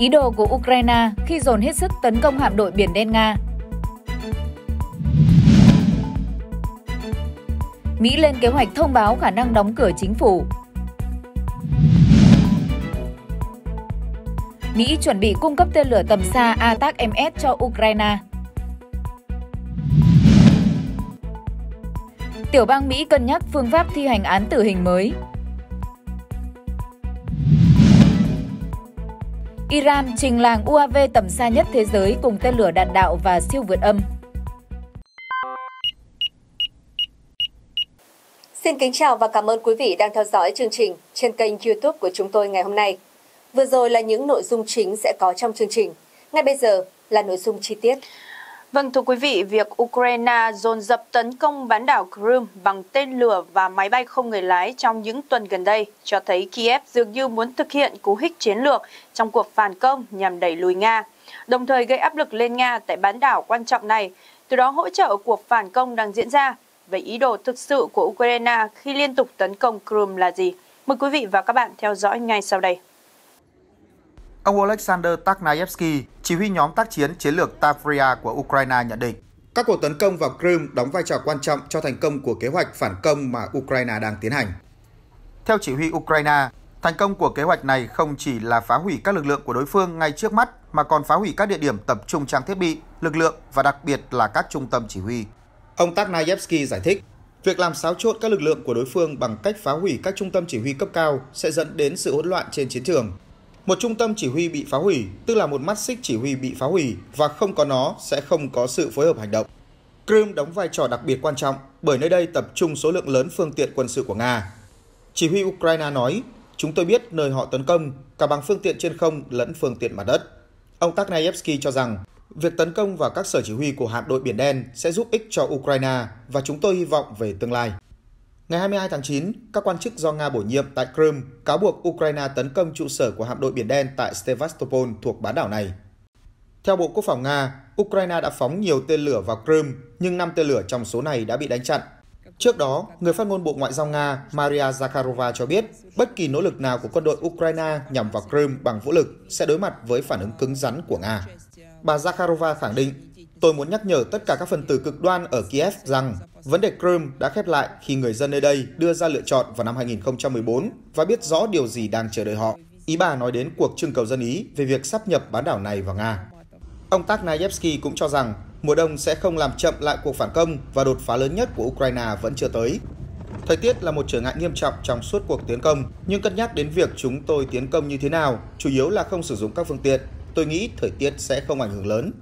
ý đồ của Ukraine khi dồn hết sức tấn công hạm đội Biển Đen Nga. Mỹ lên kế hoạch thông báo khả năng đóng cửa chính phủ. Mỹ chuẩn bị cung cấp tên lửa tầm xa ATAC-MS cho Ukraine. Tiểu bang Mỹ cân nhắc phương pháp thi hành án tử hình mới. Iran trình làng UAV tầm xa nhất thế giới cùng tên lửa đạn đạo và siêu vượt âm. Xin kính chào và cảm ơn quý vị đang theo dõi chương trình trên kênh YouTube của chúng tôi ngày hôm nay. Vừa rồi là những nội dung chính sẽ có trong chương trình. Ngay bây giờ là nội dung chi tiết. Vâng thưa quý vị, việc Ukraine dồn dập tấn công bán đảo Crimea bằng tên lửa và máy bay không người lái trong những tuần gần đây cho thấy Kiev dường như muốn thực hiện cú hích chiến lược trong cuộc phản công nhằm đẩy lùi Nga, đồng thời gây áp lực lên Nga tại bán đảo quan trọng này, từ đó hỗ trợ cuộc phản công đang diễn ra. Vậy ý đồ thực sự của Ukraine khi liên tục tấn công Crimea là gì? Mời quý vị và các bạn theo dõi ngay sau đây. Ông Alexander Takhnayevsky, chỉ huy nhóm tác chiến chiến lược Tavria của Ukraine nhận định. Các cuộc tấn công vào Crimea đóng vai trò quan trọng cho thành công của kế hoạch phản công mà Ukraine đang tiến hành. Theo chỉ huy Ukraine, thành công của kế hoạch này không chỉ là phá hủy các lực lượng của đối phương ngay trước mắt mà còn phá hủy các địa điểm tập trung trang thiết bị, lực lượng và đặc biệt là các trung tâm chỉ huy. Ông Takhnayevsky giải thích, việc làm xáo trộn các lực lượng của đối phương bằng cách phá hủy các trung tâm chỉ huy cấp cao sẽ dẫn đến sự hỗn loạn trên chiến trường, một trung tâm chỉ huy bị phá hủy, tức là một mắt xích chỉ huy bị phá hủy và không có nó sẽ không có sự phối hợp hành động. Crimea đóng vai trò đặc biệt quan trọng bởi nơi đây tập trung số lượng lớn phương tiện quân sự của Nga. Chỉ huy Ukraine nói, chúng tôi biết nơi họ tấn công, cả bằng phương tiện trên không lẫn phương tiện mặt đất. Ông Taknayevsky cho rằng, việc tấn công vào các sở chỉ huy của hạm đội Biển Đen sẽ giúp ích cho Ukraine và chúng tôi hy vọng về tương lai. Ngày 22 tháng 9, các quan chức do Nga bổ nhiệm tại Crimea cáo buộc Ukraine tấn công trụ sở của hạm đội Biển Đen tại Sevastopol thuộc bán đảo này. Theo Bộ Quốc phòng Nga, Ukraine đã phóng nhiều tên lửa vào Crimea, nhưng 5 tên lửa trong số này đã bị đánh chặn. Trước đó, người phát ngôn Bộ Ngoại giao Nga Maria Zakharova cho biết bất kỳ nỗ lực nào của quân đội Ukraine nhằm vào Crimea bằng vũ lực sẽ đối mặt với phản ứng cứng rắn của Nga. Bà Zakharova khẳng định Tôi muốn nhắc nhở tất cả các phần tử cực đoan ở Kiev rằng vấn đề Crimea đã khép lại khi người dân nơi đây đưa ra lựa chọn vào năm 2014 và biết rõ điều gì đang chờ đợi họ. Ý bà nói đến cuộc trưng cầu dân Ý về việc sắp nhập bán đảo này vào Nga. Ông Taknayevsky cũng cho rằng mùa đông sẽ không làm chậm lại cuộc phản công và đột phá lớn nhất của Ukraine vẫn chưa tới. Thời tiết là một trở ngại nghiêm trọng trong suốt cuộc tiến công, nhưng cân nhắc đến việc chúng tôi tiến công như thế nào, chủ yếu là không sử dụng các phương tiện. Tôi nghĩ thời tiết sẽ không ảnh hưởng lớn.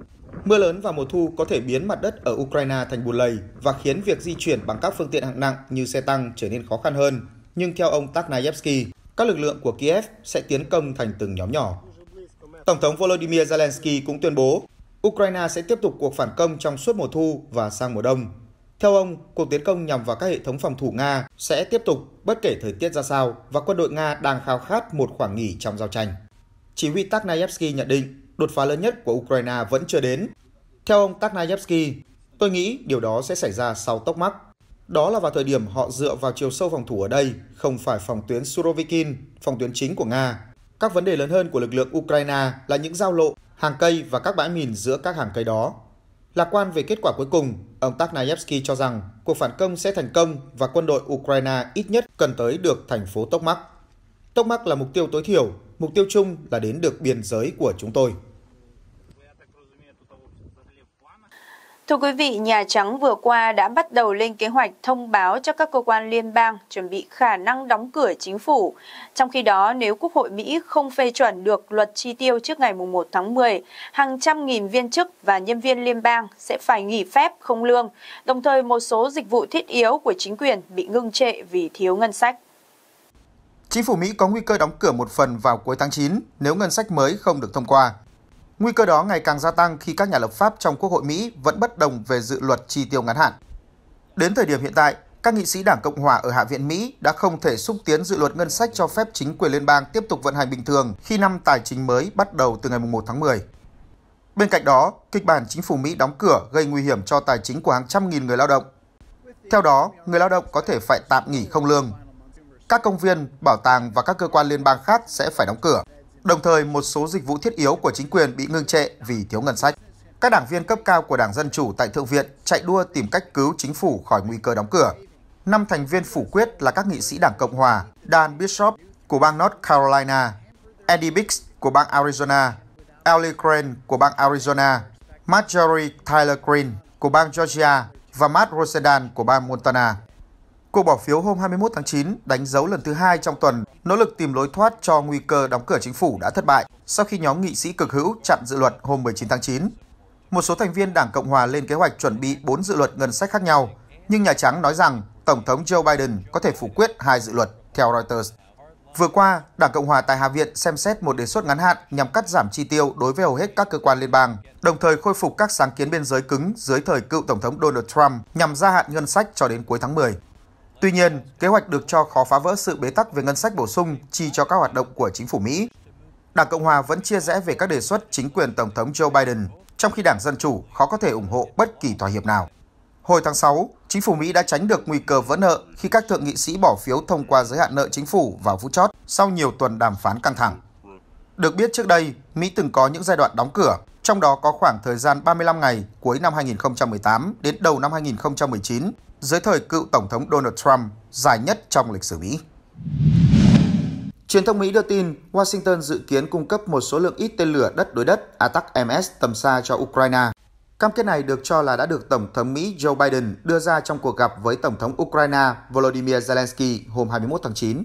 Mưa lớn vào mùa thu có thể biến mặt đất ở Ukraine thành bùn lầy và khiến việc di chuyển bằng các phương tiện hạng nặng như xe tăng trở nên khó khăn hơn. Nhưng theo ông Taknayevsky, các lực lượng của Kiev sẽ tiến công thành từng nhóm nhỏ. Tổng thống Volodymyr Zelensky cũng tuyên bố Ukraine sẽ tiếp tục cuộc phản công trong suốt mùa thu và sang mùa đông. Theo ông, cuộc tiến công nhằm vào các hệ thống phòng thủ Nga sẽ tiếp tục bất kể thời tiết ra sao và quân đội Nga đang khao khát một khoảng nghỉ trong giao tranh. Chỉ huy Taknayevsky nhận định đột phá lớn nhất của Ukraine vẫn chưa đến. Theo ông Taknayevsky, tôi nghĩ điều đó sẽ xảy ra sau tốc mắc. Đó là vào thời điểm họ dựa vào chiều sâu phòng thủ ở đây, không phải phòng tuyến Surovikin, phòng tuyến chính của Nga. Các vấn đề lớn hơn của lực lượng Ukraine là những giao lộ, hàng cây và các bãi mìn giữa các hàng cây đó. Lạc quan về kết quả cuối cùng, ông Taknayevsky cho rằng cuộc phản công sẽ thành công và quân đội Ukraine ít nhất cần tới được thành phố Tokmak. Tokmak là mục tiêu tối thiểu, mục tiêu chung là đến được biên giới của chúng tôi. Thưa quý vị, Nhà Trắng vừa qua đã bắt đầu lên kế hoạch thông báo cho các cơ quan liên bang chuẩn bị khả năng đóng cửa chính phủ. Trong khi đó, nếu Quốc hội Mỹ không phê chuẩn được luật chi tiêu trước ngày 1 tháng 10, hàng trăm nghìn viên chức và nhân viên liên bang sẽ phải nghỉ phép không lương, đồng thời một số dịch vụ thiết yếu của chính quyền bị ngưng trệ vì thiếu ngân sách. Chính phủ Mỹ có nguy cơ đóng cửa một phần vào cuối tháng 9 nếu ngân sách mới không được thông qua. Nguy cơ đó ngày càng gia tăng khi các nhà lập pháp trong Quốc hội Mỹ vẫn bất đồng về dự luật chi tiêu ngắn hạn. Đến thời điểm hiện tại, các nghị sĩ Đảng Cộng hòa ở Hạ viện Mỹ đã không thể xúc tiến dự luật ngân sách cho phép chính quyền liên bang tiếp tục vận hành bình thường khi năm tài chính mới bắt đầu từ ngày 1 tháng 10. Bên cạnh đó, kịch bản chính phủ Mỹ đóng cửa gây nguy hiểm cho tài chính của hàng trăm nghìn người lao động. Theo đó, người lao động có thể phải tạm nghỉ không lương. Các công viên, bảo tàng và các cơ quan liên bang khác sẽ phải đóng cửa. Đồng thời, một số dịch vụ thiết yếu của chính quyền bị ngưng trệ vì thiếu ngân sách. Các đảng viên cấp cao của Đảng Dân Chủ tại Thượng viện chạy đua tìm cách cứu chính phủ khỏi nguy cơ đóng cửa. Năm thành viên phủ quyết là các nghị sĩ Đảng Cộng Hòa Dan Bishop của bang North Carolina, Eddie Bix của bang Arizona, Ellie Crane của bang Arizona, Marjorie Tyler Greene của bang Georgia và Matt Rosendahl của bang Montana. Cuộc bỏ phiếu hôm 21 tháng 9 đánh dấu lần thứ hai trong tuần nỗ lực tìm lối thoát cho nguy cơ đóng cửa chính phủ đã thất bại sau khi nhóm nghị sĩ cực hữu chặn dự luật hôm 19 tháng 9. Một số thành viên Đảng Cộng hòa lên kế hoạch chuẩn bị 4 dự luật ngân sách khác nhau, nhưng Nhà Trắng nói rằng Tổng thống Joe Biden có thể phủ quyết hai dự luật, theo Reuters. Vừa qua, Đảng Cộng hòa tại Hạ viện xem xét một đề xuất ngắn hạn nhằm cắt giảm chi tiêu đối với hầu hết các cơ quan liên bang, đồng thời khôi phục các sáng kiến biên giới cứng dưới thời cựu Tổng thống Donald Trump nhằm gia hạn ngân sách cho đến cuối tháng 10. Tuy nhiên, kế hoạch được cho khó phá vỡ sự bế tắc về ngân sách bổ sung chi cho các hoạt động của chính phủ Mỹ. Đảng Cộng hòa vẫn chia rẽ về các đề xuất chính quyền Tổng thống Joe Biden, trong khi Đảng Dân Chủ khó có thể ủng hộ bất kỳ thỏa hiệp nào. Hồi tháng 6, chính phủ Mỹ đã tránh được nguy cơ vỡ nợ khi các thượng nghị sĩ bỏ phiếu thông qua giới hạn nợ chính phủ vào phút chót sau nhiều tuần đàm phán căng thẳng. Được biết trước đây, Mỹ từng có những giai đoạn đóng cửa, trong đó có khoảng thời gian 35 ngày cuối năm 2018 đến đầu năm 2019 dưới thời cựu Tổng thống Donald Trump dài nhất trong lịch sử Mỹ. Truyền thông Mỹ đưa tin Washington dự kiến cung cấp một số lượng ít tên lửa đất đối đất ATAC-MS tầm xa cho Ukraine. Cam kết này được cho là đã được Tổng thống Mỹ Joe Biden đưa ra trong cuộc gặp với Tổng thống Ukraine Volodymyr Zelensky hôm 21 tháng 9.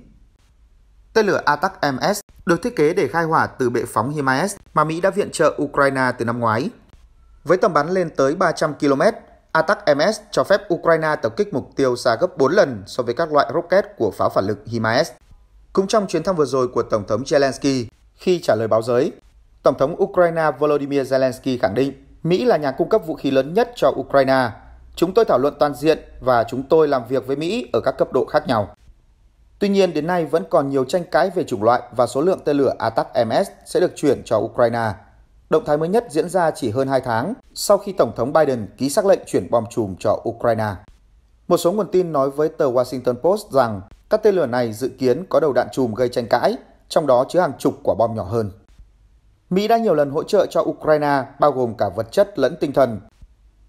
Tên lửa ATAC-MS được thiết kế để khai hỏa từ bệ phóng HIMARS mà Mỹ đã viện trợ Ukraine từ năm ngoái. Với tầm bắn lên tới 300 km, ATAC-MS cho phép Ukraine tập kích mục tiêu xa gấp 4 lần so với các loại rocket của pháo phản lực HIMARS. Cũng trong chuyến thăm vừa rồi của Tổng thống Zelensky, khi trả lời báo giới, Tổng thống Ukraine Volodymyr Zelensky khẳng định Mỹ là nhà cung cấp vũ khí lớn nhất cho Ukraine. Chúng tôi thảo luận toàn diện và chúng tôi làm việc với Mỹ ở các cấp độ khác nhau. Tuy nhiên, đến nay vẫn còn nhiều tranh cãi về chủng loại và số lượng tên lửa ATAC-MS sẽ được chuyển cho Ukraine. Động thái mới nhất diễn ra chỉ hơn 2 tháng sau khi Tổng thống Biden ký xác lệnh chuyển bom chùm cho Ukraine. Một số nguồn tin nói với tờ Washington Post rằng các tên lửa này dự kiến có đầu đạn chùm gây tranh cãi, trong đó chứa hàng chục quả bom nhỏ hơn. Mỹ đã nhiều lần hỗ trợ cho Ukraine, bao gồm cả vật chất lẫn tinh thần.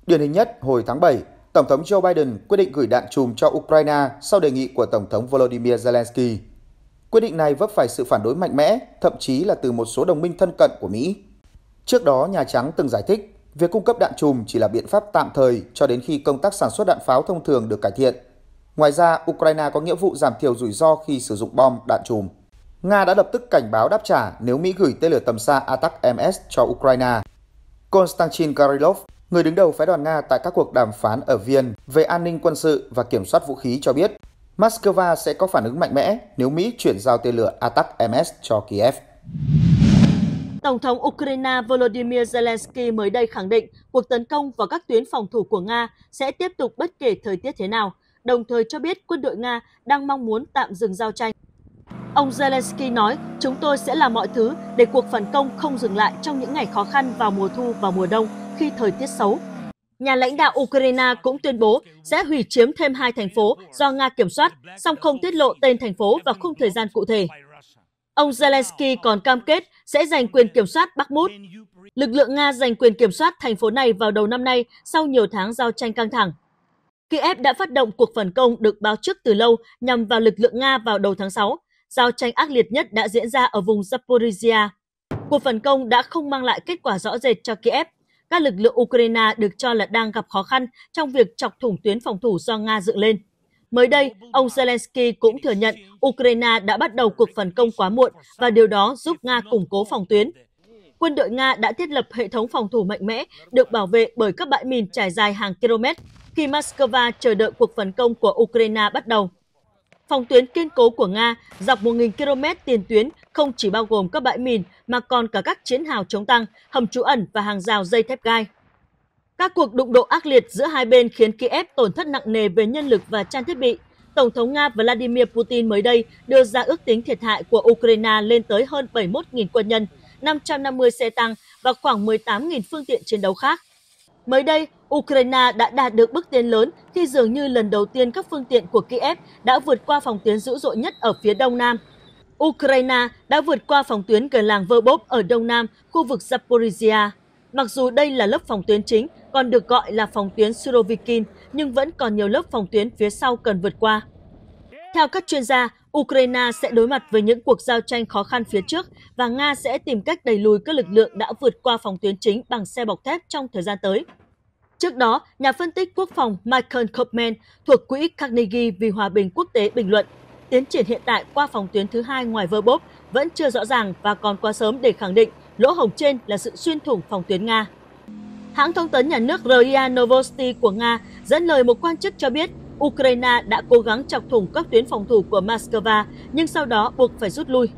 Điển hình nhất, hồi tháng 7, Tổng thống Joe Biden quyết định gửi đạn chùm cho Ukraine sau đề nghị của Tổng thống Volodymyr Zelensky. Quyết định này vấp phải sự phản đối mạnh mẽ, thậm chí là từ một số đồng minh thân cận của Mỹ. Trước đó, Nhà Trắng từng giải thích việc cung cấp đạn chùm chỉ là biện pháp tạm thời cho đến khi công tác sản xuất đạn pháo thông thường được cải thiện. Ngoài ra, Ukraine có nghĩa vụ giảm thiểu rủi ro khi sử dụng bom, đạn chùm. Nga đã lập tức cảnh báo đáp trả nếu Mỹ gửi tên lửa tầm xa Atak-MS cho Ukraine. Konstantin Karilov, người đứng đầu phái đoàn Nga tại các cuộc đàm phán ở Viên về an ninh quân sự và kiểm soát vũ khí cho biết, Moscow sẽ có phản ứng mạnh mẽ nếu Mỹ chuyển giao tên lửa Atak-MS cho Kiev. Tổng thống Ukraine Volodymyr Zelensky mới đây khẳng định cuộc tấn công vào các tuyến phòng thủ của Nga sẽ tiếp tục bất kể thời tiết thế nào, đồng thời cho biết quân đội Nga đang mong muốn tạm dừng giao tranh. Ông Zelensky nói, chúng tôi sẽ làm mọi thứ để cuộc phản công không dừng lại trong những ngày khó khăn vào mùa thu và mùa đông khi thời tiết xấu. Nhà lãnh đạo Ukraine cũng tuyên bố sẽ hủy chiếm thêm hai thành phố do Nga kiểm soát, song không tiết lộ tên thành phố và khung thời gian cụ thể. Ông Zelensky còn cam kết sẽ giành quyền kiểm soát Bakhmut. Lực lượng Nga giành quyền kiểm soát thành phố này vào đầu năm nay sau nhiều tháng giao tranh căng thẳng. Kiev đã phát động cuộc phản công được báo trước từ lâu nhằm vào lực lượng Nga vào đầu tháng 6. Giao tranh ác liệt nhất đã diễn ra ở vùng Zaporizhia. Cuộc phản công đã không mang lại kết quả rõ rệt cho Kiev. Các lực lượng Ukraine được cho là đang gặp khó khăn trong việc chọc thủng tuyến phòng thủ do Nga dựng lên. Mới đây, ông Zelensky cũng thừa nhận Ukraine đã bắt đầu cuộc phản công quá muộn và điều đó giúp Nga củng cố phòng tuyến. Quân đội Nga đã thiết lập hệ thống phòng thủ mạnh mẽ, được bảo vệ bởi các bãi mìn trải dài hàng km khi Moscow chờ đợi cuộc phản công của Ukraine bắt đầu. Phòng tuyến kiên cố của Nga dọc 1.000 km tiền tuyến không chỉ bao gồm các bãi mìn mà còn cả các chiến hào chống tăng, hầm trú ẩn và hàng rào dây thép gai. Các cuộc đụng độ ác liệt giữa hai bên khiến Kiev tổn thất nặng nề về nhân lực và trang thiết bị. Tổng thống Nga Vladimir Putin mới đây đưa ra ước tính thiệt hại của Ukraine lên tới hơn 71.000 quân nhân, 550 xe tăng và khoảng 18.000 phương tiện chiến đấu khác. Mới đây, Ukraine đã đạt được bước tiến lớn khi dường như lần đầu tiên các phương tiện của Kiev đã vượt qua phòng tuyến dữ dội nhất ở phía đông nam. Ukraine đã vượt qua phòng tuyến gần làng Verbov ở đông nam, khu vực Zaporizhia. Mặc dù đây là lớp phòng tuyến chính, còn được gọi là phòng tuyến Surovikin, nhưng vẫn còn nhiều lớp phòng tuyến phía sau cần vượt qua. Theo các chuyên gia, Ukraine sẽ đối mặt với những cuộc giao tranh khó khăn phía trước và Nga sẽ tìm cách đẩy lùi các lực lượng đã vượt qua phòng tuyến chính bằng xe bọc thép trong thời gian tới. Trước đó, nhà phân tích quốc phòng Michael Kopman thuộc Quỹ Carnegie vì Hòa bình Quốc tế bình luận tiến triển hiện tại qua phòng tuyến thứ hai ngoài Verbov vẫn chưa rõ ràng và còn quá sớm để khẳng định Lỗ hổng trên là sự xuyên thủng phòng tuyến Nga. Hãng thông tấn nhà nước RIA Novosti của Nga dẫn lời một quan chức cho biết Ukraine đã cố gắng chọc thủng các tuyến phòng thủ của Moscow, nhưng sau đó buộc phải rút lui.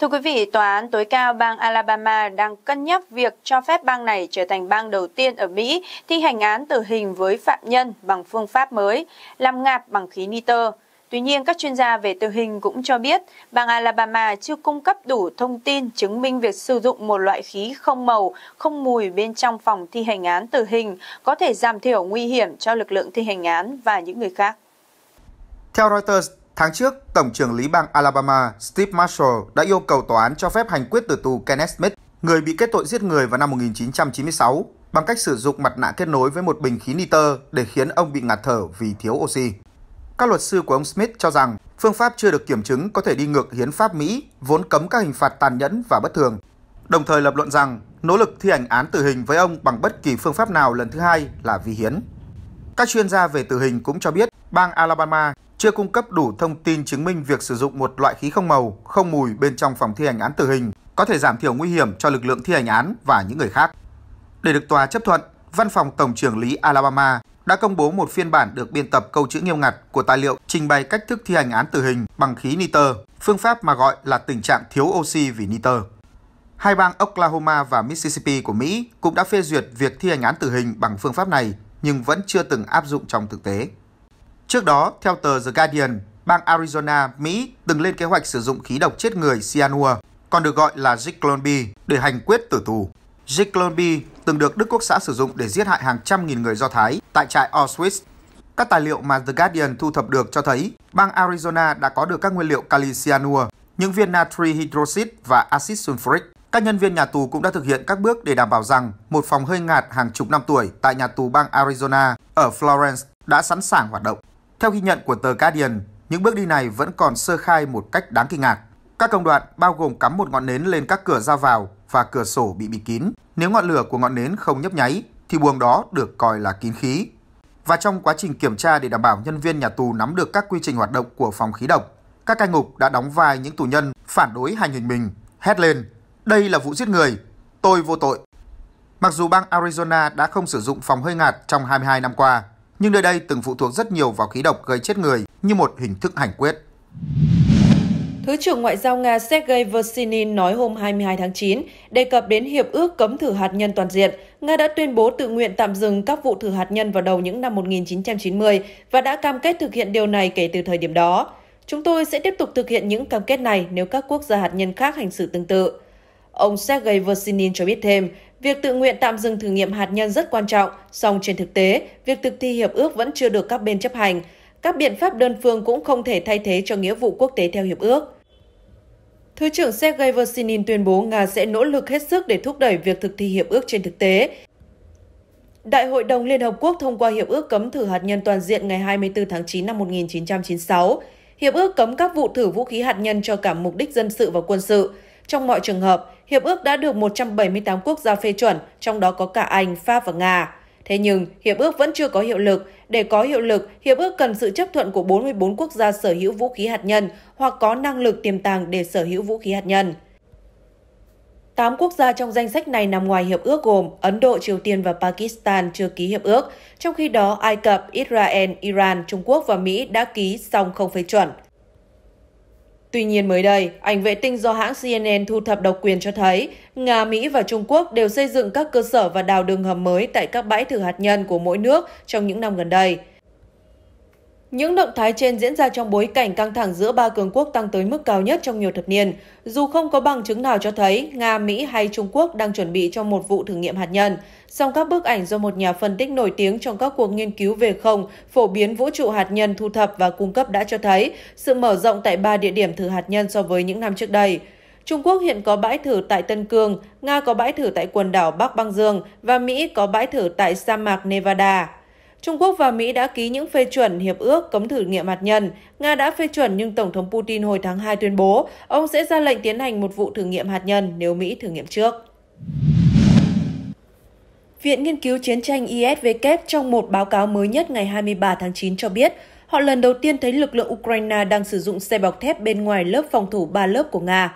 Thưa quý vị, Tòa án tối cao bang Alabama đang cân nhắc việc cho phép bang này trở thành bang đầu tiên ở Mỹ thi hành án tử hình với phạm nhân bằng phương pháp mới, làm ngạt bằng khí nitơ. Tuy nhiên, các chuyên gia về tử hình cũng cho biết bang Alabama chưa cung cấp đủ thông tin chứng minh việc sử dụng một loại khí không màu, không mùi bên trong phòng thi hành án tử hình có thể giảm thiểu nguy hiểm cho lực lượng thi hành án và những người khác. Theo Reuters, tháng trước, Tổng trưởng lý bang Alabama Steve Marshall đã yêu cầu tòa án cho phép hành quyết tử tù Kenneth Smith, người bị kết tội giết người vào năm 1996 bằng cách sử dụng mặt nạ kết nối với một bình khí nitơ để khiến ông bị ngạt thở vì thiếu oxy. Các luật sư của ông Smith cho rằng phương pháp chưa được kiểm chứng có thể đi ngược hiến pháp Mỹ vốn cấm các hình phạt tàn nhẫn và bất thường. Đồng thời lập luận rằng nỗ lực thi hành án tử hình với ông bằng bất kỳ phương pháp nào lần thứ hai là vi hiến. Các chuyên gia về tử hình cũng cho biết bang Alabama chưa cung cấp đủ thông tin chứng minh việc sử dụng một loại khí không màu, không mùi bên trong phòng thi hành án tử hình có thể giảm thiểu nguy hiểm cho lực lượng thi hành án và những người khác. Để được tòa chấp thuận, Văn phòng Tổng trưởng lý Alabama đã công bố một phiên bản được biên tập câu chữ nghiêm ngặt của tài liệu trình bày cách thức thi hành án tử hình bằng khí nitơ, phương pháp mà gọi là tình trạng thiếu oxy vì nitơ. Hai bang Oklahoma và Mississippi của Mỹ cũng đã phê duyệt việc thi hành án tử hình bằng phương pháp này nhưng vẫn chưa từng áp dụng trong thực tế. Trước đó, theo tờ The Guardian, bang Arizona, Mỹ từng lên kế hoạch sử dụng khí độc chết người cyanua, còn được gọi là Zyklon B, để hành quyết tử tù. Zykloby từng được Đức Quốc xã sử dụng để giết hại hàng trăm nghìn người Do Thái tại trại Auschwitz. Các tài liệu mà The Guardian thu thập được cho thấy bang Arizona đã có được các nguyên liệu kali cyanua, những viên natri hydroxit và axit sulfuric. Các nhân viên nhà tù cũng đã thực hiện các bước để đảm bảo rằng một phòng hơi ngạt hàng chục năm tuổi tại nhà tù bang Arizona ở Florence đã sẵn sàng hoạt động. Theo ghi nhận của tờ Guardian, những bước đi này vẫn còn sơ khai một cách đáng kinh ngạc. Các công đoạn bao gồm cắm một ngọn nến lên các cửa ra vào và cửa sổ bị bịt kín. Nếu ngọn lửa của ngọn nến không nhấp nháy, thì buồng đó được coi là kín khí. Và trong quá trình kiểm tra để đảm bảo nhân viên nhà tù nắm được các quy trình hoạt động của phòng khí độc, các cai ngục đã đóng vai những tù nhân phản đối hành hình mình, hét lên, đây là vụ giết người, tôi vô tội. Mặc dù bang Arizona đã không sử dụng phòng hơi ngạt trong 22 năm qua, nhưng nơi đây từng phụ thuộc rất nhiều vào khí độc gây chết người như một hình thức hành quyết. Thứ trưởng Ngoại giao Nga Sergei Vershinin nói hôm 22 tháng 9, đề cập đến hiệp ước cấm thử hạt nhân toàn diện, Nga đã tuyên bố tự nguyện tạm dừng các vụ thử hạt nhân vào đầu những năm 1990 và đã cam kết thực hiện điều này kể từ thời điểm đó. Chúng tôi sẽ tiếp tục thực hiện những cam kết này nếu các quốc gia hạt nhân khác hành xử tương tự. Ông Sergei Vershinin cho biết thêm, việc tự nguyện tạm dừng thử nghiệm hạt nhân rất quan trọng, song trên thực tế, việc thực thi hiệp ước vẫn chưa được các bên chấp hành. Các biện pháp đơn phương cũng không thể thay thế cho nghĩa vụ quốc tế theo hiệp ước. Thứ trưởng Sergei Vershinin tuyên bố Nga sẽ nỗ lực hết sức để thúc đẩy việc thực thi hiệp ước trên thực tế. Đại hội đồng Liên Hợp Quốc thông qua Hiệp ước cấm thử hạt nhân toàn diện ngày 24 tháng 9 năm 1996. Hiệp ước cấm các vụ thử vũ khí hạt nhân cho cả mục đích dân sự và quân sự. Trong mọi trường hợp, Hiệp ước đã được 178 quốc gia phê chuẩn, trong đó có cả Anh, Pháp và Nga. Thế nhưng, Hiệp ước vẫn chưa có hiệu lực để có hiệu lực, hiệp ước cần sự chấp thuận của 44 quốc gia sở hữu vũ khí hạt nhân hoặc có năng lực tiềm tàng để sở hữu vũ khí hạt nhân. 8 quốc gia trong danh sách này nằm ngoài hiệp ước gồm Ấn Độ, Triều Tiên và Pakistan chưa ký hiệp ước, trong khi đó Ai Cập, Israel, Iran, Trung Quốc và Mỹ đã ký song không phê chuẩn. Tuy nhiên mới đây, ảnh vệ tinh do hãng CNN thu thập độc quyền cho thấy Nga, Mỹ và Trung Quốc đều xây dựng các cơ sở và đào đường hầm mới tại các bãi thử hạt nhân của mỗi nước trong những năm gần đây. Những động thái trên diễn ra trong bối cảnh căng thẳng giữa ba cường quốc tăng tới mức cao nhất trong nhiều thập niên, dù không có bằng chứng nào cho thấy Nga, Mỹ hay Trung Quốc đang chuẩn bị cho một vụ thử nghiệm hạt nhân. Song các bức ảnh do một nhà phân tích nổi tiếng trong các cuộc nghiên cứu về không, phổ biến vũ trụ hạt nhân thu thập và cung cấp đã cho thấy sự mở rộng tại ba địa điểm thử hạt nhân so với những năm trước đây. Trung Quốc hiện có bãi thử tại Tân Cương, Nga có bãi thử tại quần đảo Bắc Băng Dương và Mỹ có bãi thử tại sa mạc Nevada. Trung Quốc và Mỹ đã ký những phê chuẩn hiệp ước cấm thử nghiệm hạt nhân. Nga đã phê chuẩn nhưng Tổng thống Putin hồi tháng 2 tuyên bố ông sẽ ra lệnh tiến hành một vụ thử nghiệm hạt nhân nếu Mỹ thử nghiệm trước. Viện Nghiên cứu Chiến tranh ISW trong một báo cáo mới nhất ngày 23 tháng 9 cho biết, họ lần đầu tiên thấy lực lượng Ukraine đang sử dụng xe bọc thép bên ngoài lớp phòng thủ ba lớp của Nga.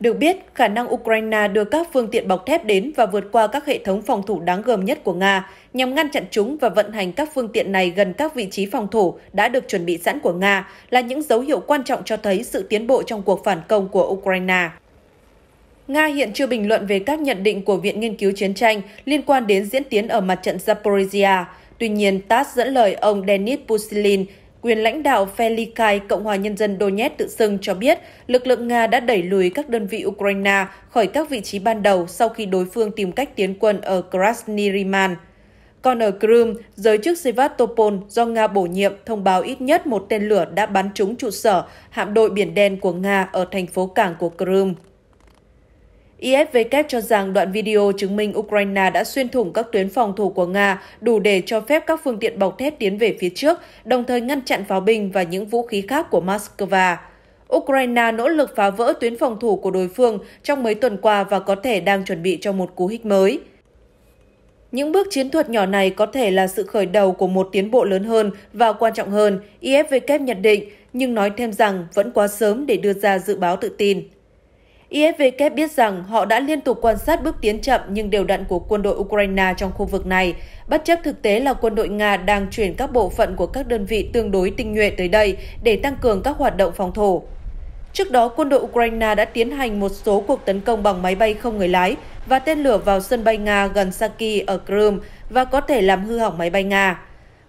Được biết, khả năng Ukraine đưa các phương tiện bọc thép đến và vượt qua các hệ thống phòng thủ đáng gờm nhất của Nga nhằm ngăn chặn chúng và vận hành các phương tiện này gần các vị trí phòng thủ đã được chuẩn bị sẵn của Nga là những dấu hiệu quan trọng cho thấy sự tiến bộ trong cuộc phản công của Ukraine. Nga hiện chưa bình luận về các nhận định của Viện Nghiên cứu Chiến tranh liên quan đến diễn tiến ở mặt trận Zaporizhia. Tuy nhiên, TASS dẫn lời ông Denis Pusilin, quyền lãnh đạo Felikai Cộng hòa Nhân dân Donetsk tự xưng cho biết lực lượng Nga đã đẩy lùi các đơn vị Ukraine khỏi các vị trí ban đầu sau khi đối phương tìm cách tiến quân ở Krasniriman. Còn ở Crimea, giới chức Sevastopol do Nga bổ nhiệm thông báo ít nhất một tên lửa đã bắn trúng trụ sở hạm đội Biển Đen của Nga ở thành phố cảng của Crimea. ISW cho rằng đoạn video chứng minh Ukraine đã xuyên thủng các tuyến phòng thủ của Nga đủ để cho phép các phương tiện bọc thép tiến về phía trước, đồng thời ngăn chặn pháo binh và những vũ khí khác của Moscow. Ukraine nỗ lực phá vỡ tuyến phòng thủ của đối phương trong mấy tuần qua và có thể đang chuẩn bị cho một cú hích mới. Những bước chiến thuật nhỏ này có thể là sự khởi đầu của một tiến bộ lớn hơn và quan trọng hơn, IFW nhận định, nhưng nói thêm rằng vẫn quá sớm để đưa ra dự báo tự tin. ISVK biết rằng họ đã liên tục quan sát bước tiến chậm nhưng đều đặn của quân đội Ukraine trong khu vực này, bất chấp thực tế là quân đội Nga đang chuyển các bộ phận của các đơn vị tương đối tinh nhuệ tới đây để tăng cường các hoạt động phòng thủ. Trước đó, quân đội Ukraine đã tiến hành một số cuộc tấn công bằng máy bay không người lái và tên lửa vào sân bay Nga gần Saki ở Crimea và có thể làm hư hỏng máy bay Nga.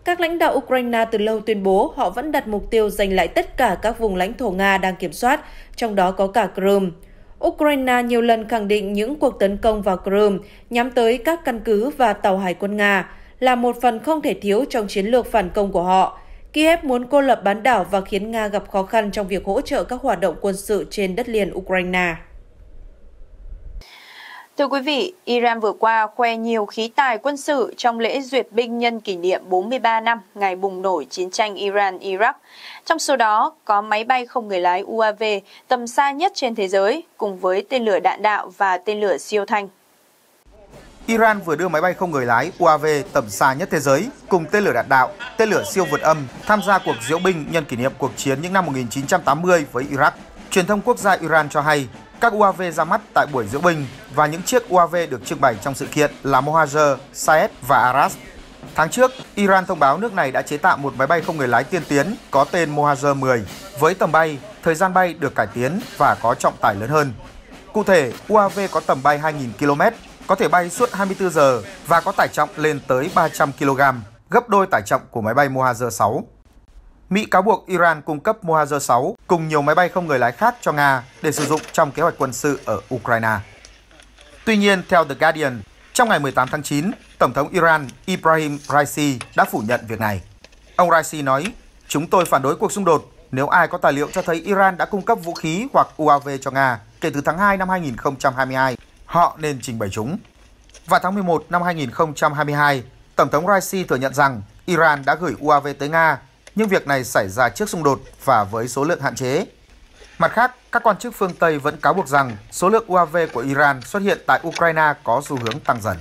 Các lãnh đạo Ukraine từ lâu tuyên bố họ vẫn đặt mục tiêu giành lại tất cả các vùng lãnh thổ Nga đang kiểm soát, trong đó có cả Crimea. Ukraine nhiều lần khẳng định những cuộc tấn công vào Crimea nhắm tới các căn cứ và tàu hải quân Nga là một phần không thể thiếu trong chiến lược phản công của họ. Kiev muốn cô lập bán đảo và khiến Nga gặp khó khăn trong việc hỗ trợ các hoạt động quân sự trên đất liền Ukraine. Thưa quý vị, Iran vừa qua khoe nhiều khí tài quân sự trong lễ duyệt binh nhân kỷ niệm 43 năm ngày bùng nổ chiến tranh Iran-Iraq. Trong số đó có máy bay không người lái UAV tầm xa nhất trên thế giới cùng với tên lửa đạn đạo và tên lửa siêu thanh. Iran vừa đưa máy bay không người lái UAV tầm xa nhất thế giới cùng tên lửa đạn đạo, tên lửa siêu vượt âm tham gia cuộc diễu binh nhân kỷ niệm cuộc chiến những năm 1980 với Iraq. Truyền thông quốc gia Iran cho hay các UAV ra mắt tại buổi diễu binh và những chiếc UAV được trưng bày trong sự kiện là Mohajer, Saed và Aras Tháng trước, Iran thông báo nước này đã chế tạo một máy bay không người lái tiên tiến có tên Mohajer 10 với tầm bay, thời gian bay được cải tiến và có trọng tải lớn hơn. Cụ thể, UAV có tầm bay 2.000 km, có thể bay suốt 24 giờ và có tải trọng lên tới 300 kg, gấp đôi tải trọng của máy bay Mohajer 6. Mỹ cáo buộc Iran cung cấp Mohajer 6 cùng nhiều máy bay không người lái khác cho Nga để sử dụng trong kế hoạch quân sự ở Ukraine. Tuy nhiên, theo The Guardian, trong ngày 18 tháng 9, Tổng thống Iran Ibrahim Raisi đã phủ nhận việc này. Ông Raisi nói, chúng tôi phản đối cuộc xung đột nếu ai có tài liệu cho thấy Iran đã cung cấp vũ khí hoặc UAV cho Nga kể từ tháng 2 năm 2022, họ nên trình bày chúng. Vào tháng 11 năm 2022, Tổng thống Raisi thừa nhận rằng Iran đã gửi UAV tới Nga, nhưng việc này xảy ra trước xung đột và với số lượng hạn chế. Mặt khác, các quan chức phương Tây vẫn cáo buộc rằng số lượng UAV của Iran xuất hiện tại Ukraine có xu hướng tăng dần.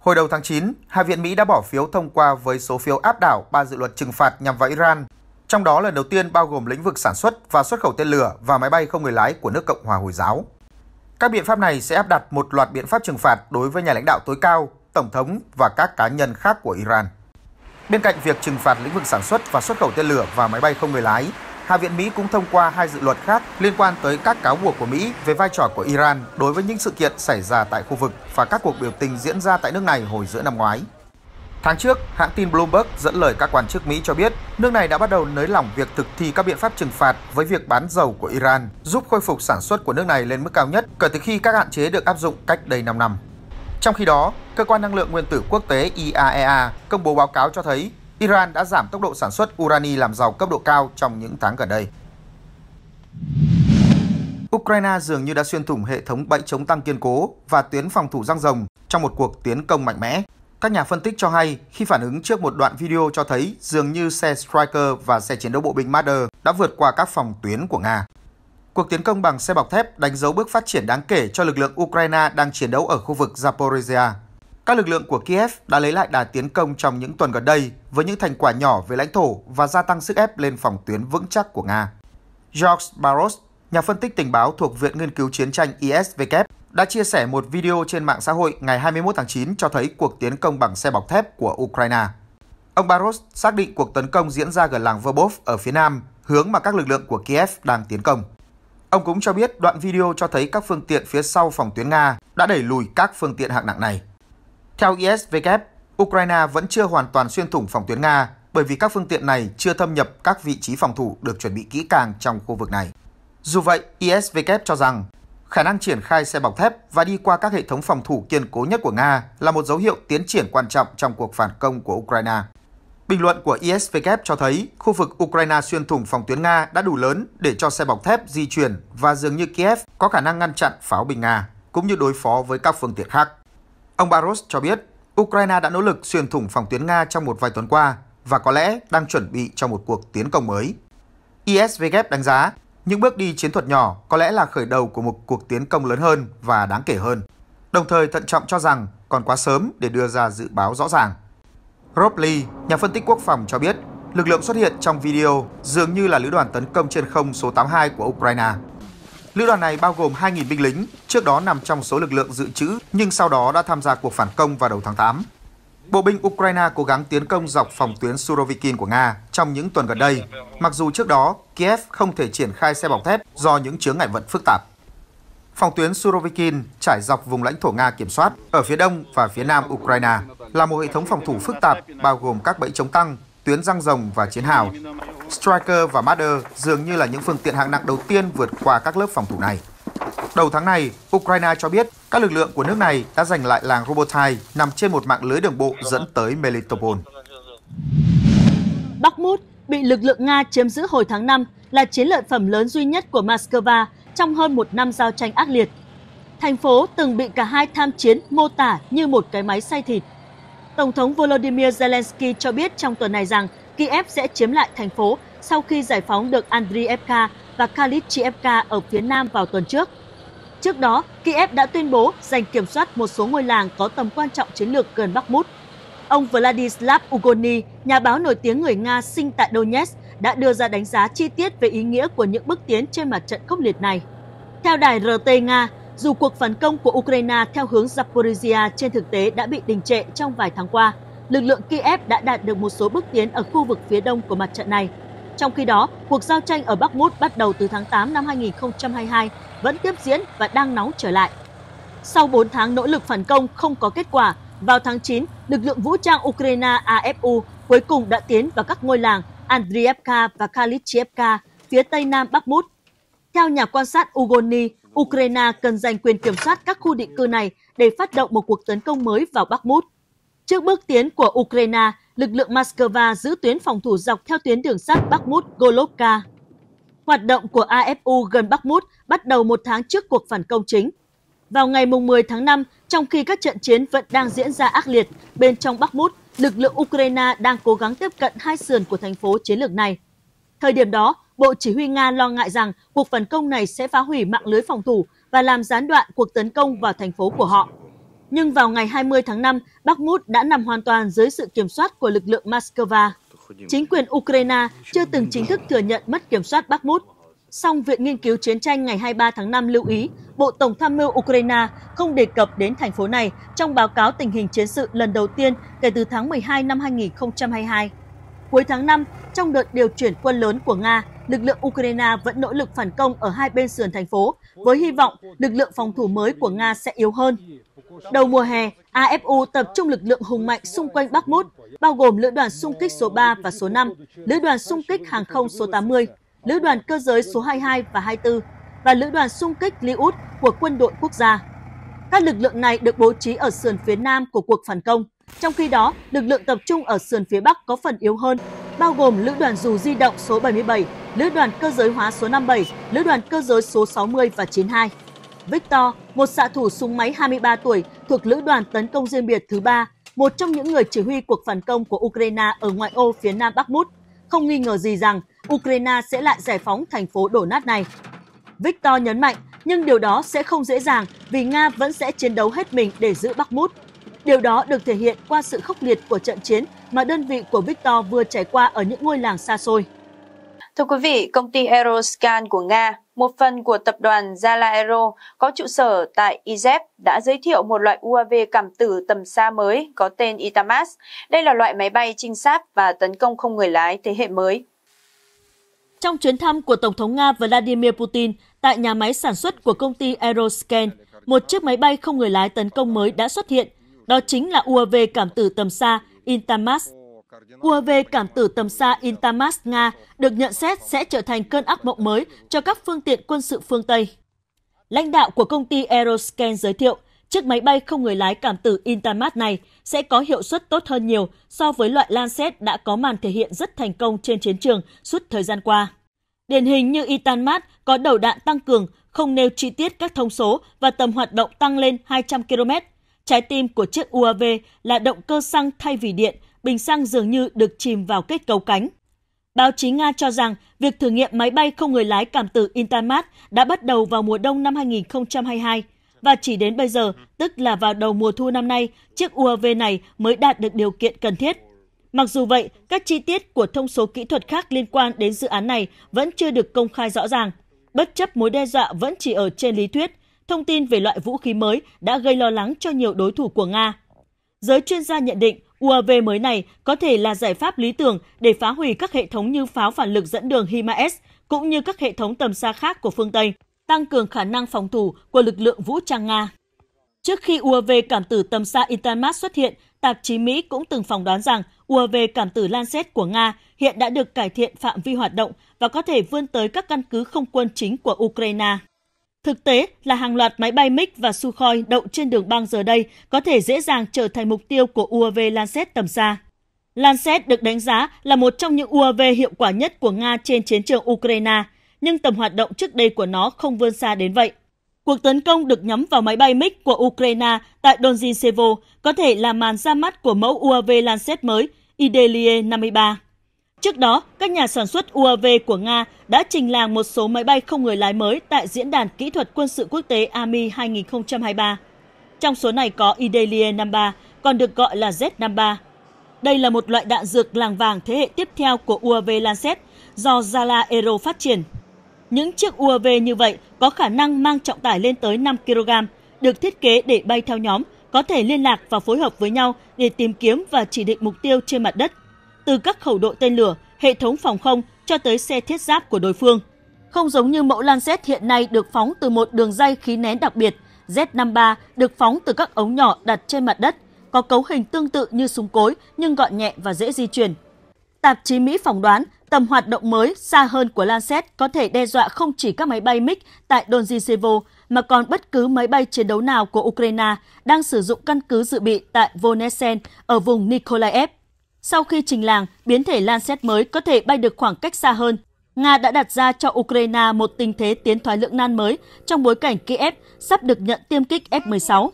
Hồi đầu tháng 9, Hạ viện Mỹ đã bỏ phiếu thông qua với số phiếu áp đảo ba dự luật trừng phạt nhằm vào Iran, trong đó lần đầu tiên bao gồm lĩnh vực sản xuất và xuất khẩu tên lửa và máy bay không người lái của nước Cộng hòa Hồi giáo. Các biện pháp này sẽ áp đặt một loạt biện pháp trừng phạt đối với nhà lãnh đạo tối cao, tổng thống và các cá nhân khác của Iran. Bên cạnh việc trừng phạt lĩnh vực sản xuất và xuất khẩu tên lửa và máy bay không người lái, Hạ viện Mỹ cũng thông qua hai dự luật khác liên quan tới các cáo buộc của Mỹ về vai trò của Iran đối với những sự kiện xảy ra tại khu vực và các cuộc biểu tình diễn ra tại nước này hồi giữa năm ngoái. Tháng trước, hãng tin Bloomberg dẫn lời các quan chức Mỹ cho biết nước này đã bắt đầu nới lỏng việc thực thi các biện pháp trừng phạt với việc bán dầu của Iran, giúp khôi phục sản xuất của nước này lên mức cao nhất kể từ khi các hạn chế được áp dụng cách đây 5 năm. Trong khi đó, Cơ quan Năng lượng Nguyên tử Quốc tế IAEA e công bố báo cáo cho thấy Iran đã giảm tốc độ sản xuất urani làm giàu cấp độ cao trong những tháng gần đây. Ukraine dường như đã xuyên thủng hệ thống bẫy chống tăng kiên cố và tuyến phòng thủ răng rồng trong một cuộc tiến công mạnh mẽ. Các nhà phân tích cho hay, khi phản ứng trước một đoạn video cho thấy dường như xe Striker và xe chiến đấu bộ binh Marder đã vượt qua các phòng tuyến của Nga. Cuộc tiến công bằng xe bọc thép đánh dấu bước phát triển đáng kể cho lực lượng Ukraine đang chiến đấu ở khu vực Zaporizhia. Các lực lượng của Kiev đã lấy lại đà tiến công trong những tuần gần đây với những thành quả nhỏ về lãnh thổ và gia tăng sức ép lên phòng tuyến vững chắc của Nga. George Barros, nhà phân tích tình báo thuộc Viện Nghiên cứu Chiến tranh ISW, đã chia sẻ một video trên mạng xã hội ngày 21 tháng 9 cho thấy cuộc tiến công bằng xe bọc thép của Ukraine. Ông Barros xác định cuộc tấn công diễn ra gần làng Verbov ở phía nam, hướng mà các lực lượng của Kiev đang tiến công. Ông cũng cho biết đoạn video cho thấy các phương tiện phía sau phòng tuyến Nga đã đẩy lùi các phương tiện hạng nặng này. Theo ISW, Ukraine vẫn chưa hoàn toàn xuyên thủng phòng tuyến Nga bởi vì các phương tiện này chưa thâm nhập các vị trí phòng thủ được chuẩn bị kỹ càng trong khu vực này. Dù vậy, ISW cho rằng khả năng triển khai xe bọc thép và đi qua các hệ thống phòng thủ kiên cố nhất của Nga là một dấu hiệu tiến triển quan trọng trong cuộc phản công của Ukraine. Bình luận của ISW cho thấy khu vực Ukraine xuyên thủng phòng tuyến Nga đã đủ lớn để cho xe bọc thép di chuyển và dường như Kiev có khả năng ngăn chặn pháo binh Nga, cũng như đối phó với các phương tiện khác. Ông Baros cho biết Ukraine đã nỗ lực xuyên thủng phòng tuyến Nga trong một vài tuần qua và có lẽ đang chuẩn bị cho một cuộc tiến công mới. ISVK đánh giá những bước đi chiến thuật nhỏ có lẽ là khởi đầu của một cuộc tiến công lớn hơn và đáng kể hơn. Đồng thời thận trọng cho rằng còn quá sớm để đưa ra dự báo rõ ràng. Rob Lee, nhà phân tích quốc phòng cho biết, lực lượng xuất hiện trong video dường như là lữ đoàn tấn công trên không số 82 của Ukraine. Lữ đoàn này bao gồm 2.000 binh lính, trước đó nằm trong số lực lượng dự trữ nhưng sau đó đã tham gia cuộc phản công vào đầu tháng 8. Bộ binh Ukraine cố gắng tiến công dọc phòng tuyến Surovikin của Nga trong những tuần gần đây, mặc dù trước đó Kiev không thể triển khai xe bọc thép do những chướng ngại vận phức tạp. Phòng tuyến Surovikin trải dọc vùng lãnh thổ Nga kiểm soát ở phía đông và phía nam Ukraine là một hệ thống phòng thủ phức tạp bao gồm các bẫy chống tăng, tuyến răng rồng và chiến hào. Striker và Madder dường như là những phương tiện hạng nặng đầu tiên vượt qua các lớp phòng thủ này. Đầu tháng này, Ukraine cho biết các lực lượng của nước này đã giành lại làng Robotai nằm trên một mạng lưới đường bộ dẫn tới Melitopol. Bakhmut bị lực lượng Nga chiếm giữ hồi tháng 5 là chiến lợi phẩm lớn duy nhất của Moscow trong hơn một năm giao tranh ác liệt. Thành phố từng bị cả hai tham chiến mô tả như một cái máy xay thịt. Tổng thống Volodymyr Zelensky cho biết trong tuần này rằng Kiev sẽ chiếm lại thành phố sau khi giải phóng được Andriyevka và Kalichievka ở phía nam vào tuần trước. Trước đó, Kiev đã tuyên bố giành kiểm soát một số ngôi làng có tầm quan trọng chiến lược gần Bakhmut. Ông Vladislav Ugoni, nhà báo nổi tiếng người Nga sinh tại Donetsk, đã đưa ra đánh giá chi tiết về ý nghĩa của những bước tiến trên mặt trận khốc liệt này. Theo đài RT Nga, dù cuộc phản công của Ukraine theo hướng Zaporizhia trên thực tế đã bị đình trệ trong vài tháng qua, lực lượng Kiev đã đạt được một số bước tiến ở khu vực phía đông của mặt trận này. Trong khi đó, cuộc giao tranh ở Bắc Mút bắt đầu từ tháng 8 năm 2022 vẫn tiếp diễn và đang nóng trở lại. Sau 4 tháng nỗ lực phản công không có kết quả, vào tháng 9, lực lượng vũ trang Ukraine AFU cuối cùng đã tiến vào các ngôi làng Andrievka và Kalichevka phía tây nam Bắc Mút. Theo nhà quan sát Ugoni, Ukraine cần giành quyền kiểm soát các khu định cư này để phát động một cuộc tấn công mới vào Bắc Mút. Trước bước tiến của Ukraine, lực lượng Moscow giữ tuyến phòng thủ dọc theo tuyến đường sắt Bakhmut Golovka. Hoạt động của AFU gần Bakhmut bắt đầu một tháng trước cuộc phản công chính. Vào ngày 10 tháng 5, trong khi các trận chiến vẫn đang diễn ra ác liệt, bên trong Bakhmut, lực lượng Ukraine đang cố gắng tiếp cận hai sườn của thành phố chiến lược này. Thời điểm đó, Bộ Chỉ huy Nga lo ngại rằng cuộc phản công này sẽ phá hủy mạng lưới phòng thủ và làm gián đoạn cuộc tấn công vào thành phố của họ. Nhưng vào ngày 20 tháng 5, Bakhmut đã nằm hoàn toàn dưới sự kiểm soát của lực lượng Moscow. Chính quyền Ukraine chưa từng chính thức thừa nhận mất kiểm soát Bakhmut. Song Viện Nghiên cứu Chiến tranh ngày 23 tháng 5 lưu ý, Bộ Tổng tham mưu Ukraine không đề cập đến thành phố này trong báo cáo tình hình chiến sự lần đầu tiên kể từ tháng 12 năm 2022. Cuối tháng 5, trong đợt điều chuyển quân lớn của Nga, lực lượng Ukraine vẫn nỗ lực phản công ở hai bên sườn thành phố, với hy vọng lực lượng phòng thủ mới của Nga sẽ yếu hơn. Đầu mùa hè, AFU tập trung lực lượng hùng mạnh xung quanh Bắc Mút, bao gồm lữ đoàn xung kích số 3 và số 5, lữ đoàn xung kích hàng không số 80, lữ đoàn cơ giới số 22 và 24 và lữ đoàn xung kích Liut của quân đội quốc gia. Các lực lượng này được bố trí ở sườn phía nam của cuộc phản công. Trong khi đó, lực lượng tập trung ở sườn phía bắc có phần yếu hơn, bao gồm lữ đoàn dù di động số 77, lữ đoàn cơ giới hóa số 57, lữ đoàn cơ giới số 60 và 92. Victor, một xạ thủ súng máy 23 tuổi thuộc lữ đoàn tấn công riêng biệt thứ ba, một trong những người chỉ huy cuộc phản công của Ukraine ở ngoại ô phía nam Bakhmut, không nghi ngờ gì rằng Ukraine sẽ lại giải phóng thành phố đổ nát này. Victor nhấn mạnh, nhưng điều đó sẽ không dễ dàng vì Nga vẫn sẽ chiến đấu hết mình để giữ Bakhmut. Điều đó được thể hiện qua sự khốc liệt của trận chiến mà đơn vị của Victor vừa trải qua ở những ngôi làng xa xôi. Thưa quý vị, công ty Aeroscan của Nga một phần của tập đoàn Zala Aero có trụ sở tại Izeb đã giới thiệu một loại UAV cảm tử tầm xa mới có tên Itamas. Đây là loại máy bay trinh sát và tấn công không người lái thế hệ mới. Trong chuyến thăm của Tổng thống Nga Vladimir Putin tại nhà máy sản xuất của công ty Aeroscan, một chiếc máy bay không người lái tấn công mới đã xuất hiện. Đó chính là UAV cảm tử tầm xa Intamas UAV cảm tử tầm xa Intamas Nga được nhận xét sẽ trở thành cơn ác mộng mới cho các phương tiện quân sự phương Tây. Lãnh đạo của công ty Aeroscan giới thiệu, chiếc máy bay không người lái cảm tử Intamas này sẽ có hiệu suất tốt hơn nhiều so với loại Lancet đã có màn thể hiện rất thành công trên chiến trường suốt thời gian qua. Điển hình như Intamas có đầu đạn tăng cường, không nêu chi tiết các thông số và tầm hoạt động tăng lên 200 km. Trái tim của chiếc UAV là động cơ xăng thay vì điện bình xăng dường như được chìm vào kết cấu cánh. Báo chí Nga cho rằng việc thử nghiệm máy bay không người lái cảm tử Intamat đã bắt đầu vào mùa đông năm 2022 và chỉ đến bây giờ, tức là vào đầu mùa thu năm nay, chiếc UAV này mới đạt được điều kiện cần thiết. Mặc dù vậy, các chi tiết của thông số kỹ thuật khác liên quan đến dự án này vẫn chưa được công khai rõ ràng. Bất chấp mối đe dọa vẫn chỉ ở trên lý thuyết, thông tin về loại vũ khí mới đã gây lo lắng cho nhiều đối thủ của Nga. Giới chuyên gia nhận định UAV mới này có thể là giải pháp lý tưởng để phá hủy các hệ thống như pháo phản lực dẫn đường HIMARS cũng như các hệ thống tầm xa khác của phương Tây, tăng cường khả năng phòng thủ của lực lượng vũ trang Nga. Trước khi UAV cảm tử tầm xa Intermat xuất hiện, tạp chí Mỹ cũng từng phỏng đoán rằng UAV cảm tử Lancet của Nga hiện đã được cải thiện phạm vi hoạt động và có thể vươn tới các căn cứ không quân chính của Ukraine. Thực tế là hàng loạt máy bay MiG và Sukhoi đậu trên đường băng giờ đây có thể dễ dàng trở thành mục tiêu của UAV Lancet tầm xa. Lancet được đánh giá là một trong những UAV hiệu quả nhất của Nga trên chiến trường Ukraine, nhưng tầm hoạt động trước đây của nó không vươn xa đến vậy. Cuộc tấn công được nhắm vào máy bay MiG của Ukraine tại Donzhisevo có thể là màn ra mắt của mẫu UAV Lancet mới, Idelie 53. Trước đó, các nhà sản xuất UAV của Nga đã trình làng một số máy bay không người lái mới tại Diễn đàn Kỹ thuật Quân sự Quốc tế AMI 2023. Trong số này có Idelie 53, còn được gọi là Z53. Đây là một loại đạn dược làng vàng thế hệ tiếp theo của UAV Lancet do Zala Aero phát triển. Những chiếc UAV như vậy có khả năng mang trọng tải lên tới 5 kg, được thiết kế để bay theo nhóm, có thể liên lạc và phối hợp với nhau để tìm kiếm và chỉ định mục tiêu trên mặt đất từ các khẩu đội tên lửa, hệ thống phòng không cho tới xe thiết giáp của đối phương. Không giống như mẫu Lancet hiện nay được phóng từ một đường dây khí nén đặc biệt, Z-53 được phóng từ các ống nhỏ đặt trên mặt đất, có cấu hình tương tự như súng cối nhưng gọn nhẹ và dễ di chuyển. Tạp chí Mỹ phỏng đoán tầm hoạt động mới xa hơn của Lancet có thể đe dọa không chỉ các máy bay MiG tại Donjicevo mà còn bất cứ máy bay chiến đấu nào của Ukraine đang sử dụng căn cứ dự bị tại Vonesen ở vùng Nikolaev. Sau khi trình làng, biến thể Lancet mới có thể bay được khoảng cách xa hơn. Nga đã đặt ra cho Ukraine một tình thế tiến thoái lưỡng nan mới trong bối cảnh Kiev sắp được nhận tiêm kích F-16.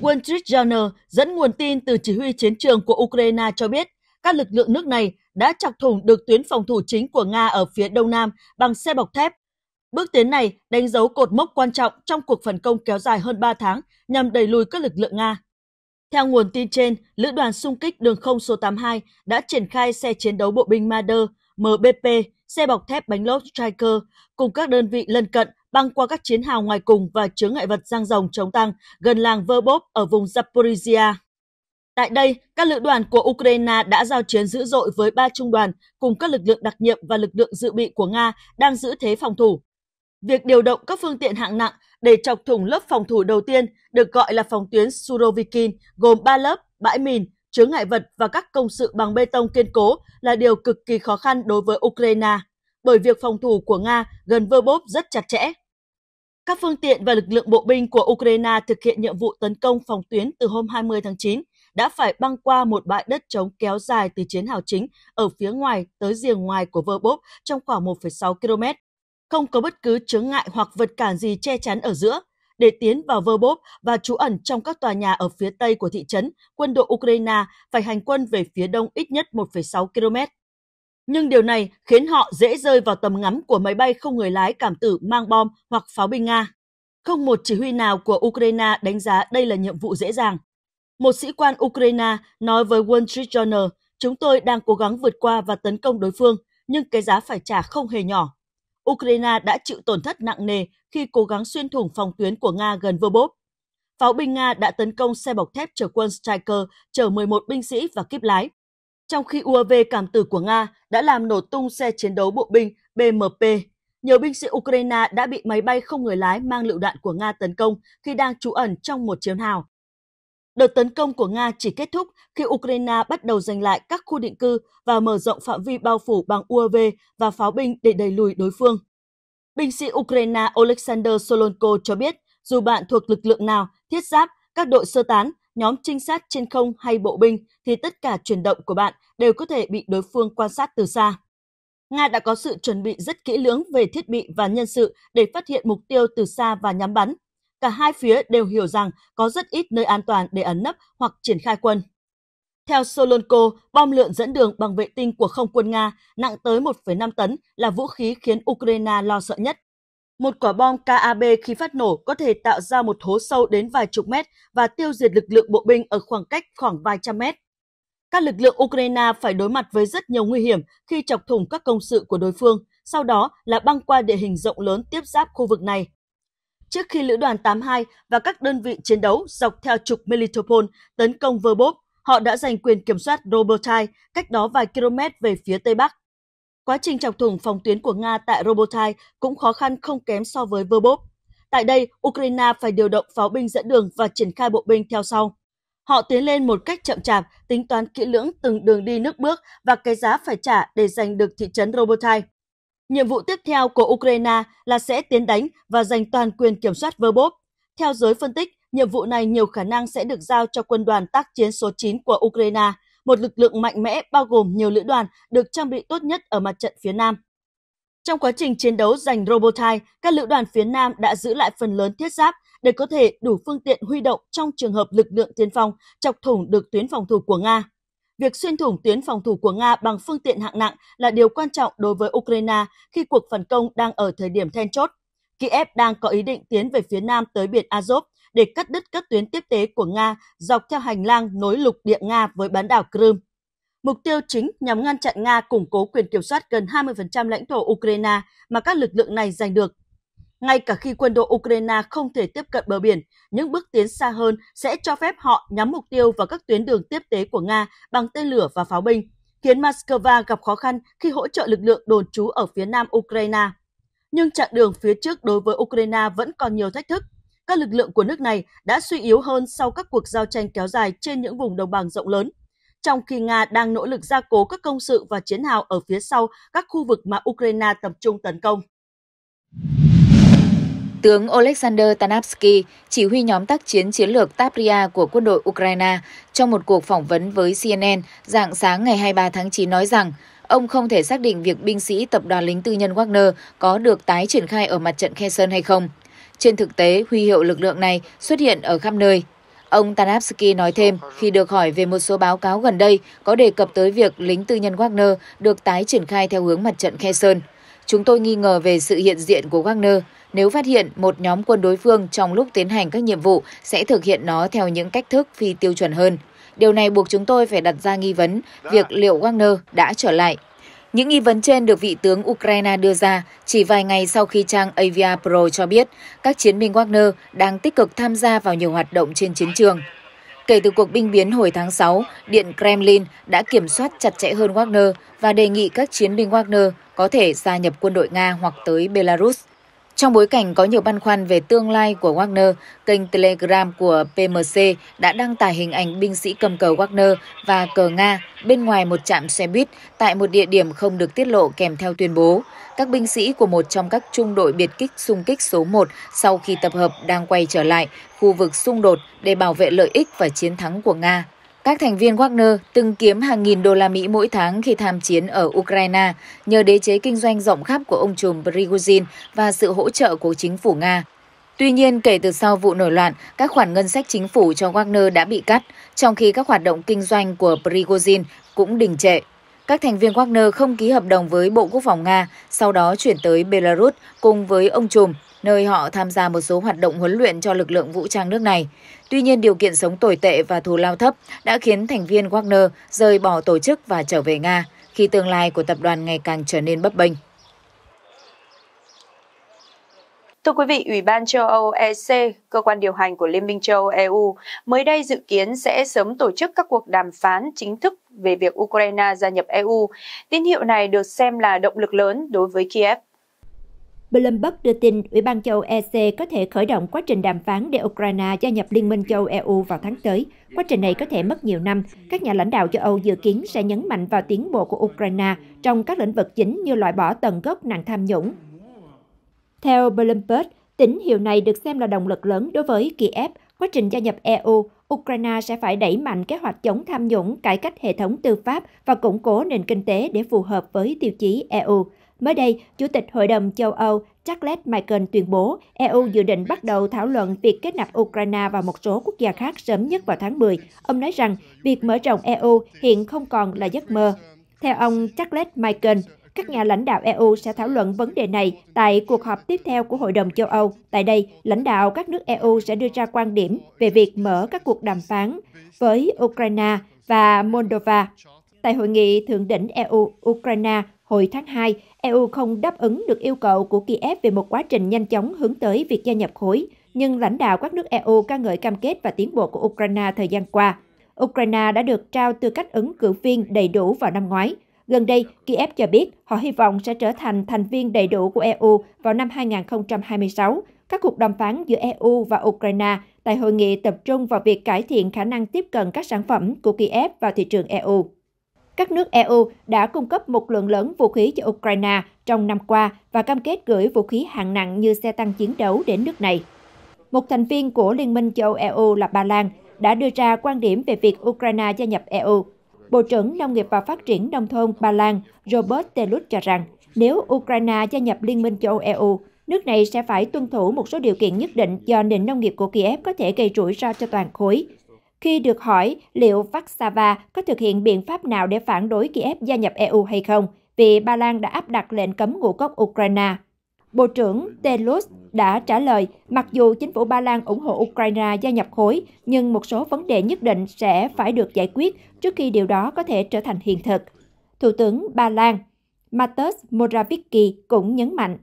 Wall Street Journal dẫn nguồn tin từ chỉ huy chiến trường của Ukraine cho biết các lực lượng nước này đã chọc thủng được tuyến phòng thủ chính của Nga ở phía đông nam bằng xe bọc thép Bước tiến này đánh dấu cột mốc quan trọng trong cuộc phản công kéo dài hơn 3 tháng nhằm đẩy lùi các lực lượng Nga. Theo nguồn tin trên, Lữ đoàn xung kích đường không số 82 đã triển khai xe chiến đấu bộ binh Marder, MBP, xe bọc thép bánh lốp Striker cùng các đơn vị lân cận băng qua các chiến hào ngoài cùng và chứa ngại vật giang rồng chống tăng gần làng Verbov ở vùng Zaporizhia. Tại đây, các lữ đoàn của Ukraine đã giao chiến dữ dội với ba trung đoàn cùng các lực lượng đặc nhiệm và lực lượng dự bị của Nga đang giữ thế phòng thủ. Việc điều động các phương tiện hạng nặng để chọc thủng lớp phòng thủ đầu tiên được gọi là phòng tuyến Surovikin gồm 3 lớp, bãi mìn, chứa ngại vật và các công sự bằng bê tông kiên cố là điều cực kỳ khó khăn đối với Ukraine, bởi việc phòng thủ của Nga gần vơ bốp rất chặt chẽ. Các phương tiện và lực lượng bộ binh của Ukraine thực hiện nhiệm vụ tấn công phòng tuyến từ hôm 20 tháng 9 đã phải băng qua một bãi đất trống kéo dài từ chiến hào chính ở phía ngoài tới rìa ngoài của Vơ Bốp trong khoảng 1,6 km không có bất cứ chướng ngại hoặc vật cản gì che chắn ở giữa. Để tiến vào Verbov và trú ẩn trong các tòa nhà ở phía tây của thị trấn, quân đội Ukraine phải hành quân về phía đông ít nhất 1,6 km. Nhưng điều này khiến họ dễ rơi vào tầm ngắm của máy bay không người lái cảm tử mang bom hoặc pháo binh Nga. Không một chỉ huy nào của Ukraine đánh giá đây là nhiệm vụ dễ dàng. Một sĩ quan Ukraine nói với Wall Street Journal, chúng tôi đang cố gắng vượt qua và tấn công đối phương, nhưng cái giá phải trả không hề nhỏ. Ukraine đã chịu tổn thất nặng nề khi cố gắng xuyên thủng phòng tuyến của Nga gần Verbov. Pháo binh Nga đã tấn công xe bọc thép chở quân Striker chở 11 binh sĩ và kíp lái. Trong khi UAV cảm tử của Nga đã làm nổ tung xe chiến đấu bộ binh BMP, nhiều binh sĩ Ukraine đã bị máy bay không người lái mang lựu đạn của Nga tấn công khi đang trú ẩn trong một chiến hào. Đợt tấn công của Nga chỉ kết thúc khi Ukraine bắt đầu giành lại các khu định cư và mở rộng phạm vi bao phủ bằng UAV và pháo binh để đẩy lùi đối phương. Binh sĩ Ukraine Alexander Solonko cho biết, dù bạn thuộc lực lượng nào, thiết giáp, các đội sơ tán, nhóm trinh sát trên không hay bộ binh, thì tất cả chuyển động của bạn đều có thể bị đối phương quan sát từ xa. Nga đã có sự chuẩn bị rất kỹ lưỡng về thiết bị và nhân sự để phát hiện mục tiêu từ xa và nhắm bắn, cả hai phía đều hiểu rằng có rất ít nơi an toàn để ẩn nấp hoặc triển khai quân. Theo Solonko, bom lượn dẫn đường bằng vệ tinh của không quân Nga nặng tới 1,5 tấn là vũ khí khiến Ukraine lo sợ nhất. Một quả bom KAB khi phát nổ có thể tạo ra một hố sâu đến vài chục mét và tiêu diệt lực lượng bộ binh ở khoảng cách khoảng vài trăm mét. Các lực lượng Ukraine phải đối mặt với rất nhiều nguy hiểm khi chọc thủng các công sự của đối phương, sau đó là băng qua địa hình rộng lớn tiếp giáp khu vực này trước khi lữ đoàn 82 và các đơn vị chiến đấu dọc theo trục Melitopol tấn công Verbov, họ đã giành quyền kiểm soát Robotai cách đó vài km về phía tây bắc. Quá trình chọc thủng phòng tuyến của Nga tại Robotai cũng khó khăn không kém so với Verbov. Tại đây, Ukraine phải điều động pháo binh dẫn đường và triển khai bộ binh theo sau. Họ tiến lên một cách chậm chạp, tính toán kỹ lưỡng từng đường đi nước bước và cái giá phải trả để giành được thị trấn Robotai. Nhiệm vụ tiếp theo của Ukraine là sẽ tiến đánh và giành toàn quyền kiểm soát Verbov. Theo giới phân tích, nhiệm vụ này nhiều khả năng sẽ được giao cho quân đoàn tác chiến số 9 của Ukraine, một lực lượng mạnh mẽ bao gồm nhiều lữ đoàn được trang bị tốt nhất ở mặt trận phía Nam. Trong quá trình chiến đấu giành Robotai, các lữ đoàn phía Nam đã giữ lại phần lớn thiết giáp để có thể đủ phương tiện huy động trong trường hợp lực lượng tiên phong chọc thủng được tuyến phòng thủ của Nga. Việc xuyên thủng tuyến phòng thủ của Nga bằng phương tiện hạng nặng là điều quan trọng đối với Ukraine khi cuộc phản công đang ở thời điểm then chốt. Kiev đang có ý định tiến về phía nam tới biển Azov để cắt đứt các tuyến tiếp tế của Nga dọc theo hành lang nối lục địa Nga với bán đảo Crimea. Mục tiêu chính nhằm ngăn chặn Nga củng cố quyền kiểm soát gần 20% lãnh thổ Ukraine mà các lực lượng này giành được ngay cả khi quân đội Ukraine không thể tiếp cận bờ biển, những bước tiến xa hơn sẽ cho phép họ nhắm mục tiêu vào các tuyến đường tiếp tế của Nga bằng tên lửa và pháo binh, khiến Moscow gặp khó khăn khi hỗ trợ lực lượng đồn trú ở phía nam Ukraine. Nhưng chặng đường phía trước đối với Ukraine vẫn còn nhiều thách thức. Các lực lượng của nước này đã suy yếu hơn sau các cuộc giao tranh kéo dài trên những vùng đồng bằng rộng lớn trong khi Nga đang nỗ lực gia cố các công sự và chiến hào ở phía sau các khu vực mà Ukraine tập trung tấn công. Tướng Oleksandr Tanapsky, chỉ huy nhóm tác chiến chiến lược Tapria của quân đội Ukraine, trong một cuộc phỏng vấn với CNN dạng sáng ngày 23 tháng 9 nói rằng ông không thể xác định việc binh sĩ tập đoàn lính tư nhân Wagner có được tái triển khai ở mặt trận Kherson hay không. Trên thực tế, huy hiệu lực lượng này xuất hiện ở khắp nơi. Ông Tanapsky nói thêm khi được hỏi về một số báo cáo gần đây có đề cập tới việc lính tư nhân Wagner được tái triển khai theo hướng mặt trận Kherson. Chúng tôi nghi ngờ về sự hiện diện của Wagner. Nếu phát hiện một nhóm quân đối phương trong lúc tiến hành các nhiệm vụ sẽ thực hiện nó theo những cách thức phi tiêu chuẩn hơn. Điều này buộc chúng tôi phải đặt ra nghi vấn việc liệu Wagner đã trở lại. Những nghi vấn trên được vị tướng Ukraine đưa ra chỉ vài ngày sau khi trang Avia Pro cho biết các chiến binh Wagner đang tích cực tham gia vào nhiều hoạt động trên chiến trường. Kể từ cuộc binh biến hồi tháng 6, Điện Kremlin đã kiểm soát chặt chẽ hơn Wagner và đề nghị các chiến binh Wagner có thể gia nhập quân đội Nga hoặc tới Belarus. Trong bối cảnh có nhiều băn khoăn về tương lai của Wagner, kênh Telegram của PMC đã đăng tải hình ảnh binh sĩ cầm cờ Wagner và cờ Nga bên ngoài một trạm xe buýt tại một địa điểm không được tiết lộ kèm theo tuyên bố. Các binh sĩ của một trong các trung đội biệt kích xung kích số 1 sau khi tập hợp đang quay trở lại khu vực xung đột để bảo vệ lợi ích và chiến thắng của Nga. Các thành viên Wagner từng kiếm hàng nghìn đô la Mỹ mỗi tháng khi tham chiến ở Ukraine nhờ đế chế kinh doanh rộng khắp của ông trùm Prigozhin và sự hỗ trợ của chính phủ Nga. Tuy nhiên, kể từ sau vụ nổi loạn, các khoản ngân sách chính phủ cho Wagner đã bị cắt, trong khi các hoạt động kinh doanh của Prigozhin cũng đình trệ. Các thành viên Wagner không ký hợp đồng với Bộ Quốc phòng Nga, sau đó chuyển tới Belarus cùng với ông trùm nơi họ tham gia một số hoạt động huấn luyện cho lực lượng vũ trang nước này. Tuy nhiên, điều kiện sống tồi tệ và thù lao thấp đã khiến thành viên Wagner rời bỏ tổ chức và trở về Nga, khi tương lai của tập đoàn ngày càng trở nên bấp bênh. Thưa quý vị, Ủy ban châu Âu EC, cơ quan điều hành của Liên minh châu Âu EU, mới đây dự kiến sẽ sớm tổ chức các cuộc đàm phán chính thức về việc Ukraine gia nhập EU. Tín hiệu này được xem là động lực lớn đối với Kiev. Bloomberg đưa tin Ủy ban châu EC có thể khởi động quá trình đàm phán để Ukraine gia nhập Liên minh châu EU vào tháng tới. Quá trình này có thể mất nhiều năm. Các nhà lãnh đạo châu Âu dự kiến sẽ nhấn mạnh vào tiến bộ của Ukraine trong các lĩnh vực chính như loại bỏ tận gốc nạn tham nhũng. Theo Bloomberg, tín hiệu này được xem là động lực lớn đối với Kiev. Quá trình gia nhập EU, Ukraine sẽ phải đẩy mạnh kế hoạch chống tham nhũng, cải cách hệ thống tư pháp và củng cố nền kinh tế để phù hợp với tiêu chí EU. Mới đây, Chủ tịch Hội đồng châu Âu Charles Michael tuyên bố EU dự định bắt đầu thảo luận việc kết nạp Ukraine và một số quốc gia khác sớm nhất vào tháng 10. Ông nói rằng việc mở rộng EU hiện không còn là giấc mơ. Theo ông Charles Michael, các nhà lãnh đạo EU sẽ thảo luận vấn đề này tại cuộc họp tiếp theo của Hội đồng châu Âu. Tại đây, lãnh đạo các nước EU sẽ đưa ra quan điểm về việc mở các cuộc đàm phán với Ukraine và Moldova. Tại hội nghị thượng đỉnh EU-Ukraine Hồi tháng 2, EU không đáp ứng được yêu cầu của Kiev về một quá trình nhanh chóng hướng tới việc gia nhập khối, nhưng lãnh đạo các nước EU ca ngợi cam kết và tiến bộ của Ukraine thời gian qua. Ukraine đã được trao tư cách ứng cử viên đầy đủ vào năm ngoái. Gần đây, Kiev cho biết họ hy vọng sẽ trở thành thành viên đầy đủ của EU vào năm 2026. Các cuộc đàm phán giữa EU và Ukraine tại hội nghị tập trung vào việc cải thiện khả năng tiếp cận các sản phẩm của Kiev vào thị trường EU các nước EU đã cung cấp một lượng lớn vũ khí cho Ukraine trong năm qua và cam kết gửi vũ khí hạng nặng như xe tăng chiến đấu đến nước này. Một thành viên của Liên minh châu EU e là Ba Lan đã đưa ra quan điểm về việc Ukraine gia nhập EU. Bộ trưởng Nông nghiệp và Phát triển Nông thôn Ba Lan Robert Telut cho rằng, nếu Ukraine gia nhập Liên minh châu EU, e nước này sẽ phải tuân thủ một số điều kiện nhất định do nền nông nghiệp của Kiev có thể gây rủi ro cho toàn khối, khi được hỏi liệu Václava có thực hiện biện pháp nào để phản đối Kiev gia nhập EU hay không, vì Ba Lan đã áp đặt lệnh cấm ngũ cốc Ukraine. Bộ trưởng Telus đã trả lời, mặc dù chính phủ Ba Lan ủng hộ Ukraine gia nhập khối, nhưng một số vấn đề nhất định sẽ phải được giải quyết trước khi điều đó có thể trở thành hiện thực. Thủ tướng Ba Lan Mateusz Morawiecki cũng nhấn mạnh,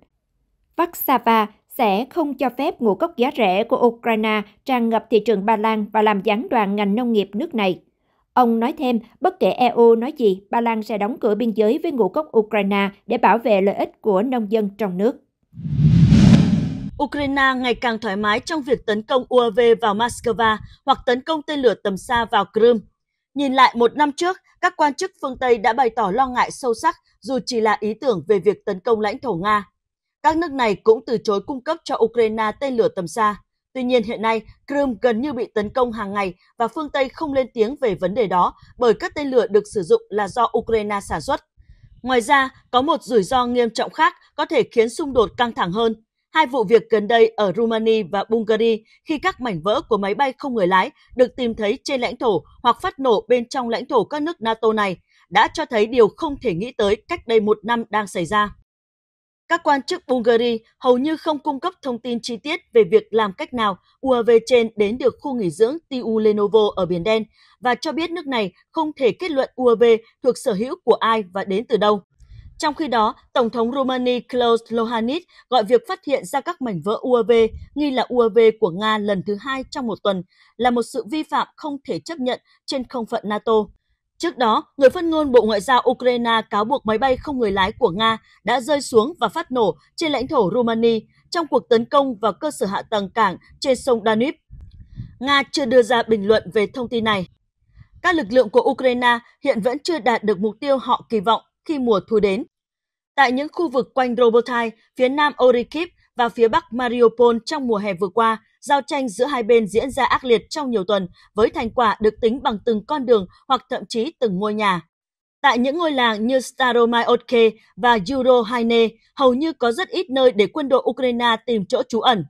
Warsaw sẽ không cho phép ngũ cốc giá rẻ của Ukraine tràn ngập thị trường Ba Lan và làm gián đoạn ngành nông nghiệp nước này. Ông nói thêm, bất kể EU nói gì, Ba Lan sẽ đóng cửa biên giới với ngũ cốc Ukraine để bảo vệ lợi ích của nông dân trong nước. Ukraine ngày càng thoải mái trong việc tấn công UAV vào Moscow hoặc tấn công tên lửa tầm xa vào Crimea. Nhìn lại một năm trước, các quan chức phương Tây đã bày tỏ lo ngại sâu sắc dù chỉ là ý tưởng về việc tấn công lãnh thổ Nga. Các nước này cũng từ chối cung cấp cho Ukraine tên lửa tầm xa. Tuy nhiên hiện nay, Crimea gần như bị tấn công hàng ngày và phương Tây không lên tiếng về vấn đề đó bởi các tên lửa được sử dụng là do Ukraine sản xuất. Ngoài ra, có một rủi ro nghiêm trọng khác có thể khiến xung đột căng thẳng hơn. Hai vụ việc gần đây ở Rumani và Bulgaria khi các mảnh vỡ của máy bay không người lái được tìm thấy trên lãnh thổ hoặc phát nổ bên trong lãnh thổ các nước NATO này đã cho thấy điều không thể nghĩ tới cách đây một năm đang xảy ra. Các quan chức Bulgaria hầu như không cung cấp thông tin chi tiết về việc làm cách nào UAV trên đến được khu nghỉ dưỡng Tiu Lenovo ở Biển Đen và cho biết nước này không thể kết luận UAV thuộc sở hữu của ai và đến từ đâu. Trong khi đó, Tổng thống Romania Klaus Lohannis gọi việc phát hiện ra các mảnh vỡ UAV nghi là UAV của Nga lần thứ hai trong một tuần là một sự vi phạm không thể chấp nhận trên không phận NATO. Trước đó, người phát ngôn Bộ Ngoại giao Ukraine cáo buộc máy bay không người lái của Nga đã rơi xuống và phát nổ trên lãnh thổ Romania trong cuộc tấn công vào cơ sở hạ tầng cảng trên sông Danube. Nga chưa đưa ra bình luận về thông tin này. Các lực lượng của Ukraine hiện vẫn chưa đạt được mục tiêu họ kỳ vọng khi mùa thu đến. Tại những khu vực quanh Robotai, phía nam Orikip, và phía bắc Mariupol trong mùa hè vừa qua, giao tranh giữa hai bên diễn ra ác liệt trong nhiều tuần với thành quả được tính bằng từng con đường hoặc thậm chí từng ngôi nhà. Tại những ngôi làng như Staromaivke và Eurohaine, hầu như có rất ít nơi để quân đội Ukraine tìm chỗ trú ẩn.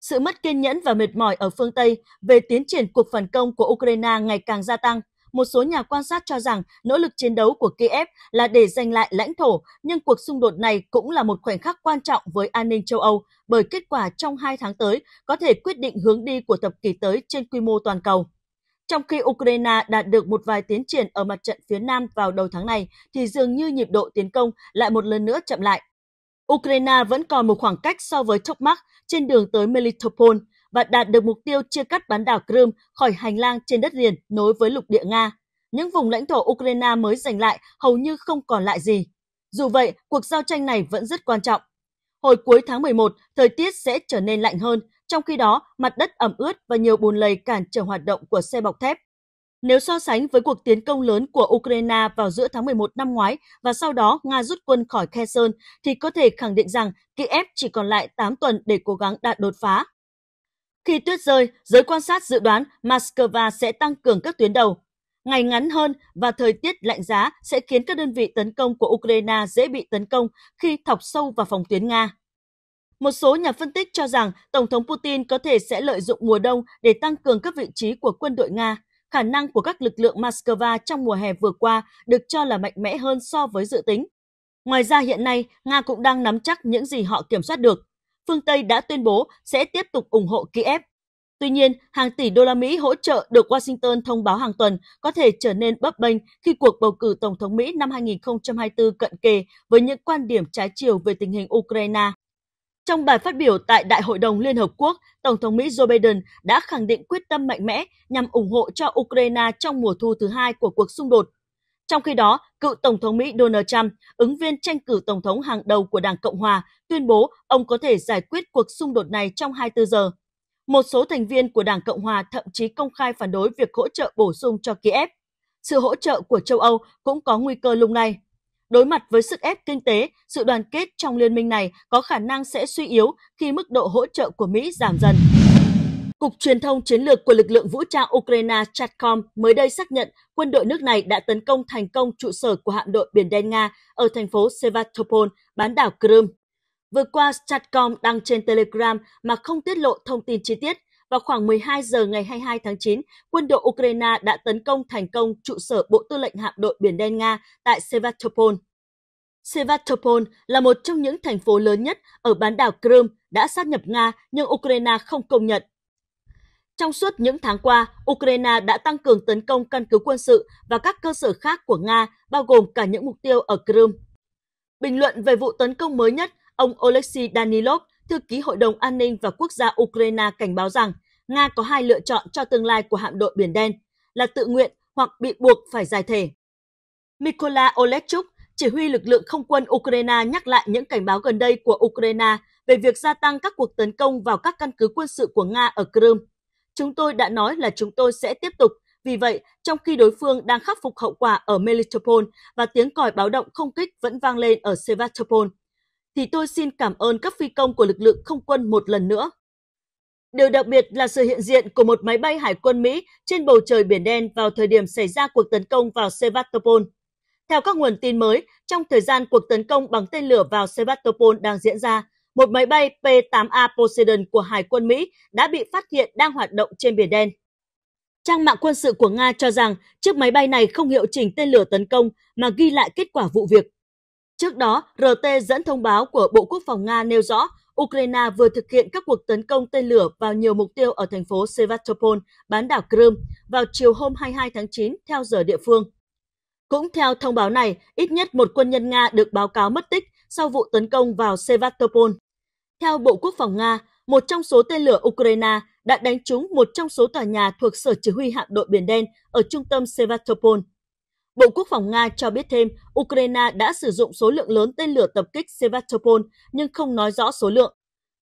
Sự mất kiên nhẫn và mệt mỏi ở phương Tây về tiến triển cuộc phản công của Ukraine ngày càng gia tăng một số nhà quan sát cho rằng nỗ lực chiến đấu của Kiev là để giành lại lãnh thổ, nhưng cuộc xung đột này cũng là một khoảnh khắc quan trọng với an ninh châu Âu bởi kết quả trong hai tháng tới có thể quyết định hướng đi của thập kỷ tới trên quy mô toàn cầu. Trong khi Ukraine đạt được một vài tiến triển ở mặt trận phía Nam vào đầu tháng này, thì dường như nhịp độ tiến công lại một lần nữa chậm lại. Ukraine vẫn còn một khoảng cách so với Tokmak trên đường tới Melitopol, và đạt được mục tiêu chia cắt bán đảo Crimea khỏi hành lang trên đất liền nối với lục địa Nga. Những vùng lãnh thổ Ukraine mới giành lại hầu như không còn lại gì. Dù vậy, cuộc giao tranh này vẫn rất quan trọng. Hồi cuối tháng 11, thời tiết sẽ trở nên lạnh hơn, trong khi đó mặt đất ẩm ướt và nhiều bùn lầy cản trở hoạt động của xe bọc thép. Nếu so sánh với cuộc tiến công lớn của Ukraine vào giữa tháng 11 năm ngoái và sau đó Nga rút quân khỏi Kherson, thì có thể khẳng định rằng Kiev chỉ còn lại 8 tuần để cố gắng đạt đột phá. Khi tuyết rơi, giới quan sát dự đoán Moscow sẽ tăng cường các tuyến đầu. Ngày ngắn hơn và thời tiết lạnh giá sẽ khiến các đơn vị tấn công của Ukraine dễ bị tấn công khi thọc sâu vào phòng tuyến Nga. Một số nhà phân tích cho rằng Tổng thống Putin có thể sẽ lợi dụng mùa đông để tăng cường các vị trí của quân đội Nga. Khả năng của các lực lượng Moscow trong mùa hè vừa qua được cho là mạnh mẽ hơn so với dự tính. Ngoài ra hiện nay, Nga cũng đang nắm chắc những gì họ kiểm soát được phương Tây đã tuyên bố sẽ tiếp tục ủng hộ Kiev. Tuy nhiên, hàng tỷ đô la Mỹ hỗ trợ được Washington thông báo hàng tuần có thể trở nên bấp bênh khi cuộc bầu cử Tổng thống Mỹ năm 2024 cận kề với những quan điểm trái chiều về tình hình Ukraine. Trong bài phát biểu tại Đại hội đồng Liên Hợp Quốc, Tổng thống Mỹ Joe Biden đã khẳng định quyết tâm mạnh mẽ nhằm ủng hộ cho Ukraine trong mùa thu thứ hai của cuộc xung đột trong khi đó, cựu Tổng thống Mỹ Donald Trump, ứng viên tranh cử Tổng thống hàng đầu của Đảng Cộng Hòa, tuyên bố ông có thể giải quyết cuộc xung đột này trong 24 giờ. Một số thành viên của Đảng Cộng Hòa thậm chí công khai phản đối việc hỗ trợ bổ sung cho Kiev. Sự hỗ trợ của châu Âu cũng có nguy cơ lung lay. Đối mặt với sức ép kinh tế, sự đoàn kết trong liên minh này có khả năng sẽ suy yếu khi mức độ hỗ trợ của Mỹ giảm dần. Cục Truyền thông Chiến lược của lực lượng vũ trang Ukraine Chatcom mới đây xác nhận quân đội nước này đã tấn công thành công trụ sở của hạm đội Biển Đen Nga ở thành phố Sevastopol, bán đảo Crimea. Vừa qua, Chatcom đăng trên Telegram mà không tiết lộ thông tin chi tiết. Vào khoảng 12 giờ ngày 22 tháng 9, quân đội Ukraine đã tấn công thành công trụ sở Bộ Tư lệnh Hạm đội Biển Đen Nga tại Sevastopol. Sevastopol là một trong những thành phố lớn nhất ở bán đảo Crimea đã sát nhập Nga nhưng Ukraine không công nhận trong suốt những tháng qua, Ukraine đã tăng cường tấn công căn cứ quân sự và các cơ sở khác của Nga, bao gồm cả những mục tiêu ở Crimea. Bình luận về vụ tấn công mới nhất, ông Oleksiy Danilov, thư ký Hội đồng An ninh và Quốc gia Ukraine cảnh báo rằng Nga có hai lựa chọn cho tương lai của hạm đội Biển Đen là tự nguyện hoặc bị buộc phải giải thể. Mykola Olechuk, chỉ huy lực lượng không quân Ukraine nhắc lại những cảnh báo gần đây của Ukraine về việc gia tăng các cuộc tấn công vào các căn cứ quân sự của Nga ở Crimea Chúng tôi đã nói là chúng tôi sẽ tiếp tục. Vì vậy, trong khi đối phương đang khắc phục hậu quả ở Melitopol và tiếng còi báo động không kích vẫn vang lên ở Sevastopol, thì tôi xin cảm ơn các phi công của lực lượng không quân một lần nữa. Điều đặc biệt là sự hiện diện của một máy bay hải quân Mỹ trên bầu trời Biển Đen vào thời điểm xảy ra cuộc tấn công vào Sevastopol. Theo các nguồn tin mới, trong thời gian cuộc tấn công bằng tên lửa vào Sevastopol đang diễn ra, một máy bay P-8A Poseidon của Hải quân Mỹ đã bị phát hiện đang hoạt động trên Biển Đen. Trang mạng quân sự của Nga cho rằng chiếc máy bay này không hiệu chỉnh tên lửa tấn công mà ghi lại kết quả vụ việc. Trước đó, RT dẫn thông báo của Bộ Quốc phòng Nga nêu rõ Ukraine vừa thực hiện các cuộc tấn công tên lửa vào nhiều mục tiêu ở thành phố Sevastopol, bán đảo Crimea vào chiều hôm 22 tháng 9 theo giờ địa phương. Cũng theo thông báo này, ít nhất một quân nhân Nga được báo cáo mất tích sau vụ tấn công vào Sevastopol. Theo Bộ Quốc phòng Nga, một trong số tên lửa Ukraine đã đánh trúng một trong số tòa nhà thuộc Sở Chỉ huy Hạm đội Biển Đen ở trung tâm Sevastopol. Bộ Quốc phòng Nga cho biết thêm, Ukraine đã sử dụng số lượng lớn tên lửa tập kích Sevastopol nhưng không nói rõ số lượng.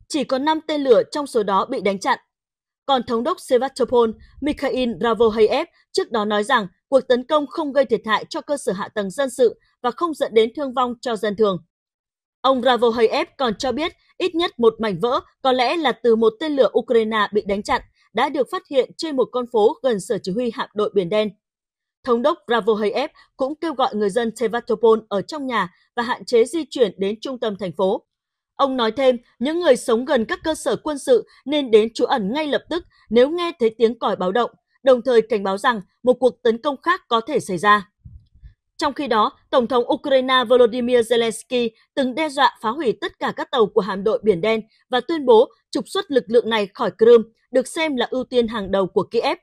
Chỉ có 5 tên lửa trong số đó bị đánh chặn. Còn Thống đốc Sevastopol Mikhail Ravohayev trước đó nói rằng cuộc tấn công không gây thiệt hại cho cơ sở hạ tầng dân sự và không dẫn đến thương vong cho dân thường. Ông Ravohayev còn cho biết ít nhất một mảnh vỡ có lẽ là từ một tên lửa Ukraine bị đánh chặn đã được phát hiện trên một con phố gần sở chỉ huy hạm đội Biển Đen. Thống đốc Ravohayev cũng kêu gọi người dân Sevatopol ở trong nhà và hạn chế di chuyển đến trung tâm thành phố. Ông nói thêm, những người sống gần các cơ sở quân sự nên đến trú ẩn ngay lập tức nếu nghe thấy tiếng còi báo động, đồng thời cảnh báo rằng một cuộc tấn công khác có thể xảy ra. Trong khi đó, Tổng thống Ukraine Volodymyr Zelensky từng đe dọa phá hủy tất cả các tàu của hạm đội Biển Đen và tuyên bố trục xuất lực lượng này khỏi Crimea, được xem là ưu tiên hàng đầu của Kiev.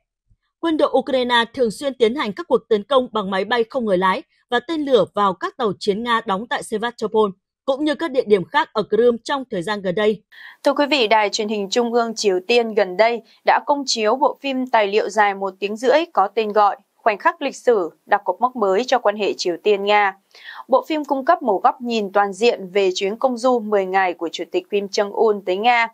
Quân đội Ukraine thường xuyên tiến hành các cuộc tấn công bằng máy bay không người lái và tên lửa vào các tàu chiến Nga đóng tại Sevastopol cũng như các địa điểm khác ở Crimea trong thời gian gần đây. Thưa quý vị, Đài truyền hình Trung ương Triều Tiên gần đây đã công chiếu bộ phim tài liệu dài một tiếng rưỡi có tên gọi khoảnh khắc lịch sử đặt cột mốc mới cho quan hệ Triều Tiên-Nga. Bộ phim cung cấp một góc nhìn toàn diện về chuyến công du 10 ngày của Chủ tịch Kim Jong-un tới Nga.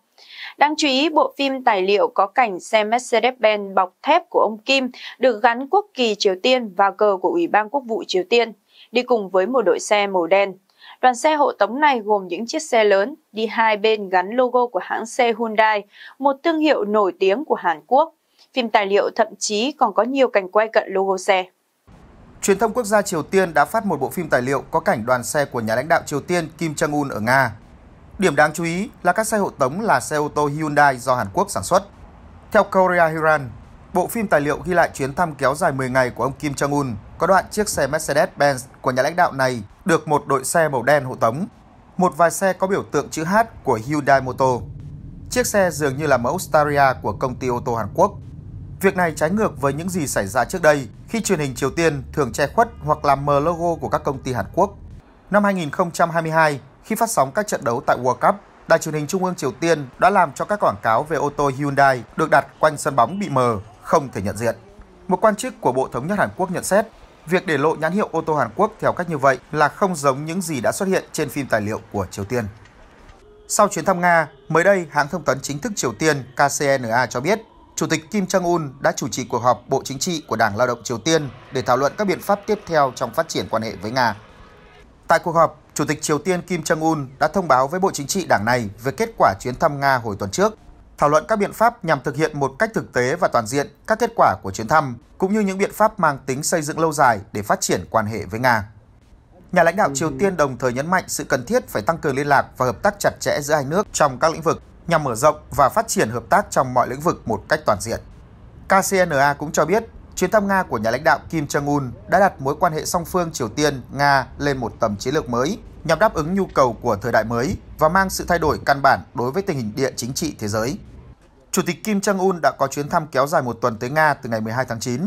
Đáng chú ý, bộ phim tài liệu có cảnh xe Mercedes-Benz bọc thép của ông Kim được gắn quốc kỳ Triều Tiên và cờ của Ủy ban Quốc vụ Triều Tiên, đi cùng với một đội xe màu đen. Đoàn xe hộ tống này gồm những chiếc xe lớn, đi hai bên gắn logo của hãng xe Hyundai, một thương hiệu nổi tiếng của Hàn Quốc. Phim tài liệu thậm chí còn có nhiều cảnh quay cận logo xe. Truyền thông quốc gia Triều Tiên đã phát một bộ phim tài liệu có cảnh đoàn xe của nhà lãnh đạo Triều Tiên Kim Jong-un ở Nga. Điểm đáng chú ý là các xe hộ tống là xe ô tô Hyundai do Hàn Quốc sản xuất. Theo Korea Herald, bộ phim tài liệu ghi lại chuyến thăm kéo dài 10 ngày của ông Kim Jong-un, có đoạn chiếc xe Mercedes-Benz của nhà lãnh đạo này được một đội xe màu đen hộ tống. Một vài xe có biểu tượng chữ H của Hyundai Motor. Chiếc xe dường như là mẫu Staria của công ty ô tô Hàn Quốc Việc này trái ngược với những gì xảy ra trước đây, khi truyền hình Triều Tiên thường che khuất hoặc làm mờ logo của các công ty Hàn Quốc. Năm 2022, khi phát sóng các trận đấu tại World Cup, đài truyền hình trung ương Triều Tiên đã làm cho các quảng cáo về ô tô Hyundai được đặt quanh sân bóng bị mờ, không thể nhận diện. Một quan chức của Bộ Thống nhất Hàn Quốc nhận xét, việc để lộ nhãn hiệu ô tô Hàn Quốc theo cách như vậy là không giống những gì đã xuất hiện trên phim tài liệu của Triều Tiên. Sau chuyến thăm Nga, mới đây hãng thông tấn chính thức Triều Tiên KCNA cho biết Chủ tịch Kim Jong-un đã chủ trì cuộc họp Bộ Chính trị của Đảng Lao động Triều Tiên để thảo luận các biện pháp tiếp theo trong phát triển quan hệ với Nga. Tại cuộc họp, Chủ tịch Triều Tiên Kim Jong-un đã thông báo với Bộ Chính trị Đảng này về kết quả chuyến thăm Nga hồi tuần trước, thảo luận các biện pháp nhằm thực hiện một cách thực tế và toàn diện các kết quả của chuyến thăm, cũng như những biện pháp mang tính xây dựng lâu dài để phát triển quan hệ với Nga. Nhà lãnh đạo Triều Tiên đồng thời nhấn mạnh sự cần thiết phải tăng cường liên lạc và hợp tác chặt chẽ giữa hai nước trong các lĩnh vực nhằm mở rộng và phát triển hợp tác trong mọi lĩnh vực một cách toàn diện. KCNA cũng cho biết chuyến thăm Nga của nhà lãnh đạo Kim Jong-un đã đặt mối quan hệ song phương Triều Tiên-Nga lên một tầm chiến lược mới nhằm đáp ứng nhu cầu của thời đại mới và mang sự thay đổi căn bản đối với tình hình địa chính trị thế giới. Chủ tịch Kim Jong-un đã có chuyến thăm kéo dài một tuần tới Nga từ ngày 12 tháng 9.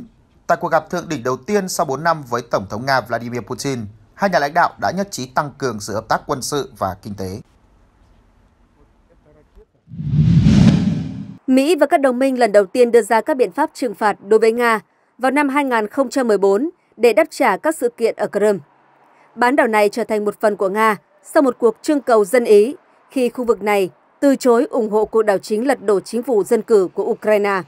Tại cuộc gặp thượng đỉnh đầu tiên sau 4 năm với Tổng thống Nga Vladimir Putin, hai nhà lãnh đạo đã nhất trí tăng cường sự hợp tác quân sự và kinh tế. Mỹ và các đồng minh lần đầu tiên đưa ra các biện pháp trừng phạt đối với Nga vào năm 2014 để đáp trả các sự kiện ở Crimea. Bán đảo này trở thành một phần của Nga sau một cuộc trưng cầu dân Ý khi khu vực này từ chối ủng hộ cuộc đảo chính lật đổ chính phủ dân cử của Ukraine.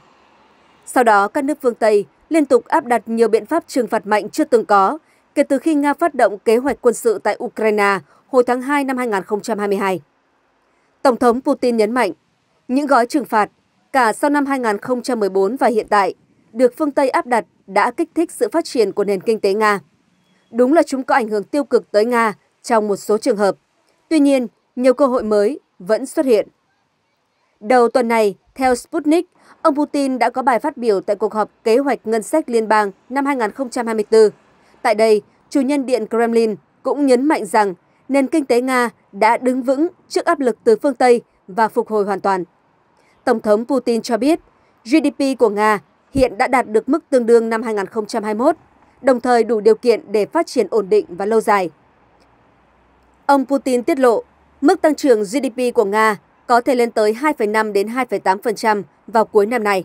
Sau đó, các nước phương Tây liên tục áp đặt nhiều biện pháp trừng phạt mạnh chưa từng có kể từ khi Nga phát động kế hoạch quân sự tại Ukraine hồi tháng 2 năm 2022. Tổng thống Putin nhấn mạnh, những gói trừng phạt, cả sau năm 2014 và hiện tại, được phương Tây áp đặt đã kích thích sự phát triển của nền kinh tế Nga. Đúng là chúng có ảnh hưởng tiêu cực tới Nga trong một số trường hợp. Tuy nhiên, nhiều cơ hội mới vẫn xuất hiện. Đầu tuần này, theo Sputnik, ông Putin đã có bài phát biểu tại cuộc họp kế hoạch ngân sách liên bang năm 2024. Tại đây, chủ nhân Điện Kremlin cũng nhấn mạnh rằng nền kinh tế Nga đã đứng vững trước áp lực từ phương Tây và phục hồi hoàn toàn. Tổng thống Putin cho biết GDP của Nga hiện đã đạt được mức tương đương năm 2021, đồng thời đủ điều kiện để phát triển ổn định và lâu dài. Ông Putin tiết lộ, mức tăng trưởng GDP của Nga có thể lên tới 2,5 đến 2,8% vào cuối năm nay.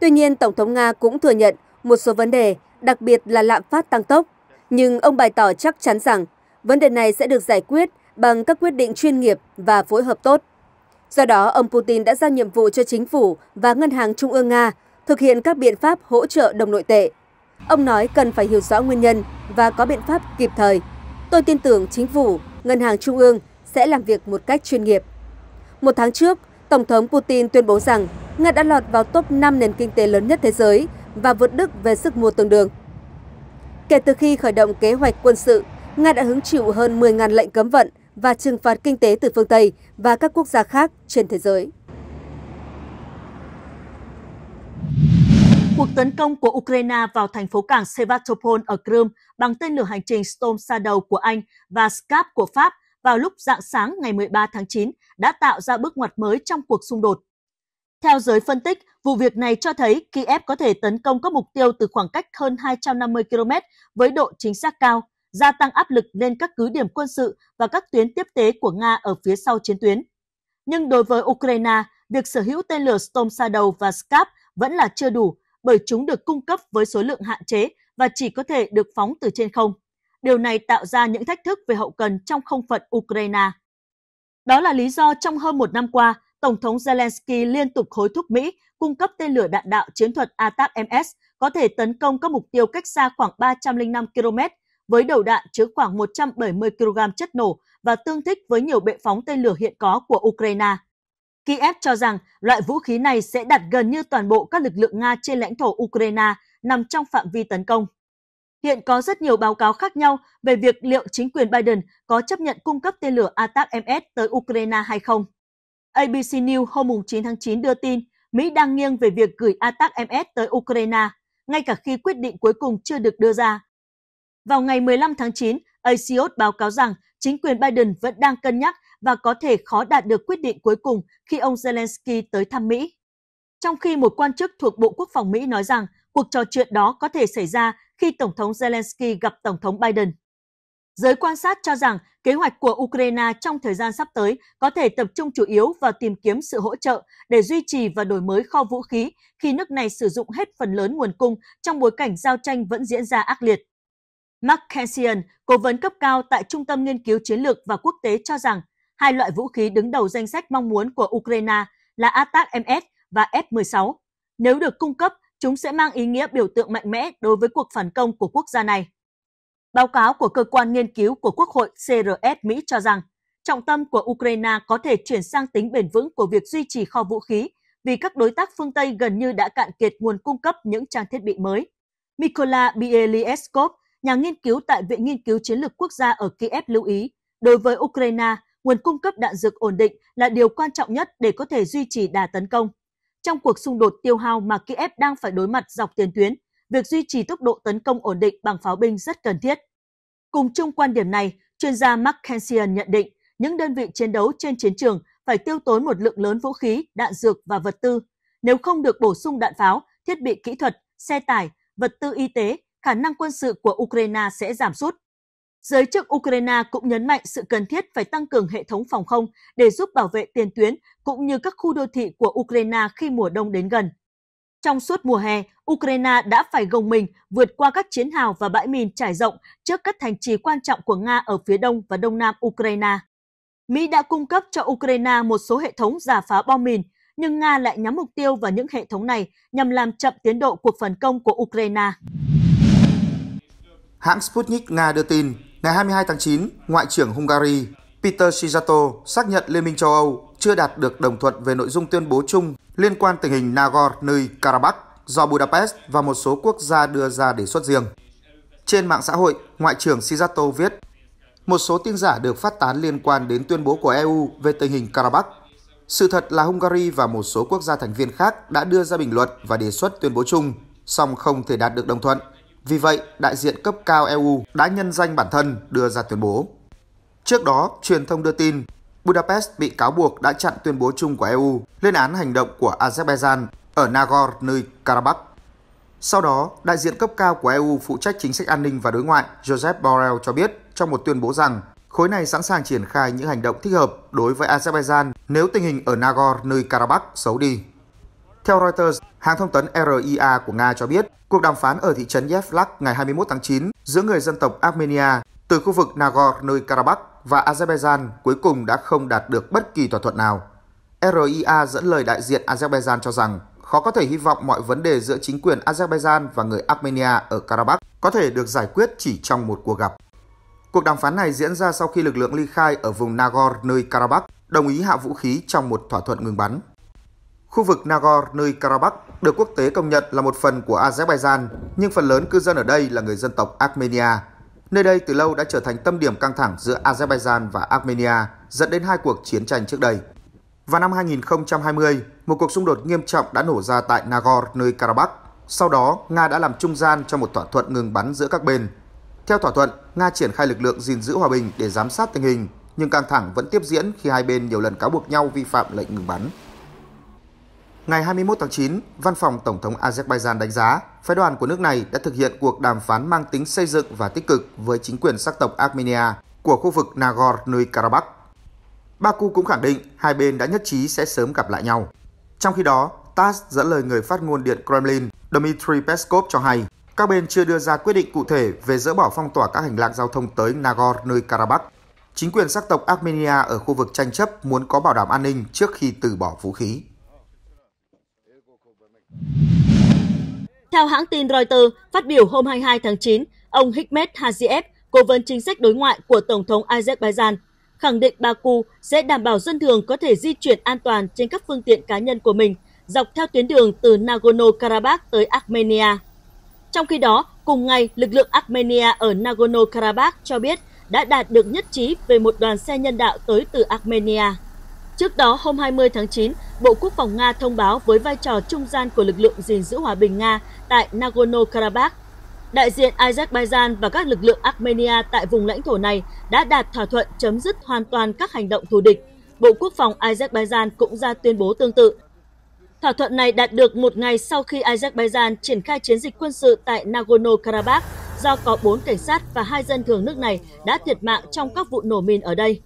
Tuy nhiên, Tổng thống Nga cũng thừa nhận một số vấn đề, đặc biệt là lạm phát tăng tốc, nhưng ông bày tỏ chắc chắn rằng Vấn đề này sẽ được giải quyết bằng các quyết định chuyên nghiệp và phối hợp tốt. Do đó, ông Putin đã giao nhiệm vụ cho chính phủ và Ngân hàng Trung ương Nga thực hiện các biện pháp hỗ trợ đồng nội tệ. Ông nói cần phải hiểu rõ nguyên nhân và có biện pháp kịp thời. Tôi tin tưởng chính phủ, Ngân hàng Trung ương sẽ làm việc một cách chuyên nghiệp. Một tháng trước, Tổng thống Putin tuyên bố rằng Nga đã lọt vào top 5 nền kinh tế lớn nhất thế giới và vượt Đức về sức mua tương đương. Kể từ khi khởi động kế hoạch quân sự Nga đã hứng chịu hơn 10.000 lệnh cấm vận và trừng phạt kinh tế từ phương Tây và các quốc gia khác trên thế giới. Cuộc tấn công của Ukraine vào thành phố cảng Sevastopol ở Crimea bằng tên lửa hành trình Storm Shadow của Anh và Scap của Pháp vào lúc dạng sáng ngày 13 tháng 9 đã tạo ra bước ngoặt mới trong cuộc xung đột. Theo giới phân tích, vụ việc này cho thấy Kiev có thể tấn công các mục tiêu từ khoảng cách hơn 250 km với độ chính xác cao – gia tăng áp lực lên các cứ điểm quân sự và các tuyến tiếp tế của Nga ở phía sau chiến tuyến. Nhưng đối với Ukraine, việc sở hữu tên lửa Storm Shadow và Scap vẫn là chưa đủ bởi chúng được cung cấp với số lượng hạn chế và chỉ có thể được phóng từ trên không. Điều này tạo ra những thách thức về hậu cần trong không phận Ukraine. Đó là lý do trong hơn một năm qua, Tổng thống Zelensky liên tục hối thúc Mỹ cung cấp tên lửa đạn đạo chiến thuật ms có thể tấn công các mục tiêu cách xa khoảng 305 km với đầu đạn chứa khoảng 170 kg chất nổ và tương thích với nhiều bệ phóng tên lửa hiện có của Ukraine. Kiev cho rằng loại vũ khí này sẽ đặt gần như toàn bộ các lực lượng Nga trên lãnh thổ Ukraine nằm trong phạm vi tấn công. Hiện có rất nhiều báo cáo khác nhau về việc liệu chính quyền Biden có chấp nhận cung cấp tên lửa ATAC-MS tới Ukraine hay không. ABC News hôm 9 tháng 9 đưa tin Mỹ đang nghiêng về việc gửi ATAC-MS tới Ukraine, ngay cả khi quyết định cuối cùng chưa được đưa ra vào ngày 15 tháng 9, Axios báo cáo rằng chính quyền Biden vẫn đang cân nhắc và có thể khó đạt được quyết định cuối cùng khi ông Zelensky tới thăm Mỹ. Trong khi một quan chức thuộc Bộ Quốc phòng Mỹ nói rằng cuộc trò chuyện đó có thể xảy ra khi Tổng thống Zelensky gặp Tổng thống Biden. Giới quan sát cho rằng kế hoạch của Ukraine trong thời gian sắp tới có thể tập trung chủ yếu vào tìm kiếm sự hỗ trợ để duy trì và đổi mới kho vũ khí khi nước này sử dụng hết phần lớn nguồn cung trong bối cảnh giao tranh vẫn diễn ra ác liệt. Mark Kensian, cố vấn cấp cao tại Trung tâm Nghiên cứu Chiến lược và Quốc tế cho rằng hai loại vũ khí đứng đầu danh sách mong muốn của Ukraine là ATAC-MS và F-16. Nếu được cung cấp, chúng sẽ mang ý nghĩa biểu tượng mạnh mẽ đối với cuộc phản công của quốc gia này. Báo cáo của cơ quan nghiên cứu của Quốc hội CRS Mỹ cho rằng trọng tâm của Ukraine có thể chuyển sang tính bền vững của việc duy trì kho vũ khí vì các đối tác phương Tây gần như đã cạn kiệt nguồn cung cấp những trang thiết bị mới. Mykola Bielieskov, nhà nghiên cứu tại Viện Nghiên cứu Chiến lược Quốc gia ở Kiev lưu ý, đối với Ukraine, nguồn cung cấp đạn dược ổn định là điều quan trọng nhất để có thể duy trì đà tấn công. Trong cuộc xung đột tiêu hao mà Kiev đang phải đối mặt dọc tiền tuyến, việc duy trì tốc độ tấn công ổn định bằng pháo binh rất cần thiết. Cùng chung quan điểm này, chuyên gia Mark Kensian nhận định những đơn vị chiến đấu trên chiến trường phải tiêu tốn một lượng lớn vũ khí, đạn dược và vật tư. Nếu không được bổ sung đạn pháo, thiết bị kỹ thuật, xe tải, vật tư y tế khả năng quân sự của Ukraine sẽ giảm sút. Giới chức Ukraine cũng nhấn mạnh sự cần thiết phải tăng cường hệ thống phòng không để giúp bảo vệ tiền tuyến cũng như các khu đô thị của Ukraine khi mùa đông đến gần. Trong suốt mùa hè, Ukraine đã phải gồng mình vượt qua các chiến hào và bãi mìn trải rộng trước các thành trì quan trọng của Nga ở phía đông và đông nam Ukraine. Mỹ đã cung cấp cho Ukraine một số hệ thống giả phá bom mìn, nhưng Nga lại nhắm mục tiêu vào những hệ thống này nhằm làm chậm tiến độ cuộc phản công của Ukraine. Hãng Sputnik Nga đưa tin, ngày 22 tháng 9, Ngoại trưởng Hungary Peter Sijato xác nhận Liên minh châu Âu chưa đạt được đồng thuận về nội dung tuyên bố chung liên quan tình hình Nagorno-Karabakh do Budapest và một số quốc gia đưa ra đề xuất riêng. Trên mạng xã hội, Ngoại trưởng Sijato viết, một số tin giả được phát tán liên quan đến tuyên bố của EU về tình hình Karabakh. Sự thật là Hungary và một số quốc gia thành viên khác đã đưa ra bình luận và đề xuất tuyên bố chung, song không thể đạt được đồng thuận vì vậy, đại diện cấp cao EU đã nhân danh bản thân đưa ra tuyên bố. Trước đó, truyền thông đưa tin Budapest bị cáo buộc đã chặn tuyên bố chung của EU lên án hành động của Azerbaijan ở Nagorno-Karabakh. Sau đó, đại diện cấp cao của EU phụ trách chính sách an ninh và đối ngoại Joseph Borrell cho biết trong một tuyên bố rằng khối này sẵn sàng triển khai những hành động thích hợp đối với Azerbaijan nếu tình hình ở Nagorno-Karabakh xấu đi. Theo Reuters, hãng thông tấn RIA của Nga cho biết Cuộc đàm phán ở thị trấn Yevlak ngày 21 tháng 9 giữa người dân tộc Armenia từ khu vực Nagorno-Karabakh và Azerbaijan cuối cùng đã không đạt được bất kỳ thỏa thuận nào. RIA dẫn lời đại diện Azerbaijan cho rằng khó có thể hy vọng mọi vấn đề giữa chính quyền Azerbaijan và người Armenia ở Karabakh có thể được giải quyết chỉ trong một cuộc gặp. Cuộc đàm phán này diễn ra sau khi lực lượng ly khai ở vùng Nagorno-Karabakh đồng ý hạ vũ khí trong một thỏa thuận ngừng bắn. Khu vực Nagorno-Karabakh được quốc tế công nhận là một phần của Azerbaijan, nhưng phần lớn cư dân ở đây là người dân tộc Armenia. Nơi đây từ lâu đã trở thành tâm điểm căng thẳng giữa Azerbaijan và Armenia, dẫn đến hai cuộc chiến tranh trước đây. Vào năm 2020, một cuộc xung đột nghiêm trọng đã nổ ra tại Nagorno-Karabakh. Sau đó, Nga đã làm trung gian cho một thỏa thuận ngừng bắn giữa các bên. Theo thỏa thuận, Nga triển khai lực lượng gìn giữ hòa bình để giám sát tình hình, nhưng căng thẳng vẫn tiếp diễn khi hai bên nhiều lần cáo buộc nhau vi phạm lệnh ngừng bắn. Ngày 21 tháng 9, Văn phòng Tổng thống Azerbaijan đánh giá phái đoàn của nước này đã thực hiện cuộc đàm phán mang tính xây dựng và tích cực với chính quyền sắc tộc Armenia của khu vực Nagorno-Karabakh. Baku cũng khẳng định hai bên đã nhất trí sẽ sớm gặp lại nhau. Trong khi đó, TASS dẫn lời người phát ngôn Điện Kremlin Dmitry Peskov cho hay các bên chưa đưa ra quyết định cụ thể về dỡ bỏ phong tỏa các hành lang giao thông tới Nagorno-Karabakh. Chính quyền sắc tộc Armenia ở khu vực tranh chấp muốn có bảo đảm an ninh trước khi từ bỏ vũ khí. Theo hãng tin Reuters, phát biểu hôm 22 tháng 9, ông Hikmet Haziev, cố vấn chính sách đối ngoại của Tổng thống Azerbaijan, khẳng định Baku sẽ đảm bảo dân thường có thể di chuyển an toàn trên các phương tiện cá nhân của mình dọc theo tuyến đường từ Nagorno-Karabakh tới Armenia. Trong khi đó, cùng ngày, lực lượng Armenia ở Nagorno-Karabakh cho biết đã đạt được nhất trí về một đoàn xe nhân đạo tới từ Armenia. Trước đó, hôm 20 tháng 9, Bộ Quốc phòng Nga thông báo với vai trò trung gian của lực lượng gìn giữ hòa bình Nga tại Nagorno-Karabakh. Đại diện Azerbaijan và các lực lượng Armenia tại vùng lãnh thổ này đã đạt thỏa thuận chấm dứt hoàn toàn các hành động thù địch. Bộ Quốc phòng Azerbaijan cũng ra tuyên bố tương tự. Thỏa thuận này đạt được một ngày sau khi Azerbaijan triển khai chiến dịch quân sự tại Nagorno-Karabakh do có 4 cảnh sát và hai dân thường nước này đã thiệt mạng trong các vụ nổ mìn ở đây.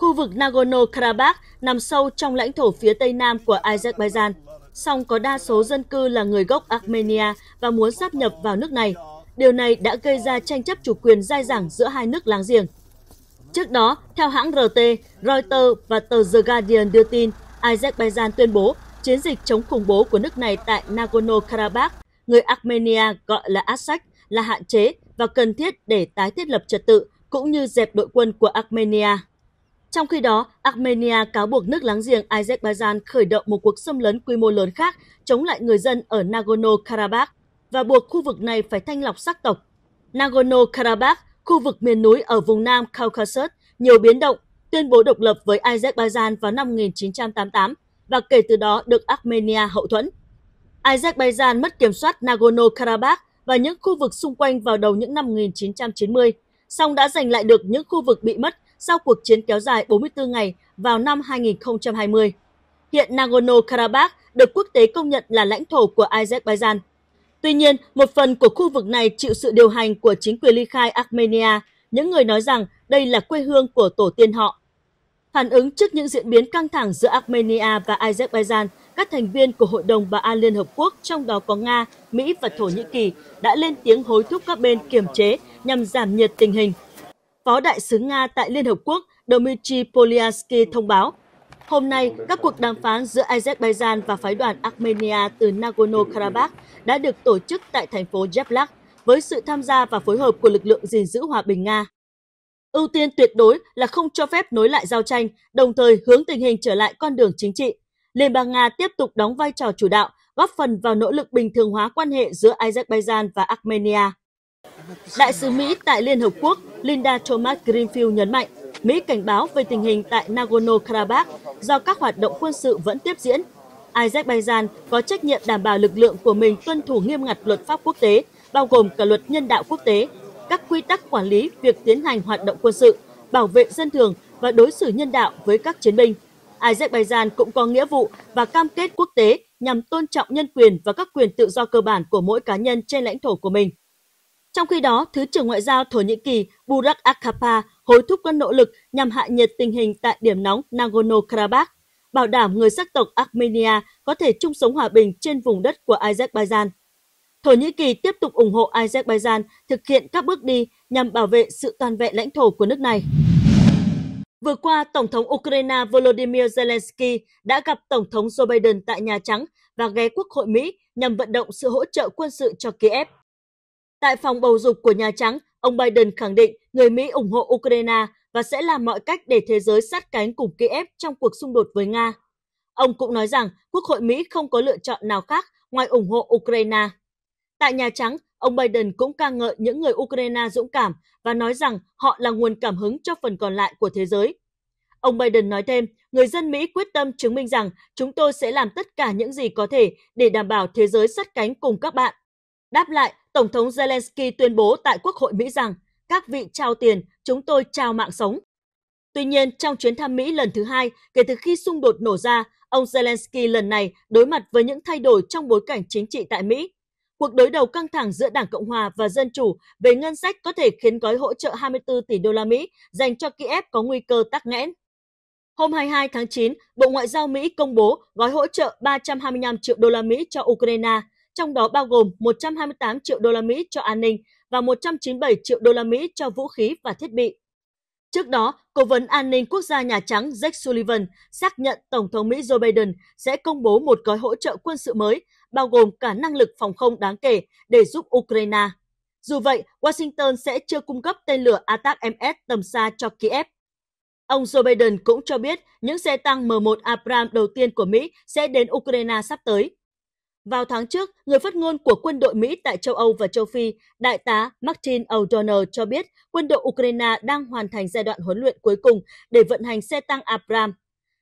Khu vực Nagorno-Karabakh nằm sâu trong lãnh thổ phía tây nam của Azerbaijan, song có đa số dân cư là người gốc Armenia và muốn sáp nhập vào nước này. Điều này đã gây ra tranh chấp chủ quyền dai dẳng giữa hai nước láng giềng. Trước đó, theo hãng RT, Reuters và tờ The Guardian đưa tin, Azerbaijan tuyên bố chiến dịch chống khủng bố của nước này tại Nagorno-Karabakh, người Armenia gọi là Assad, là hạn chế và cần thiết để tái thiết lập trật tự cũng như dẹp đội quân của Armenia. Trong khi đó, Armenia cáo buộc nước láng giềng Azerbaijan khởi động một cuộc xâm lấn quy mô lớn khác chống lại người dân ở Nagorno-Karabakh và buộc khu vực này phải thanh lọc sắc tộc. Nagorno-Karabakh, khu vực miền núi ở vùng Nam Caucasus, nhiều biến động, tuyên bố độc lập với Azerbaijan vào năm 1988 và kể từ đó được Armenia hậu thuẫn. Azerbaijan mất kiểm soát Nagorno-Karabakh và những khu vực xung quanh vào đầu những năm 1990, song đã giành lại được những khu vực bị mất sau cuộc chiến kéo dài 44 ngày vào năm 2020. Hiện Nagorno-Karabakh được quốc tế công nhận là lãnh thổ của Azerbaijan. Tuy nhiên, một phần của khu vực này chịu sự điều hành của chính quyền ly khai Armenia, những người nói rằng đây là quê hương của tổ tiên họ. Phản ứng trước những diễn biến căng thẳng giữa Armenia và Azerbaijan, các thành viên của Hội đồng Bảo an Liên Hợp Quốc, trong đó có Nga, Mỹ và Thổ Nhĩ Kỳ, đã lên tiếng hối thúc các bên kiềm chế nhằm giảm nhiệt tình hình Phó Đại sứ Nga tại Liên Hợp Quốc Dmitry Polyansky thông báo, hôm nay các cuộc đàm phán giữa Azerbaijan và phái đoàn Armenia từ Nagorno-Karabakh đã được tổ chức tại thành phố Yablak với sự tham gia và phối hợp của lực lượng gìn giữ hòa bình Nga. Ưu tiên tuyệt đối là không cho phép nối lại giao tranh, đồng thời hướng tình hình trở lại con đường chính trị. Liên bang Nga tiếp tục đóng vai trò chủ đạo, góp phần vào nỗ lực bình thường hóa quan hệ giữa Azerbaijan và Armenia. Đại sứ Mỹ tại Liên Hợp Quốc Linda Thomas Greenfield nhấn mạnh, Mỹ cảnh báo về tình hình tại Nagorno-Karabakh do các hoạt động quân sự vẫn tiếp diễn. Azerbaijan có trách nhiệm đảm bảo lực lượng của mình tuân thủ nghiêm ngặt luật pháp quốc tế, bao gồm cả luật nhân đạo quốc tế, các quy tắc quản lý việc tiến hành hoạt động quân sự, bảo vệ dân thường và đối xử nhân đạo với các chiến binh. Azerbaijan cũng có nghĩa vụ và cam kết quốc tế nhằm tôn trọng nhân quyền và các quyền tự do cơ bản của mỗi cá nhân trên lãnh thổ của mình. Trong khi đó, Thứ trưởng Ngoại giao Thổ Nhĩ Kỳ Burak Akapa hối thúc các nỗ lực nhằm hạ nhiệt tình hình tại điểm nóng Nagorno-Karabakh, bảo đảm người sắc tộc Armenia có thể chung sống hòa bình trên vùng đất của Azerbaijan. Thổ Nhĩ Kỳ tiếp tục ủng hộ Azerbaijan thực hiện các bước đi nhằm bảo vệ sự toàn vẹn lãnh thổ của nước này. Vừa qua, Tổng thống Ukraine Volodymyr Zelensky đã gặp Tổng thống Joe Biden tại Nhà Trắng và ghé Quốc hội Mỹ nhằm vận động sự hỗ trợ quân sự cho Kiev. Tại phòng bầu dục của Nhà Trắng, ông Biden khẳng định người Mỹ ủng hộ Ukraine và sẽ làm mọi cách để thế giới sát cánh cùng Kiev trong cuộc xung đột với Nga. Ông cũng nói rằng Quốc hội Mỹ không có lựa chọn nào khác ngoài ủng hộ Ukraine. Tại Nhà Trắng, ông Biden cũng ca ngợi những người Ukraine dũng cảm và nói rằng họ là nguồn cảm hứng cho phần còn lại của thế giới. Ông Biden nói thêm, người dân Mỹ quyết tâm chứng minh rằng chúng tôi sẽ làm tất cả những gì có thể để đảm bảo thế giới sát cánh cùng các bạn. Đáp lại, Tổng thống Zelensky tuyên bố tại Quốc hội Mỹ rằng các vị trao tiền, chúng tôi trao mạng sống. Tuy nhiên, trong chuyến thăm Mỹ lần thứ hai kể từ khi xung đột nổ ra, ông Zelensky lần này đối mặt với những thay đổi trong bối cảnh chính trị tại Mỹ. Cuộc đối đầu căng thẳng giữa Đảng Cộng hòa và Dân chủ về ngân sách có thể khiến gói hỗ trợ 24 tỷ đô la Mỹ dành cho Kiev có nguy cơ tắc nghẽn. Hôm 22 tháng 9, Bộ Ngoại giao Mỹ công bố gói hỗ trợ 325 triệu đô la Mỹ cho Ukraine trong đó bao gồm 128 triệu đô la Mỹ cho an ninh và 197 triệu đô la Mỹ cho vũ khí và thiết bị. Trước đó, Cố vấn An ninh Quốc gia Nhà Trắng Jake Sullivan xác nhận Tổng thống Mỹ Joe Biden sẽ công bố một gói hỗ trợ quân sự mới, bao gồm cả năng lực phòng không đáng kể để giúp Ukraine. Dù vậy, Washington sẽ chưa cung cấp tên lửa ATAC-MS tầm xa cho Kiev. Ông Joe Biden cũng cho biết những xe tăng M1 Abrams đầu tiên của Mỹ sẽ đến Ukraine sắp tới. Vào tháng trước, người phát ngôn của quân đội Mỹ tại châu Âu và châu Phi, đại tá Martin O'Donnell cho biết quân đội Ukraine đang hoàn thành giai đoạn huấn luyện cuối cùng để vận hành xe tăng Abrams.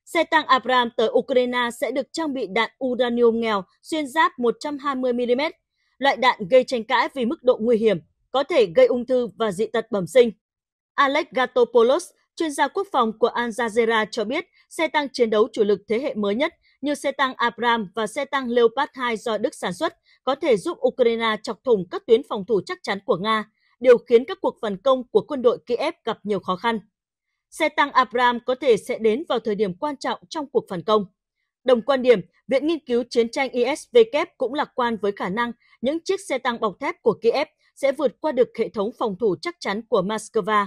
Xe tăng Abrams tới Ukraine sẽ được trang bị đạn uranium nghèo xuyên giáp 120mm, loại đạn gây tranh cãi vì mức độ nguy hiểm, có thể gây ung thư và dị tật bẩm sinh. Alex Gatopoulos, chuyên gia quốc phòng của Al Jazeera cho biết xe tăng chiến đấu chủ lực thế hệ mới nhất như xe tăng Abram và xe tăng Leopard 2 do Đức sản xuất, có thể giúp Ukraine chọc thủng các tuyến phòng thủ chắc chắn của Nga, điều khiến các cuộc phản công của quân đội Kiev gặp nhiều khó khăn. Xe tăng Abram có thể sẽ đến vào thời điểm quan trọng trong cuộc phản công. Đồng quan điểm, Viện Nghiên cứu Chiến tranh ISW cũng lạc quan với khả năng những chiếc xe tăng bọc thép của Kiev sẽ vượt qua được hệ thống phòng thủ chắc chắn của Moscow.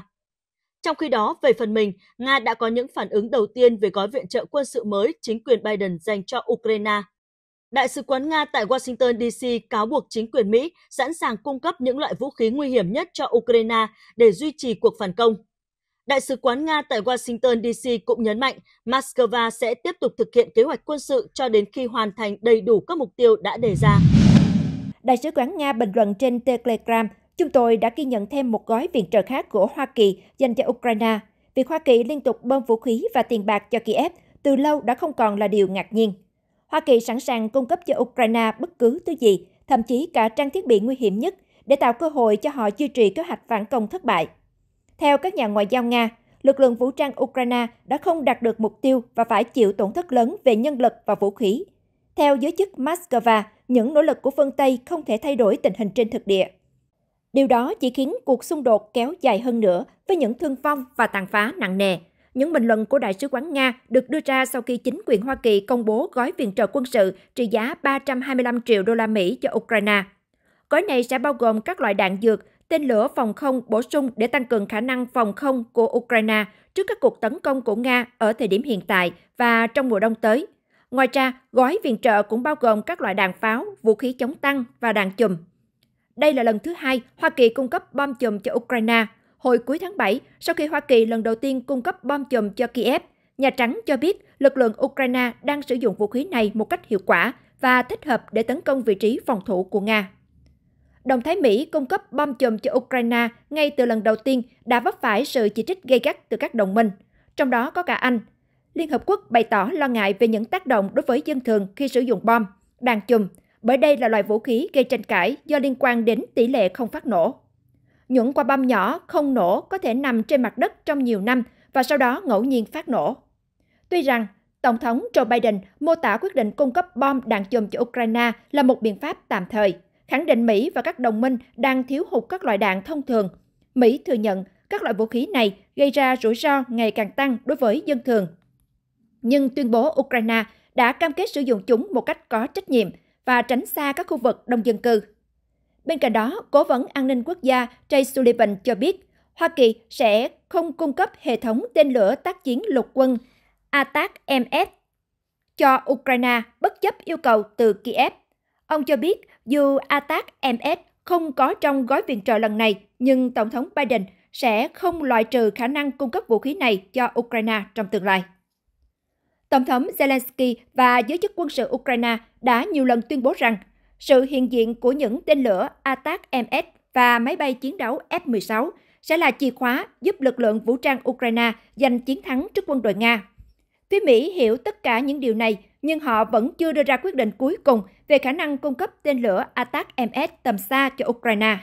Trong khi đó, về phần mình, Nga đã có những phản ứng đầu tiên về gói viện trợ quân sự mới chính quyền Biden dành cho Ukraine. Đại sứ quán Nga tại Washington DC cáo buộc chính quyền Mỹ sẵn sàng cung cấp những loại vũ khí nguy hiểm nhất cho Ukraine để duy trì cuộc phản công. Đại sứ quán Nga tại Washington DC cũng nhấn mạnh Moscow sẽ tiếp tục thực hiện kế hoạch quân sự cho đến khi hoàn thành đầy đủ các mục tiêu đã đề ra. Đại sứ quán Nga bình luận trên Telegram chúng tôi đã ghi nhận thêm một gói viện trợ khác của Hoa Kỳ dành cho Ukraine. Việc Hoa Kỳ liên tục bơm vũ khí và tiền bạc cho Kiev từ lâu đã không còn là điều ngạc nhiên. Hoa Kỳ sẵn sàng cung cấp cho Ukraine bất cứ thứ gì, thậm chí cả trang thiết bị nguy hiểm nhất, để tạo cơ hội cho họ duy trì kế hoạch phản công thất bại. Theo các nhà ngoại giao Nga, lực lượng vũ trang Ukraine đã không đạt được mục tiêu và phải chịu tổn thất lớn về nhân lực và vũ khí. Theo giới chức Moscow, những nỗ lực của phương Tây không thể thay đổi tình hình trên thực địa. Điều đó chỉ khiến cuộc xung đột kéo dài hơn nữa với những thương vong và tàn phá nặng nề. Những bình luận của Đại sứ quán Nga được đưa ra sau khi chính quyền Hoa Kỳ công bố gói viện trợ quân sự trị giá 325 triệu đô la Mỹ cho Ukraine. Gói này sẽ bao gồm các loại đạn dược, tên lửa phòng không bổ sung để tăng cường khả năng phòng không của Ukraine trước các cuộc tấn công của Nga ở thời điểm hiện tại và trong mùa đông tới. Ngoài ra, gói viện trợ cũng bao gồm các loại đạn pháo, vũ khí chống tăng và đạn chùm đây là lần thứ hai Hoa Kỳ cung cấp bom chùm cho Ukraine. Hồi cuối tháng 7, sau khi Hoa Kỳ lần đầu tiên cung cấp bom chùm cho Kiev, Nhà Trắng cho biết lực lượng Ukraine đang sử dụng vũ khí này một cách hiệu quả và thích hợp để tấn công vị trí phòng thủ của Nga. Động thái Mỹ cung cấp bom chùm cho Ukraine ngay từ lần đầu tiên đã vấp phải sự chỉ trích gay gắt từ các đồng minh, trong đó có cả Anh. Liên Hợp Quốc bày tỏ lo ngại về những tác động đối với dân thường khi sử dụng bom, đàn chùm, bởi đây là loại vũ khí gây tranh cãi do liên quan đến tỷ lệ không phát nổ. Những quả bom nhỏ không nổ có thể nằm trên mặt đất trong nhiều năm và sau đó ngẫu nhiên phát nổ. Tuy rằng, Tổng thống Joe Biden mô tả quyết định cung cấp bom đạn chùm cho Ukraine là một biện pháp tạm thời, khẳng định Mỹ và các đồng minh đang thiếu hụt các loại đạn thông thường. Mỹ thừa nhận các loại vũ khí này gây ra rủi ro ngày càng tăng đối với dân thường. Nhưng tuyên bố Ukraine đã cam kết sử dụng chúng một cách có trách nhiệm và tránh xa các khu vực đông dân cư. Bên cạnh đó, Cố vấn An ninh Quốc gia Jay Sullivan cho biết, Hoa Kỳ sẽ không cung cấp hệ thống tên lửa tác chiến lục quân ATAC-MS cho Ukraine bất chấp yêu cầu từ Kiev. Ông cho biết dù ATAC-MS không có trong gói viện trợ lần này, nhưng Tổng thống Biden sẽ không loại trừ khả năng cung cấp vũ khí này cho Ukraine trong tương lai. Tổng thống Zelensky và giới chức quân sự Ukraine đã nhiều lần tuyên bố rằng sự hiện diện của những tên lửa Attack-MS và máy bay chiến đấu F-16 sẽ là chìa khóa giúp lực lượng vũ trang Ukraine giành chiến thắng trước quân đội Nga. Phía Mỹ hiểu tất cả những điều này, nhưng họ vẫn chưa đưa ra quyết định cuối cùng về khả năng cung cấp tên lửa Attack-MS tầm xa cho Ukraine.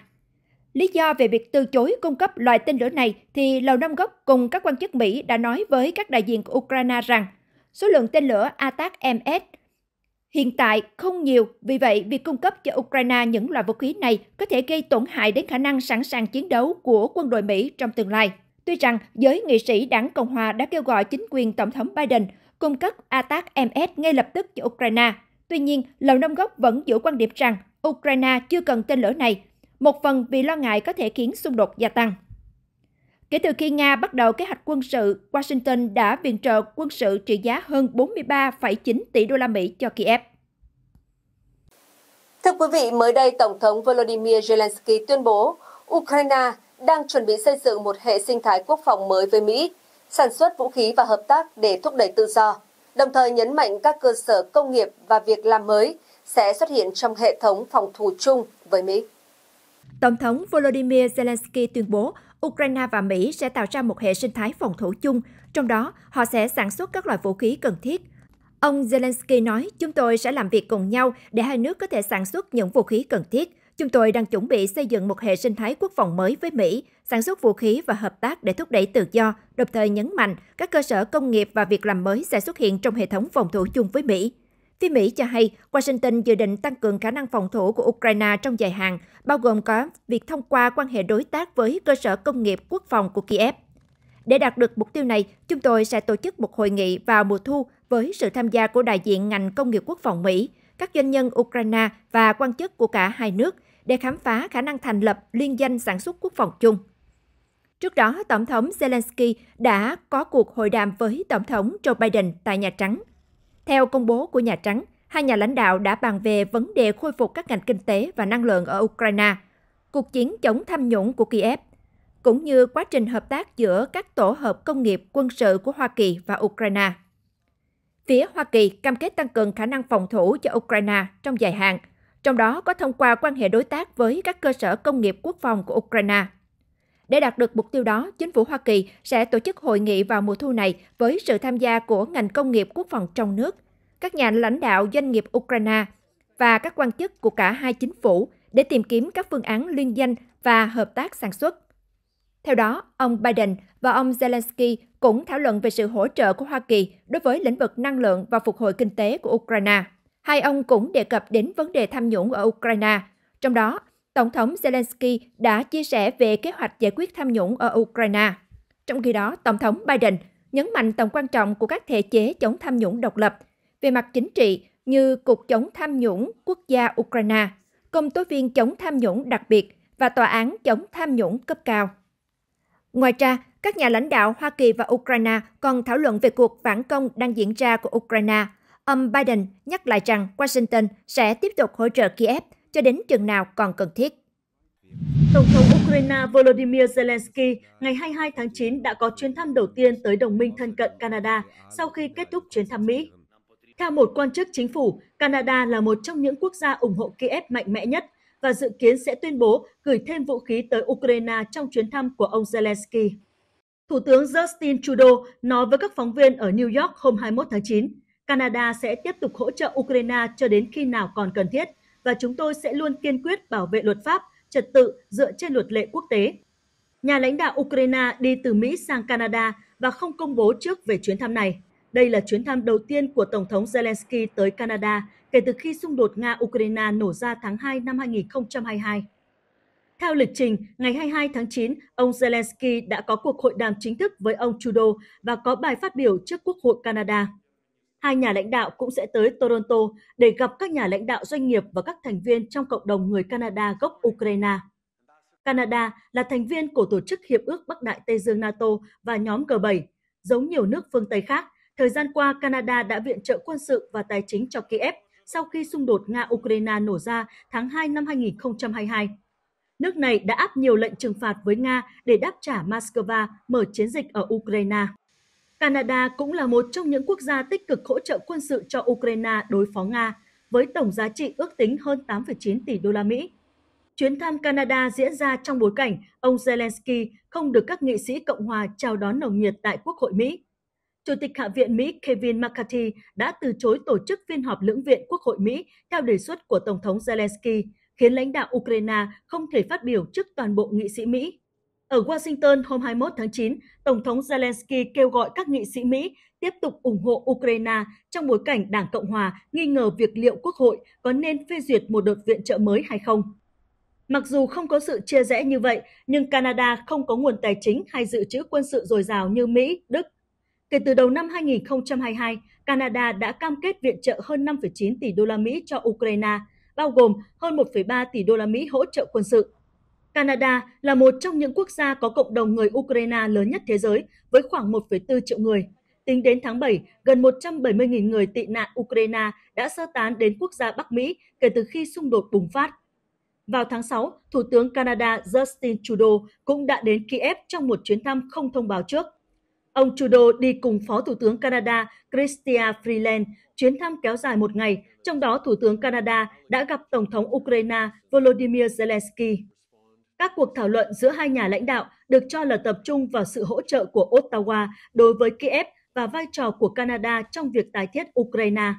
Lý do về việc từ chối cung cấp loại tên lửa này thì Lầu Năm Góc cùng các quan chức Mỹ đã nói với các đại diện của Ukraine rằng số lượng tên lửa ATAC-MS hiện tại không nhiều, vì vậy việc cung cấp cho Ukraine những loại vũ khí này có thể gây tổn hại đến khả năng sẵn sàng chiến đấu của quân đội Mỹ trong tương lai. Tuy rằng giới nghị sĩ đảng Cộng hòa đã kêu gọi chính quyền Tổng thống Biden cung cấp ATAC-MS ngay lập tức cho Ukraine, tuy nhiên Lầu Năm Góc vẫn giữ quan điểm rằng Ukraine chưa cần tên lửa này, một phần vì lo ngại có thể khiến xung đột gia tăng. Kể từ khi Nga bắt đầu kế hoạch quân sự, Washington đã viện trợ quân sự trị giá hơn 43,9 tỷ đô la Mỹ cho Kiev. Thưa quý vị, mới đây Tổng thống Volodymyr Zelensky tuyên bố Ukraine đang chuẩn bị xây dựng một hệ sinh thái quốc phòng mới với Mỹ, sản xuất vũ khí và hợp tác để thúc đẩy tự do, đồng thời nhấn mạnh các cơ sở công nghiệp và việc làm mới sẽ xuất hiện trong hệ thống phòng thủ chung với Mỹ. Tổng thống Volodymyr Zelensky tuyên bố Ukraine và Mỹ sẽ tạo ra một hệ sinh thái phòng thủ chung, trong đó họ sẽ sản xuất các loại vũ khí cần thiết. Ông Zelensky nói, chúng tôi sẽ làm việc cùng nhau để hai nước có thể sản xuất những vũ khí cần thiết. Chúng tôi đang chuẩn bị xây dựng một hệ sinh thái quốc phòng mới với Mỹ, sản xuất vũ khí và hợp tác để thúc đẩy tự do, đồng thời nhấn mạnh các cơ sở công nghiệp và việc làm mới sẽ xuất hiện trong hệ thống phòng thủ chung với Mỹ. Phía Mỹ cho hay Washington dự định tăng cường khả năng phòng thủ của Ukraine trong dài hạn, bao gồm có việc thông qua quan hệ đối tác với cơ sở công nghiệp quốc phòng của Kiev. Để đạt được mục tiêu này, chúng tôi sẽ tổ chức một hội nghị vào mùa thu với sự tham gia của đại diện ngành công nghiệp quốc phòng Mỹ, các doanh nhân Ukraine và quan chức của cả hai nước để khám phá khả năng thành lập liên danh sản xuất quốc phòng chung. Trước đó, Tổng thống Zelensky đã có cuộc hội đàm với Tổng thống Joe Biden tại Nhà Trắng. Theo công bố của Nhà Trắng, hai nhà lãnh đạo đã bàn về vấn đề khôi phục các ngành kinh tế và năng lượng ở Ukraine, cuộc chiến chống tham nhũng của Kiev, cũng như quá trình hợp tác giữa các tổ hợp công nghiệp quân sự của Hoa Kỳ và Ukraine. Phía Hoa Kỳ cam kết tăng cường khả năng phòng thủ cho Ukraine trong dài hạn, trong đó có thông qua quan hệ đối tác với các cơ sở công nghiệp quốc phòng của Ukraine – để đạt được mục tiêu đó, chính phủ Hoa Kỳ sẽ tổ chức hội nghị vào mùa thu này với sự tham gia của ngành công nghiệp quốc phòng trong nước, các nhà lãnh đạo doanh nghiệp Ukraine và các quan chức của cả hai chính phủ để tìm kiếm các phương án liên danh và hợp tác sản xuất. Theo đó, ông Biden và ông Zelensky cũng thảo luận về sự hỗ trợ của Hoa Kỳ đối với lĩnh vực năng lượng và phục hồi kinh tế của Ukraine. Hai ông cũng đề cập đến vấn đề tham nhũng ở Ukraine, trong đó Tổng thống Zelensky đã chia sẻ về kế hoạch giải quyết tham nhũng ở Ukraine. Trong khi đó, Tổng thống Biden nhấn mạnh tầm quan trọng của các thể chế chống tham nhũng độc lập về mặt chính trị như Cục chống tham nhũng quốc gia Ukraine, Công tố viên chống tham nhũng đặc biệt và Tòa án chống tham nhũng cấp cao. Ngoài ra, các nhà lãnh đạo Hoa Kỳ và Ukraine còn thảo luận về cuộc phản công đang diễn ra của Ukraine. Ông Biden nhắc lại rằng Washington sẽ tiếp tục hỗ trợ Kiev cho đến chừng nào còn cần thiết. Tổng thống Ukraine Volodymyr Zelensky ngày 22 tháng 9 đã có chuyến thăm đầu tiên tới đồng minh thân cận Canada sau khi kết thúc chuyến thăm Mỹ. Theo một quan chức chính phủ, Canada là một trong những quốc gia ủng hộ Kiev mạnh mẽ nhất và dự kiến sẽ tuyên bố gửi thêm vũ khí tới Ukraine trong chuyến thăm của ông Zelensky. Thủ tướng Justin Trudeau nói với các phóng viên ở New York hôm 21 tháng 9, Canada sẽ tiếp tục hỗ trợ Ukraine cho đến khi nào còn cần thiết – và chúng tôi sẽ luôn kiên quyết bảo vệ luật pháp, trật tự dựa trên luật lệ quốc tế. Nhà lãnh đạo Ukraine đi từ Mỹ sang Canada và không công bố trước về chuyến thăm này. Đây là chuyến thăm đầu tiên của Tổng thống Zelensky tới Canada kể từ khi xung đột Nga-Ukraine nổ ra tháng 2 năm 2022. Theo lịch trình, ngày 22 tháng 9, ông Zelensky đã có cuộc hội đàm chính thức với ông Trudeau và có bài phát biểu trước Quốc hội Canada hai nhà lãnh đạo cũng sẽ tới Toronto để gặp các nhà lãnh đạo doanh nghiệp và các thành viên trong cộng đồng người Canada gốc Ukraine. Canada là thành viên của Tổ chức Hiệp ước Bắc Đại Tây Dương NATO và nhóm G7. Giống nhiều nước phương Tây khác, thời gian qua Canada đã viện trợ quân sự và tài chính cho Kiev sau khi xung đột Nga-Ukraine nổ ra tháng 2 năm 2022. Nước này đã áp nhiều lệnh trừng phạt với Nga để đáp trả Moscow mở chiến dịch ở Ukraine. Canada cũng là một trong những quốc gia tích cực hỗ trợ quân sự cho Ukraine đối phó Nga, với tổng giá trị ước tính hơn 8,9 tỷ đô la Mỹ. Chuyến thăm Canada diễn ra trong bối cảnh ông Zelensky không được các nghị sĩ Cộng hòa chào đón nồng nhiệt tại Quốc hội Mỹ. Chủ tịch Hạ viện Mỹ Kevin McCarthy đã từ chối tổ chức phiên họp lưỡng viện Quốc hội Mỹ theo đề xuất của Tổng thống Zelensky, khiến lãnh đạo Ukraine không thể phát biểu trước toàn bộ nghị sĩ Mỹ. Ở Washington hôm 21 tháng 9, Tổng thống Zelensky kêu gọi các nghị sĩ Mỹ tiếp tục ủng hộ Ukraine trong bối cảnh Đảng Cộng Hòa nghi ngờ việc liệu Quốc hội có nên phê duyệt một đợt viện trợ mới hay không. Mặc dù không có sự chia rẽ như vậy, nhưng Canada không có nguồn tài chính hay dự trữ quân sự dồi dào như Mỹ, Đức. Kể từ đầu năm 2022, Canada đã cam kết viện trợ hơn 5,9 tỷ đô la Mỹ cho Ukraine, bao gồm hơn 1,3 tỷ đô la Mỹ hỗ trợ quân sự. Canada là một trong những quốc gia có cộng đồng người Ukraine lớn nhất thế giới với khoảng 1,4 triệu người. Tính đến tháng 7, gần 170.000 người tị nạn Ukraine đã sơ tán đến quốc gia Bắc Mỹ kể từ khi xung đột bùng phát. Vào tháng 6, Thủ tướng Canada Justin Trudeau cũng đã đến Kiev trong một chuyến thăm không thông báo trước. Ông Trudeau đi cùng Phó Thủ tướng Canada Chrystia Freeland chuyến thăm kéo dài một ngày, trong đó Thủ tướng Canada đã gặp Tổng thống Ukraine Volodymyr Zelensky. Các cuộc thảo luận giữa hai nhà lãnh đạo được cho là tập trung vào sự hỗ trợ của Ottawa đối với Kiev và vai trò của Canada trong việc tái thiết Ukraine.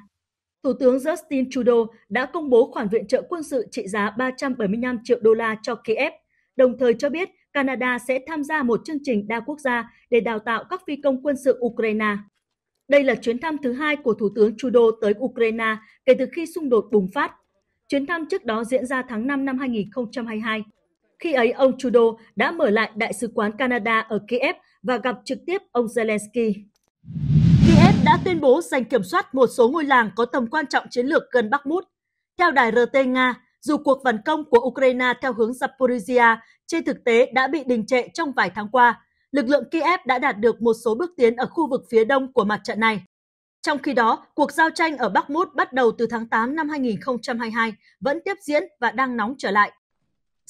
Thủ tướng Justin Trudeau đã công bố khoản viện trợ quân sự trị giá 375 triệu đô la cho Kiev, đồng thời cho biết Canada sẽ tham gia một chương trình đa quốc gia để đào tạo các phi công quân sự Ukraine. Đây là chuyến thăm thứ hai của Thủ tướng Trudeau tới Ukraine kể từ khi xung đột bùng phát. Chuyến thăm trước đó diễn ra tháng 5 năm 2022. Khi ấy, ông Trudeau đã mở lại Đại sứ quán Canada ở Kiev và gặp trực tiếp ông Zelensky. Kiev đã tuyên bố giành kiểm soát một số ngôi làng có tầm quan trọng chiến lược gần Bakhmut. Theo đài RT Nga, dù cuộc phản công của Ukraine theo hướng Zaporizhia trên thực tế đã bị đình trệ trong vài tháng qua, lực lượng Kiev đã đạt được một số bước tiến ở khu vực phía đông của mặt trận này. Trong khi đó, cuộc giao tranh ở Bakhmut bắt đầu từ tháng 8 năm 2022 vẫn tiếp diễn và đang nóng trở lại.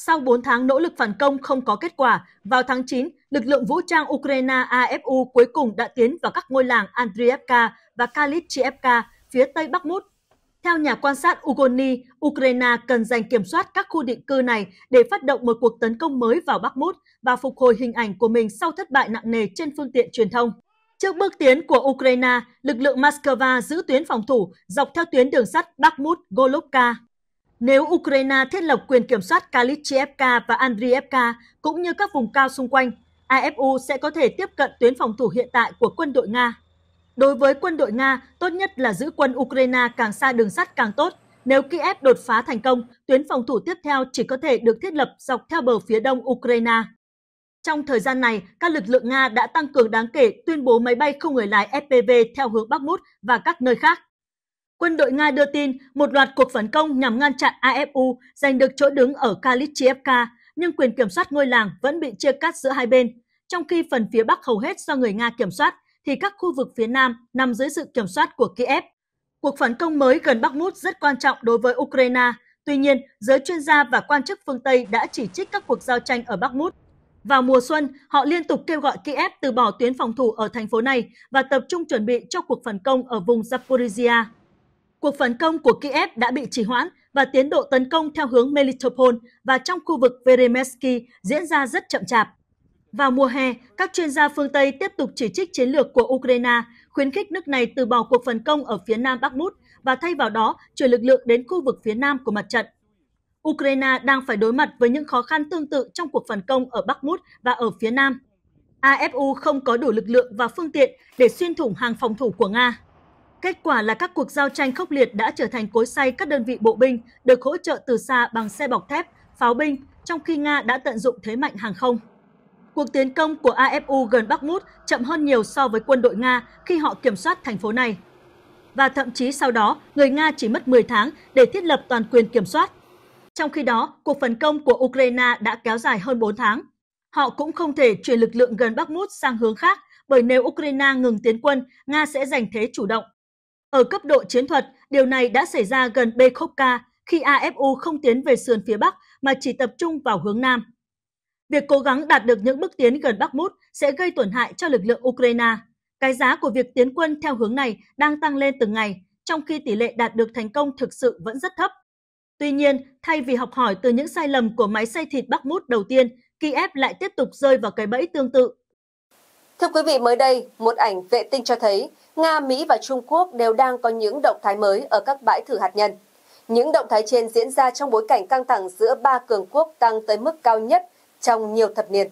Sau 4 tháng nỗ lực phản công không có kết quả, vào tháng 9, lực lượng vũ trang Ukraine AFU cuối cùng đã tiến vào các ngôi làng Andriivka và Kalichievka phía tây Bắc Mút. Theo nhà quan sát Ugoni, Ukraine cần giành kiểm soát các khu định cư này để phát động một cuộc tấn công mới vào Bắc Mút và phục hồi hình ảnh của mình sau thất bại nặng nề trên phương tiện truyền thông. Trước bước tiến của Ukraine, lực lượng Moscow giữ tuyến phòng thủ dọc theo tuyến đường sắt bakhmut Golubka nếu Ukraine thiết lập quyền kiểm soát Kalichivka và Andriivka cũng như các vùng cao xung quanh, AFU sẽ có thể tiếp cận tuyến phòng thủ hiện tại của quân đội Nga. Đối với quân đội Nga, tốt nhất là giữ quân Ukraine càng xa đường sắt càng tốt. Nếu Kiev đột phá thành công, tuyến phòng thủ tiếp theo chỉ có thể được thiết lập dọc theo bờ phía đông Ukraine. Trong thời gian này, các lực lượng Nga đã tăng cường đáng kể tuyên bố máy bay không người lái FPV theo hướng Bắc Mút và các nơi khác. Quân đội Nga đưa tin một loạt cuộc phản công nhằm ngăn chặn AFU giành được chỗ đứng ở Kalichievka, nhưng quyền kiểm soát ngôi làng vẫn bị chia cắt giữa hai bên. Trong khi phần phía Bắc hầu hết do người Nga kiểm soát, thì các khu vực phía Nam nằm dưới sự kiểm soát của Kiev. Cuộc phản công mới gần bắc mút rất quan trọng đối với Ukraine. Tuy nhiên, giới chuyên gia và quan chức phương Tây đã chỉ trích các cuộc giao tranh ở bắc mút. Vào mùa xuân, họ liên tục kêu gọi Kiev từ bỏ tuyến phòng thủ ở thành phố này và tập trung chuẩn bị cho cuộc phản công ở vùng Zaporizhia cuộc phản công của Kiev đã bị trì hoãn và tiến độ tấn công theo hướng Melitopol và trong khu vực Veremensky diễn ra rất chậm chạp. Vào mùa hè, các chuyên gia phương Tây tiếp tục chỉ trích chiến lược của Ukraine, khuyến khích nước này từ bỏ cuộc phản công ở phía nam Bakhmut và thay vào đó chuyển lực lượng đến khu vực phía nam của mặt trận. Ukraine đang phải đối mặt với những khó khăn tương tự trong cuộc phản công ở Bakhmut và ở phía nam. AFU không có đủ lực lượng và phương tiện để xuyên thủng hàng phòng thủ của Nga. Kết quả là các cuộc giao tranh khốc liệt đã trở thành cối xay các đơn vị bộ binh được hỗ trợ từ xa bằng xe bọc thép, pháo binh, trong khi Nga đã tận dụng thế mạnh hàng không. Cuộc tiến công của AFU gần Bakhmut chậm hơn nhiều so với quân đội Nga khi họ kiểm soát thành phố này. Và thậm chí sau đó, người Nga chỉ mất 10 tháng để thiết lập toàn quyền kiểm soát. Trong khi đó, cuộc phần công của Ukraine đã kéo dài hơn 4 tháng. Họ cũng không thể chuyển lực lượng gần Bakhmut sang hướng khác bởi nếu Ukraine ngừng tiến quân, Nga sẽ giành thế chủ động ở cấp độ chiến thuật, điều này đã xảy ra gần Bekhovka khi AFU không tiến về sườn phía Bắc mà chỉ tập trung vào hướng Nam. Việc cố gắng đạt được những bước tiến gần Bắc Mút sẽ gây tổn hại cho lực lượng Ukraine. Cái giá của việc tiến quân theo hướng này đang tăng lên từng ngày, trong khi tỷ lệ đạt được thành công thực sự vẫn rất thấp. Tuy nhiên, thay vì học hỏi từ những sai lầm của máy xay thịt Bắc Mút đầu tiên, Kiev lại tiếp tục rơi vào cái bẫy tương tự. Thưa quý vị, mới đây, một ảnh vệ tinh cho thấy Nga, Mỹ và Trung Quốc đều đang có những động thái mới ở các bãi thử hạt nhân. Những động thái trên diễn ra trong bối cảnh căng thẳng giữa ba cường quốc tăng tới mức cao nhất trong nhiều thập niên.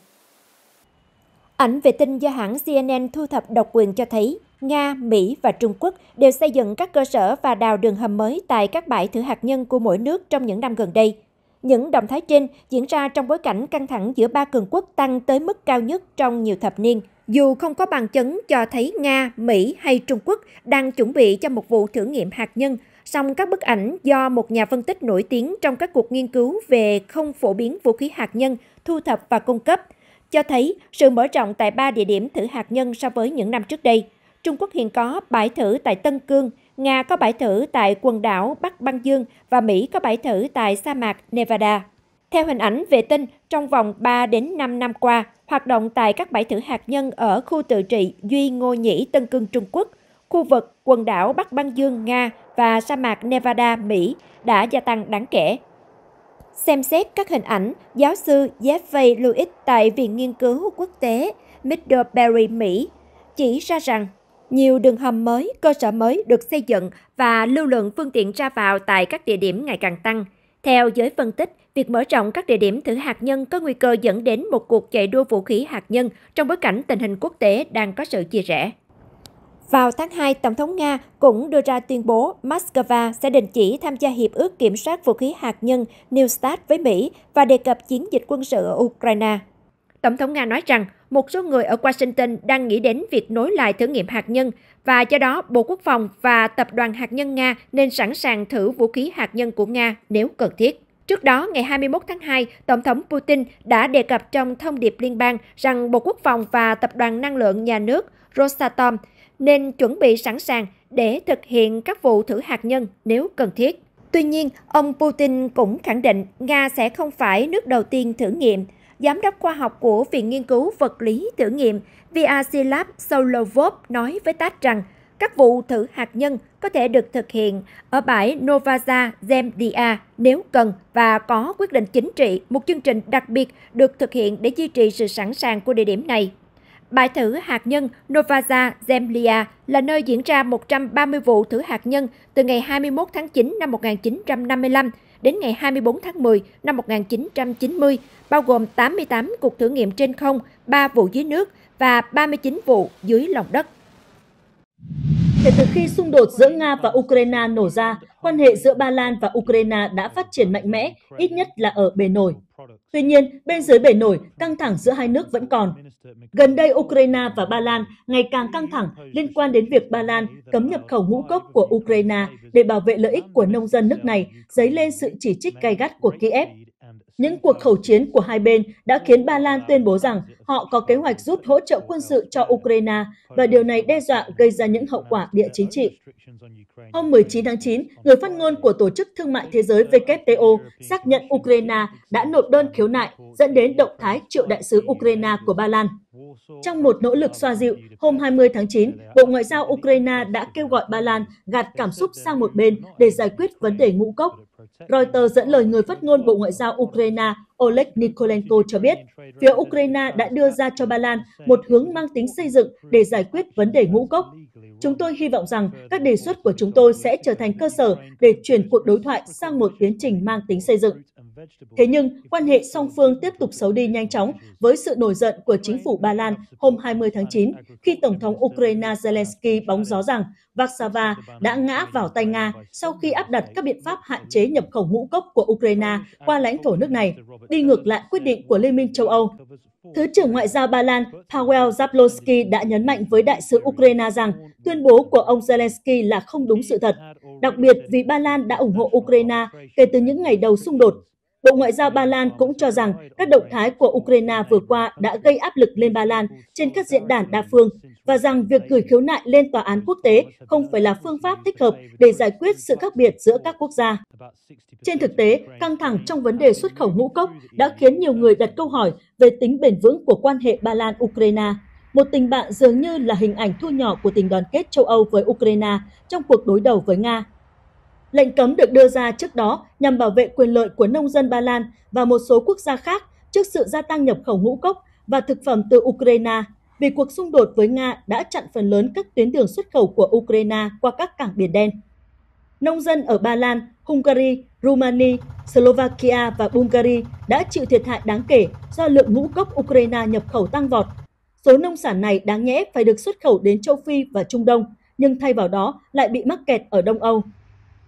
Ảnh vệ tinh do hãng CNN thu thập độc quyền cho thấy Nga, Mỹ và Trung Quốc đều xây dựng các cơ sở và đào đường hầm mới tại các bãi thử hạt nhân của mỗi nước trong những năm gần đây. Những động thái trên diễn ra trong bối cảnh căng thẳng giữa ba cường quốc tăng tới mức cao nhất trong nhiều thập niên – dù không có bằng chứng cho thấy Nga, Mỹ hay Trung Quốc đang chuẩn bị cho một vụ thử nghiệm hạt nhân, song các bức ảnh do một nhà phân tích nổi tiếng trong các cuộc nghiên cứu về không phổ biến vũ khí hạt nhân thu thập và cung cấp cho thấy sự mở rộng tại ba địa điểm thử hạt nhân so với những năm trước đây. Trung Quốc hiện có bãi thử tại Tân Cương, Nga có bãi thử tại quần đảo Bắc Băng Dương và Mỹ có bãi thử tại sa mạc Nevada. Theo hình ảnh vệ tinh, trong vòng 3 đến 5 năm qua, hoạt động tại các bãi thử hạt nhân ở khu tự trị Duy Ngô Nhĩ Tân Cương Trung Quốc, khu vực quần đảo Bắc Băng Dương Nga và sa mạc Nevada Mỹ đã gia tăng đáng kể. Xem xét các hình ảnh, giáo sư Jeffrey Lewis tại Viện Nghiên cứu Quốc tế Middlebury, Mỹ chỉ ra rằng nhiều đường hầm mới, cơ sở mới được xây dựng và lưu lượng phương tiện ra vào tại các địa điểm ngày càng tăng – theo giới phân tích, việc mở rộng các địa điểm thử hạt nhân có nguy cơ dẫn đến một cuộc chạy đua vũ khí hạt nhân trong bối cảnh tình hình quốc tế đang có sự chia rẽ. Vào tháng 2, Tổng thống Nga cũng đưa ra tuyên bố Moscow sẽ đình chỉ tham gia Hiệp ước Kiểm soát Vũ khí Hạt nhân New START với Mỹ và đề cập chiến dịch quân sự ở Ukraine. Tổng thống Nga nói rằng một số người ở Washington đang nghĩ đến việc nối lại thử nghiệm hạt nhân và do đó Bộ Quốc phòng và Tập đoàn Hạt nhân Nga nên sẵn sàng thử vũ khí hạt nhân của Nga nếu cần thiết. Trước đó, ngày 21 tháng 2, Tổng thống Putin đã đề cập trong thông điệp liên bang rằng Bộ Quốc phòng và Tập đoàn Năng lượng Nhà nước Rosatom nên chuẩn bị sẵn sàng để thực hiện các vụ thử hạt nhân nếu cần thiết. Tuy nhiên, ông Putin cũng khẳng định Nga sẽ không phải nước đầu tiên thử nghiệm Giám đốc khoa học của Viện Nghiên cứu Vật lý Thử nghiệm VRC Lab Solovov nói với TASS rằng các vụ thử hạt nhân có thể được thực hiện ở bãi Novaja Zemdia nếu cần và có quyết định chính trị, một chương trình đặc biệt được thực hiện để duy trì sự sẵn sàng của địa điểm này. Bãi thử hạt nhân Novaja Zemlya là nơi diễn ra 130 vụ thử hạt nhân từ ngày 21 tháng 9 năm 1955 đến ngày 24 tháng 10 năm 1990, bao gồm 88 cuộc thử nghiệm trên không, 3 vụ dưới nước và 39 vụ dưới lòng đất. Kể từ khi xung đột giữa Nga và Ukraine nổ ra, quan hệ giữa Ba Lan và Ukraine đã phát triển mạnh mẽ, ít nhất là ở bề nổi. Tuy nhiên, bên dưới bề nổi, căng thẳng giữa hai nước vẫn còn. Gần đây, Ukraine và Ba Lan ngày càng căng thẳng liên quan đến việc Ba Lan cấm nhập khẩu ngũ cốc của Ukraine để bảo vệ lợi ích của nông dân nước này, dấy lên sự chỉ trích gay gắt của Kiev. Những cuộc khẩu chiến của hai bên đã khiến Ba Lan tuyên bố rằng họ có kế hoạch rút hỗ trợ quân sự cho Ukraine và điều này đe dọa gây ra những hậu quả địa chính trị. Hôm 19 tháng 9, người phát ngôn của Tổ chức Thương mại Thế giới WTO xác nhận Ukraine đã nộp đơn khiếu nại dẫn đến động thái triệu đại sứ Ukraine của Ba Lan. Trong một nỗ lực xoa dịu, hôm 20 tháng 9, Bộ Ngoại giao Ukraine đã kêu gọi Ba Lan gạt cảm xúc sang một bên để giải quyết vấn đề ngũ cốc Reuters dẫn lời người phát ngôn Bộ Ngoại giao Ukraine Oleg Nikolenko cho biết, phía Ukraine đã đưa ra cho Ba Lan một hướng mang tính xây dựng để giải quyết vấn đề ngũ cốc. Chúng tôi hy vọng rằng các đề xuất của chúng tôi sẽ trở thành cơ sở để chuyển cuộc đối thoại sang một tiến trình mang tính xây dựng. Thế nhưng, quan hệ song phương tiếp tục xấu đi nhanh chóng với sự nổi giận của chính phủ Ba Lan hôm 20 tháng 9 khi Tổng thống Ukraine Zelensky bóng gió rằng Warsaw đã ngã vào tay Nga sau khi áp đặt các biện pháp hạn chế nhập khẩu ngũ cốc của Ukraine qua lãnh thổ nước này, đi ngược lại quyết định của Liên minh châu Âu. Thứ trưởng Ngoại giao Ba Lan Paweł Zablonsky đã nhấn mạnh với đại sứ Ukraine rằng tuyên bố của ông Zelensky là không đúng sự thật, đặc biệt vì Ba Lan đã ủng hộ Ukraine kể từ những ngày đầu xung đột Bộ Ngoại giao Ba Lan cũng cho rằng các động thái của Ukraine vừa qua đã gây áp lực lên Ba Lan trên các diễn đàn đa phương và rằng việc gửi khiếu nại lên tòa án quốc tế không phải là phương pháp thích hợp để giải quyết sự khác biệt giữa các quốc gia. Trên thực tế, căng thẳng trong vấn đề xuất khẩu ngũ cốc đã khiến nhiều người đặt câu hỏi về tính bền vững của quan hệ Ba Lan-Ukraine. Một tình bạn dường như là hình ảnh thu nhỏ của tình đoàn kết châu Âu với Ukraine trong cuộc đối đầu với Nga. Lệnh cấm được đưa ra trước đó nhằm bảo vệ quyền lợi của nông dân Ba Lan và một số quốc gia khác trước sự gia tăng nhập khẩu ngũ cốc và thực phẩm từ Ukraine vì cuộc xung đột với Nga đã chặn phần lớn các tuyến đường xuất khẩu của Ukraine qua các cảng Biển Đen. Nông dân ở Ba Lan, Hungary, Romania, Slovakia và Bulgaria đã chịu thiệt hại đáng kể do lượng ngũ cốc Ukraine nhập khẩu tăng vọt. Số nông sản này đáng nhẽ phải được xuất khẩu đến châu Phi và Trung Đông, nhưng thay vào đó lại bị mắc kẹt ở Đông Âu.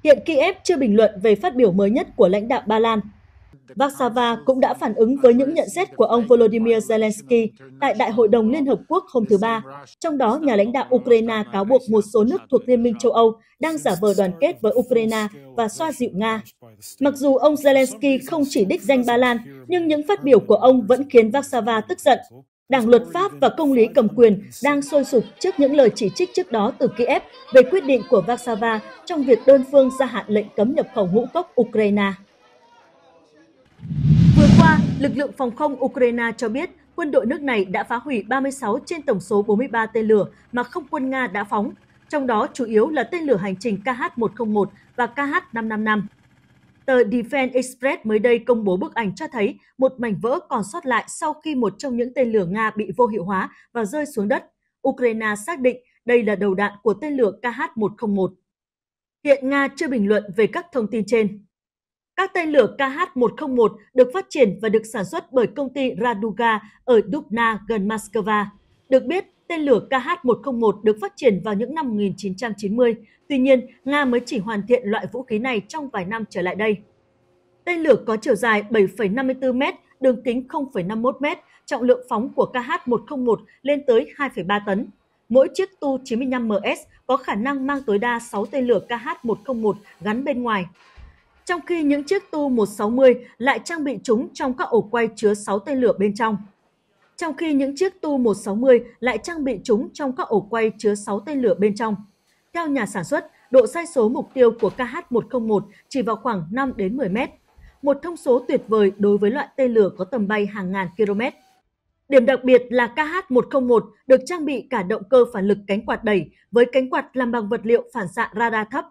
Hiện Kiev chưa bình luận về phát biểu mới nhất của lãnh đạo Ba Lan. Warsaw cũng đã phản ứng với những nhận xét của ông Volodymyr Zelensky tại Đại hội đồng Liên Hợp Quốc hôm thứ Ba. Trong đó, nhà lãnh đạo Ukraine cáo buộc một số nước thuộc Liên minh châu Âu đang giả vờ đoàn kết với Ukraine và xoa dịu Nga. Mặc dù ông Zelensky không chỉ đích danh Ba Lan, nhưng những phát biểu của ông vẫn khiến Warsaw tức giận. Đảng luật pháp và công lý cầm quyền đang sôi sục trước những lời chỉ trích trước đó từ Kiev về quyết định của Warsawa trong việc đơn phương gia hạn lệnh cấm nhập khẩu ngũ cốc Ukraine. Vừa qua, lực lượng phòng không Ukraine cho biết quân đội nước này đã phá hủy 36 trên tổng số 43 tên lửa mà không quân Nga đã phóng, trong đó chủ yếu là tên lửa hành trình KH-101 và KH-555. Tờ Defense Express mới đây công bố bức ảnh cho thấy một mảnh vỡ còn sót lại sau khi một trong những tên lửa Nga bị vô hiệu hóa và rơi xuống đất. Ukraine xác định đây là đầu đạn của tên lửa KH-101. Hiện Nga chưa bình luận về các thông tin trên. Các tên lửa KH-101 được phát triển và được sản xuất bởi công ty Raduga ở Dubna gần Moscow. Được biết, Tên lửa KH-101 được phát triển vào những năm 1990, tuy nhiên Nga mới chỉ hoàn thiện loại vũ khí này trong vài năm trở lại đây. Tên lửa có chiều dài 7,54 m, đường kính 0,51 m, trọng lượng phóng của KH-101 lên tới 2,3 tấn. Mỗi chiếc Tu-95MS có khả năng mang tối đa 6 tên lửa KH-101 gắn bên ngoài. Trong khi những chiếc Tu-160 lại trang bị chúng trong các ổ quay chứa 6 tên lửa bên trong trong khi những chiếc Tu-160 lại trang bị chúng trong các ổ quay chứa 6 tên lửa bên trong. Theo nhà sản xuất, độ sai số mục tiêu của KH-101 chỉ vào khoảng 5 đến 10 mét, một thông số tuyệt vời đối với loại tên lửa có tầm bay hàng ngàn km. Điểm đặc biệt là KH-101 được trang bị cả động cơ phản lực cánh quạt đẩy với cánh quạt làm bằng vật liệu phản xạ radar thấp.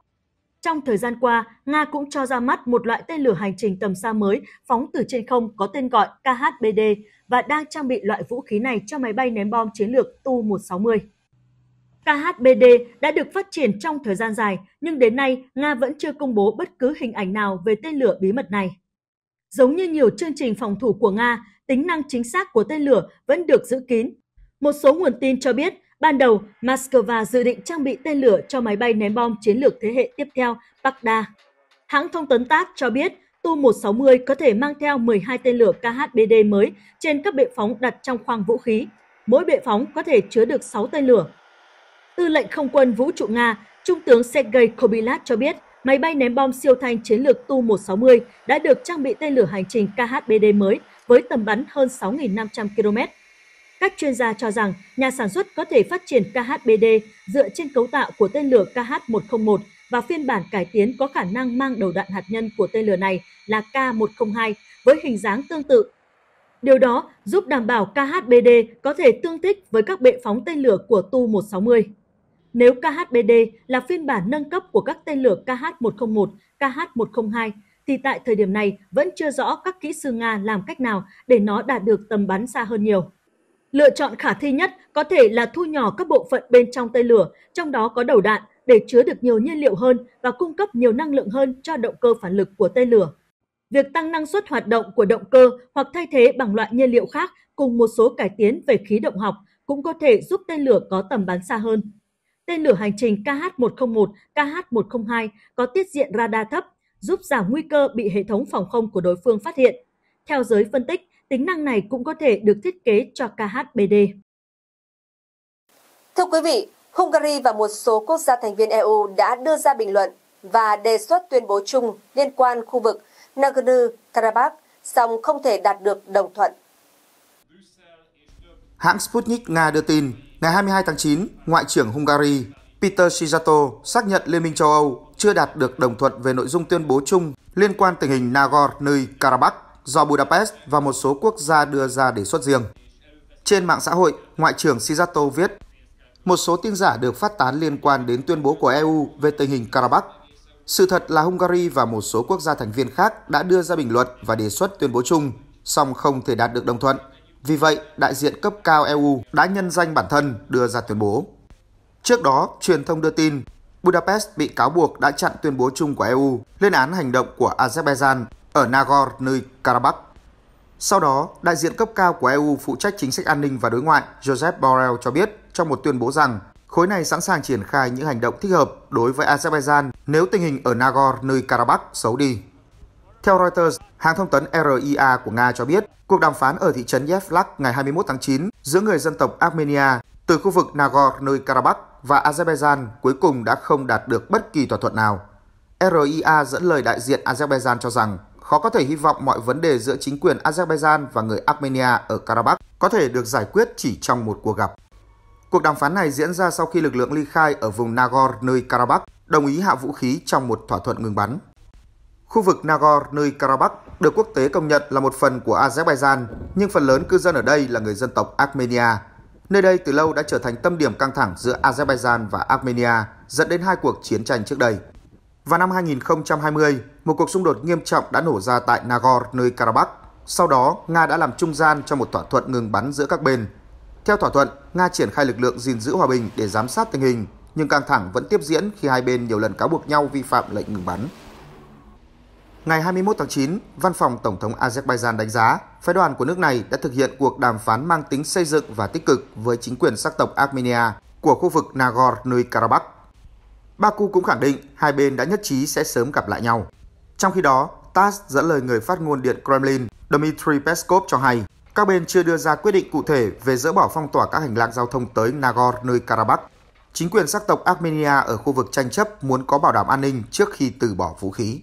Trong thời gian qua, Nga cũng cho ra mắt một loại tên lửa hành trình tầm xa mới phóng từ trên không có tên gọi KHBD và đang trang bị loại vũ khí này cho máy bay ném bom chiến lược Tu-160. KHBD đã được phát triển trong thời gian dài, nhưng đến nay Nga vẫn chưa công bố bất cứ hình ảnh nào về tên lửa bí mật này. Giống như nhiều chương trình phòng thủ của Nga, tính năng chính xác của tên lửa vẫn được giữ kín. Một số nguồn tin cho biết, ban đầu Moscow dự định trang bị tên lửa cho máy bay ném bom chiến lược thế hệ tiếp theo Baghdad. Hãng thông tấn TASS cho biết Tu-160 có thể mang theo 12 tên lửa KHBD mới trên các bệ phóng đặt trong khoang vũ khí. Mỗi bệ phóng có thể chứa được 6 tên lửa. Tư lệnh không quân vũ trụ Nga, Trung tướng Sergei Kobylat cho biết, máy bay ném bom siêu thanh chiến lược Tu-160 đã được trang bị tên lửa hành trình KHBD mới với tầm bắn hơn 6.500 km. Các chuyên gia cho rằng nhà sản xuất có thể phát triển KHBD dựa trên cấu tạo của tên lửa KH-101 và phiên bản cải tiến có khả năng mang đầu đạn hạt nhân của tên lửa này là K-102 với hình dáng tương tự. Điều đó giúp đảm bảo KHBD có thể tương thích với các bệ phóng tên lửa của Tu-160. Nếu KHBD là phiên bản nâng cấp của các tên lửa KH-101, KH-102, thì tại thời điểm này vẫn chưa rõ các kỹ sư Nga làm cách nào để nó đạt được tầm bắn xa hơn nhiều. Lựa chọn khả thi nhất có thể là thu nhỏ các bộ phận bên trong tên lửa, trong đó có đầu đạn, để chứa được nhiều nhiên liệu hơn và cung cấp nhiều năng lượng hơn cho động cơ phản lực của tên lửa. Việc tăng năng suất hoạt động của động cơ hoặc thay thế bằng loại nhiên liệu khác cùng một số cải tiến về khí động học cũng có thể giúp tên lửa có tầm bắn xa hơn. Tên lửa hành trình KH-101, KH-102 có tiết diện radar thấp, giúp giảm nguy cơ bị hệ thống phòng không của đối phương phát hiện. Theo giới phân tích, tính năng này cũng có thể được thiết kế cho KHBD. Thưa quý vị, Hungary và một số quốc gia thành viên EU đã đưa ra bình luận và đề xuất tuyên bố chung liên quan khu vực Nagorno-Karabakh, song không thể đạt được đồng thuận. Hãng Sputnik Nga đưa tin, ngày 22 tháng 9, Ngoại trưởng Hungary Peter Sijato xác nhận Liên minh châu Âu chưa đạt được đồng thuận về nội dung tuyên bố chung liên quan tình hình Nagorno-Karabakh do Budapest và một số quốc gia đưa ra đề xuất riêng. Trên mạng xã hội, Ngoại trưởng Sijato viết, một số tin giả được phát tán liên quan đến tuyên bố của EU về tình hình Karabakh. Sự thật là Hungary và một số quốc gia thành viên khác đã đưa ra bình luận và đề xuất tuyên bố chung, song không thể đạt được đồng thuận. Vì vậy, đại diện cấp cao EU đã nhân danh bản thân đưa ra tuyên bố. Trước đó, truyền thông đưa tin Budapest bị cáo buộc đã chặn tuyên bố chung của EU lên án hành động của Azerbaijan ở Nagorno-Karabakh. Sau đó, đại diện cấp cao của EU phụ trách chính sách an ninh và đối ngoại Joseph Borrell cho biết trong một tuyên bố rằng khối này sẵn sàng triển khai những hành động thích hợp đối với Azerbaijan nếu tình hình ở Nagorno-Karabakh xấu đi. Theo Reuters, hãng thông tấn RIA của Nga cho biết, cuộc đàm phán ở thị trấn Yevlak ngày 21 tháng 9 giữa người dân tộc Armenia từ khu vực Nagorno-Karabakh và Azerbaijan cuối cùng đã không đạt được bất kỳ thỏa thuận nào. RIA dẫn lời đại diện Azerbaijan cho rằng khó có thể hy vọng mọi vấn đề giữa chính quyền Azerbaijan và người Armenia ở Karabakh có thể được giải quyết chỉ trong một cuộc gặp. Cuộc đàm phán này diễn ra sau khi lực lượng ly khai ở vùng Nagorno-Karabakh đồng ý hạ vũ khí trong một thỏa thuận ngừng bắn. Khu vực Nagorno-Karabakh được quốc tế công nhận là một phần của Azerbaijan, nhưng phần lớn cư dân ở đây là người dân tộc Armenia. Nơi đây từ lâu đã trở thành tâm điểm căng thẳng giữa Azerbaijan và Armenia, dẫn đến hai cuộc chiến tranh trước đây. Vào năm 2020, một cuộc xung đột nghiêm trọng đã nổ ra tại Nagorno-Karabakh. Sau đó, Nga đã làm trung gian cho một thỏa thuận ngừng bắn giữa các bên – theo thỏa thuận, Nga triển khai lực lượng gìn giữ hòa bình để giám sát tình hình, nhưng căng thẳng vẫn tiếp diễn khi hai bên nhiều lần cáo buộc nhau vi phạm lệnh ngừng bắn. Ngày 21 tháng 9, Văn phòng Tổng thống Azerbaijan đánh giá phái đoàn của nước này đã thực hiện cuộc đàm phán mang tính xây dựng và tích cực với chính quyền sắc tộc Armenia của khu vực Nagorno-Karabakh. Baku cũng khẳng định hai bên đã nhất trí sẽ sớm gặp lại nhau. Trong khi đó, TASS dẫn lời người phát ngôn Điện Kremlin Dmitry Peskov cho hay các bên chưa đưa ra quyết định cụ thể về dỡ bỏ phong tỏa các hành lang giao thông tới Nagorno-Karabakh. Chính quyền sắc tộc Armenia ở khu vực tranh chấp muốn có bảo đảm an ninh trước khi từ bỏ vũ khí.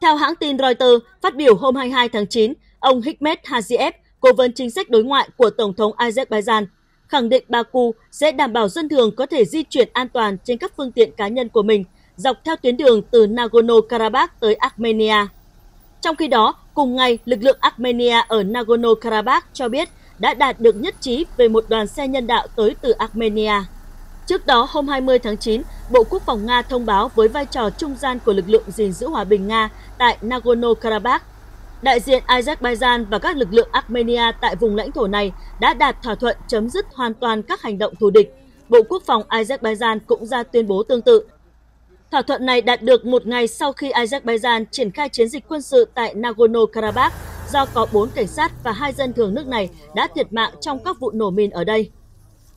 Theo hãng tin Reuters, phát biểu hôm 22 tháng 9, ông Hikmet Haziev, cố vấn chính sách đối ngoại của Tổng thống Azerbaijan, khẳng định Baku sẽ đảm bảo dân thường có thể di chuyển an toàn trên các phương tiện cá nhân của mình dọc theo tuyến đường từ Nagorno-Karabakh tới Armenia. Trong khi đó, cùng ngày, lực lượng Armenia ở Nagorno-Karabakh cho biết đã đạt được nhất trí về một đoàn xe nhân đạo tới từ Armenia. Trước đó, hôm 20 tháng 9, Bộ Quốc phòng Nga thông báo với vai trò trung gian của lực lượng gìn giữ hòa bình Nga tại Nagorno-Karabakh. Đại diện Azerbaijan và các lực lượng Armenia tại vùng lãnh thổ này đã đạt thỏa thuận chấm dứt hoàn toàn các hành động thù địch. Bộ Quốc phòng Azerbaijan cũng ra tuyên bố tương tự Thỏa thuận này đạt được một ngày sau khi Azerbaijan triển khai chiến dịch quân sự tại Nagorno-Karabakh do có bốn cảnh sát và hai dân thường nước này đã thiệt mạng trong các vụ nổ mìn ở đây.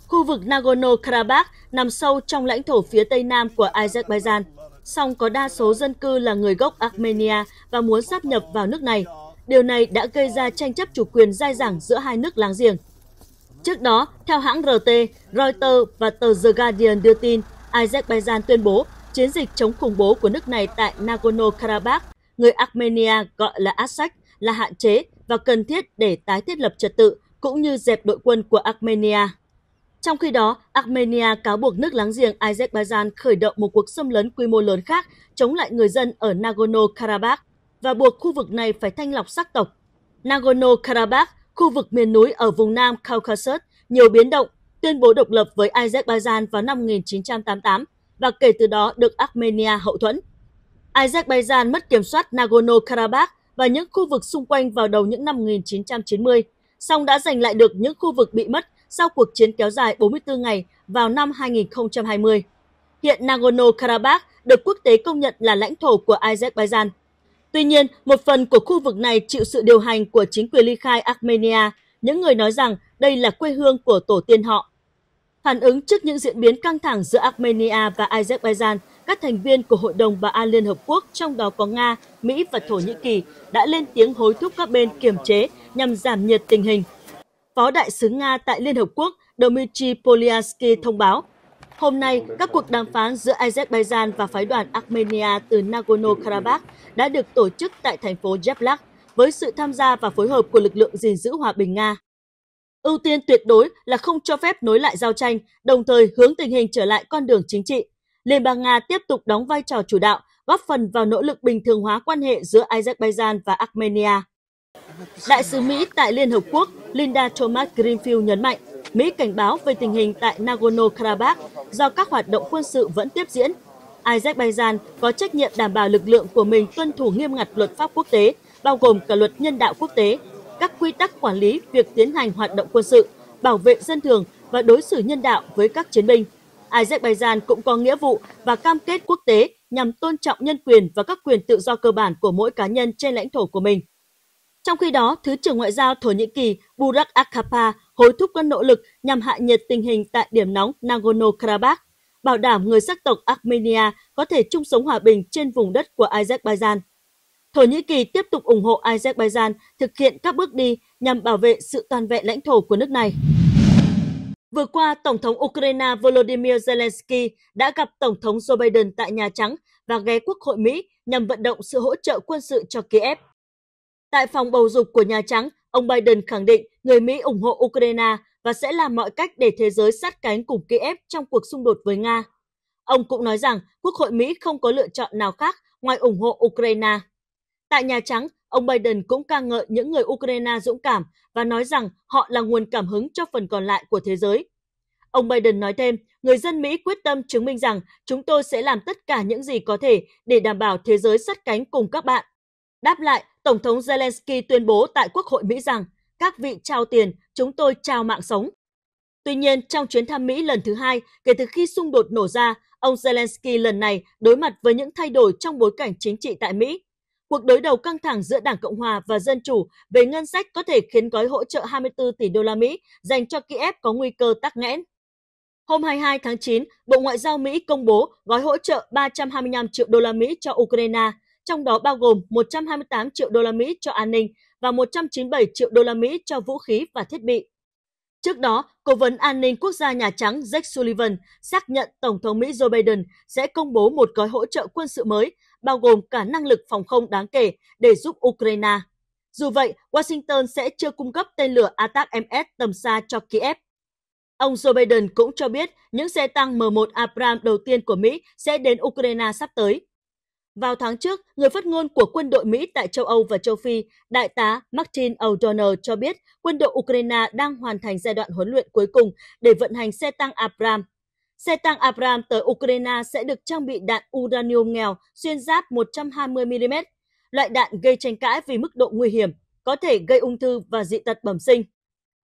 Khu vực Nagorno-Karabakh nằm sâu trong lãnh thổ phía tây nam của Azerbaijan, song có đa số dân cư là người gốc Armenia và muốn sáp nhập vào nước này. Điều này đã gây ra tranh chấp chủ quyền dai dẳng giữa hai nước láng giềng. Trước đó, theo hãng RT, Reuters và tờ The Guardian đưa tin, Azerbaijan tuyên bố chiến dịch chống khủng bố của nước này tại Nagorno-Karabakh, người Armenia gọi là Assad, là hạn chế và cần thiết để tái thiết lập trật tự cũng như dẹp đội quân của Armenia. Trong khi đó, Armenia cáo buộc nước láng giềng Azerbaijan khởi động một cuộc xâm lấn quy mô lớn khác chống lại người dân ở Nagorno-Karabakh và buộc khu vực này phải thanh lọc sắc tộc. Nagorno-Karabakh, khu vực miền núi ở vùng Nam Caucasus, nhiều biến động, tuyên bố độc lập với Azerbaijan vào năm 1988 và kể từ đó được Armenia hậu thuẫn. Azerbaijan mất kiểm soát Nagorno-Karabakh và những khu vực xung quanh vào đầu những năm 1990, song đã giành lại được những khu vực bị mất sau cuộc chiến kéo dài 44 ngày vào năm 2020. Hiện Nagorno-Karabakh được quốc tế công nhận là lãnh thổ của Azerbaijan. Tuy nhiên, một phần của khu vực này chịu sự điều hành của chính quyền ly khai Armenia, những người nói rằng đây là quê hương của tổ tiên họ. Phản ứng trước những diễn biến căng thẳng giữa Armenia và Azerbaijan, các thành viên của Hội đồng Bảo an Liên Hợp Quốc, trong đó có Nga, Mỹ và Thổ Nhĩ Kỳ, đã lên tiếng hối thúc các bên kiềm chế nhằm giảm nhiệt tình hình. Phó Đại sứ Nga tại Liên Hợp Quốc Dmitry Polyansky thông báo, hôm nay các cuộc đàm phán giữa Azerbaijan và phái đoàn Armenia từ Nagorno-Karabakh đã được tổ chức tại thành phố Jeblak với sự tham gia và phối hợp của lực lượng gìn giữ hòa bình Nga. Ưu tiên tuyệt đối là không cho phép nối lại giao tranh, đồng thời hướng tình hình trở lại con đường chính trị. Liên bang Nga tiếp tục đóng vai trò chủ đạo, góp phần vào nỗ lực bình thường hóa quan hệ giữa Azerbaijan và Armenia. Đại sứ Mỹ tại Liên Hợp Quốc Linda Thomas Greenfield nhấn mạnh, Mỹ cảnh báo về tình hình tại Nagorno-Karabakh do các hoạt động quân sự vẫn tiếp diễn. Azerbaijan có trách nhiệm đảm bảo lực lượng của mình tuân thủ nghiêm ngặt luật pháp quốc tế, bao gồm cả luật nhân đạo quốc tế các quy tắc quản lý việc tiến hành hoạt động quân sự, bảo vệ dân thường và đối xử nhân đạo với các chiến binh. Azerbaijan cũng có nghĩa vụ và cam kết quốc tế nhằm tôn trọng nhân quyền và các quyền tự do cơ bản của mỗi cá nhân trên lãnh thổ của mình. Trong khi đó, Thứ trưởng Ngoại giao Thổ Nhĩ Kỳ Burak Akapa hối thúc các nỗ lực nhằm hạ nhiệt tình hình tại điểm nóng Nagorno-Karabakh, bảo đảm người sắc tộc Armenia có thể chung sống hòa bình trên vùng đất của Azerbaijan. Thổ Nhĩ Kỳ tiếp tục ủng hộ Azerbaijan thực hiện các bước đi nhằm bảo vệ sự toàn vẹn lãnh thổ của nước này. Vừa qua, Tổng thống Ukraine Volodymyr Zelensky đã gặp Tổng thống Joe Biden tại Nhà Trắng và ghé Quốc hội Mỹ nhằm vận động sự hỗ trợ quân sự cho Kiev. Tại phòng bầu dục của Nhà Trắng, ông Biden khẳng định người Mỹ ủng hộ Ukraine và sẽ làm mọi cách để thế giới sát cánh cùng Kiev trong cuộc xung đột với Nga. Ông cũng nói rằng Quốc hội Mỹ không có lựa chọn nào khác ngoài ủng hộ Ukraine. Tại Nhà Trắng, ông Biden cũng ca ngợi những người Ukraine dũng cảm và nói rằng họ là nguồn cảm hứng cho phần còn lại của thế giới. Ông Biden nói thêm, người dân Mỹ quyết tâm chứng minh rằng chúng tôi sẽ làm tất cả những gì có thể để đảm bảo thế giới sát cánh cùng các bạn. Đáp lại, Tổng thống Zelensky tuyên bố tại Quốc hội Mỹ rằng các vị trao tiền, chúng tôi trao mạng sống. Tuy nhiên, trong chuyến thăm Mỹ lần thứ hai kể từ khi xung đột nổ ra, ông Zelensky lần này đối mặt với những thay đổi trong bối cảnh chính trị tại Mỹ. Cuộc đối đầu căng thẳng giữa Đảng Cộng hòa và Dân chủ về ngân sách có thể khiến gói hỗ trợ 24 tỷ đô la Mỹ dành cho Kiev có nguy cơ tắc nghẽn. Hôm 22 tháng 9, Bộ Ngoại giao Mỹ công bố gói hỗ trợ 325 triệu đô la Mỹ cho Ukraine, trong đó bao gồm 128 triệu đô la Mỹ cho an ninh và 197 triệu đô la Mỹ cho vũ khí và thiết bị. Trước đó, Cố vấn An ninh Quốc gia Nhà Trắng Jake Sullivan xác nhận Tổng thống Mỹ Joe Biden sẽ công bố một gói hỗ trợ quân sự mới bao gồm cả năng lực phòng không đáng kể để giúp Ukraine. Dù vậy, Washington sẽ chưa cung cấp tên lửa ATAC-MS tầm xa cho Kiev. Ông Joe Biden cũng cho biết những xe tăng M1 Abrams đầu tiên của Mỹ sẽ đến Ukraine sắp tới. Vào tháng trước, người phát ngôn của quân đội Mỹ tại châu Âu và châu Phi, đại tá Martin O'Donnell cho biết quân đội Ukraine đang hoàn thành giai đoạn huấn luyện cuối cùng để vận hành xe tăng Abrams Xe tăng Abram tới Ukraine sẽ được trang bị đạn uranium nghèo xuyên giáp 120mm, loại đạn gây tranh cãi vì mức độ nguy hiểm, có thể gây ung thư và dị tật bẩm sinh.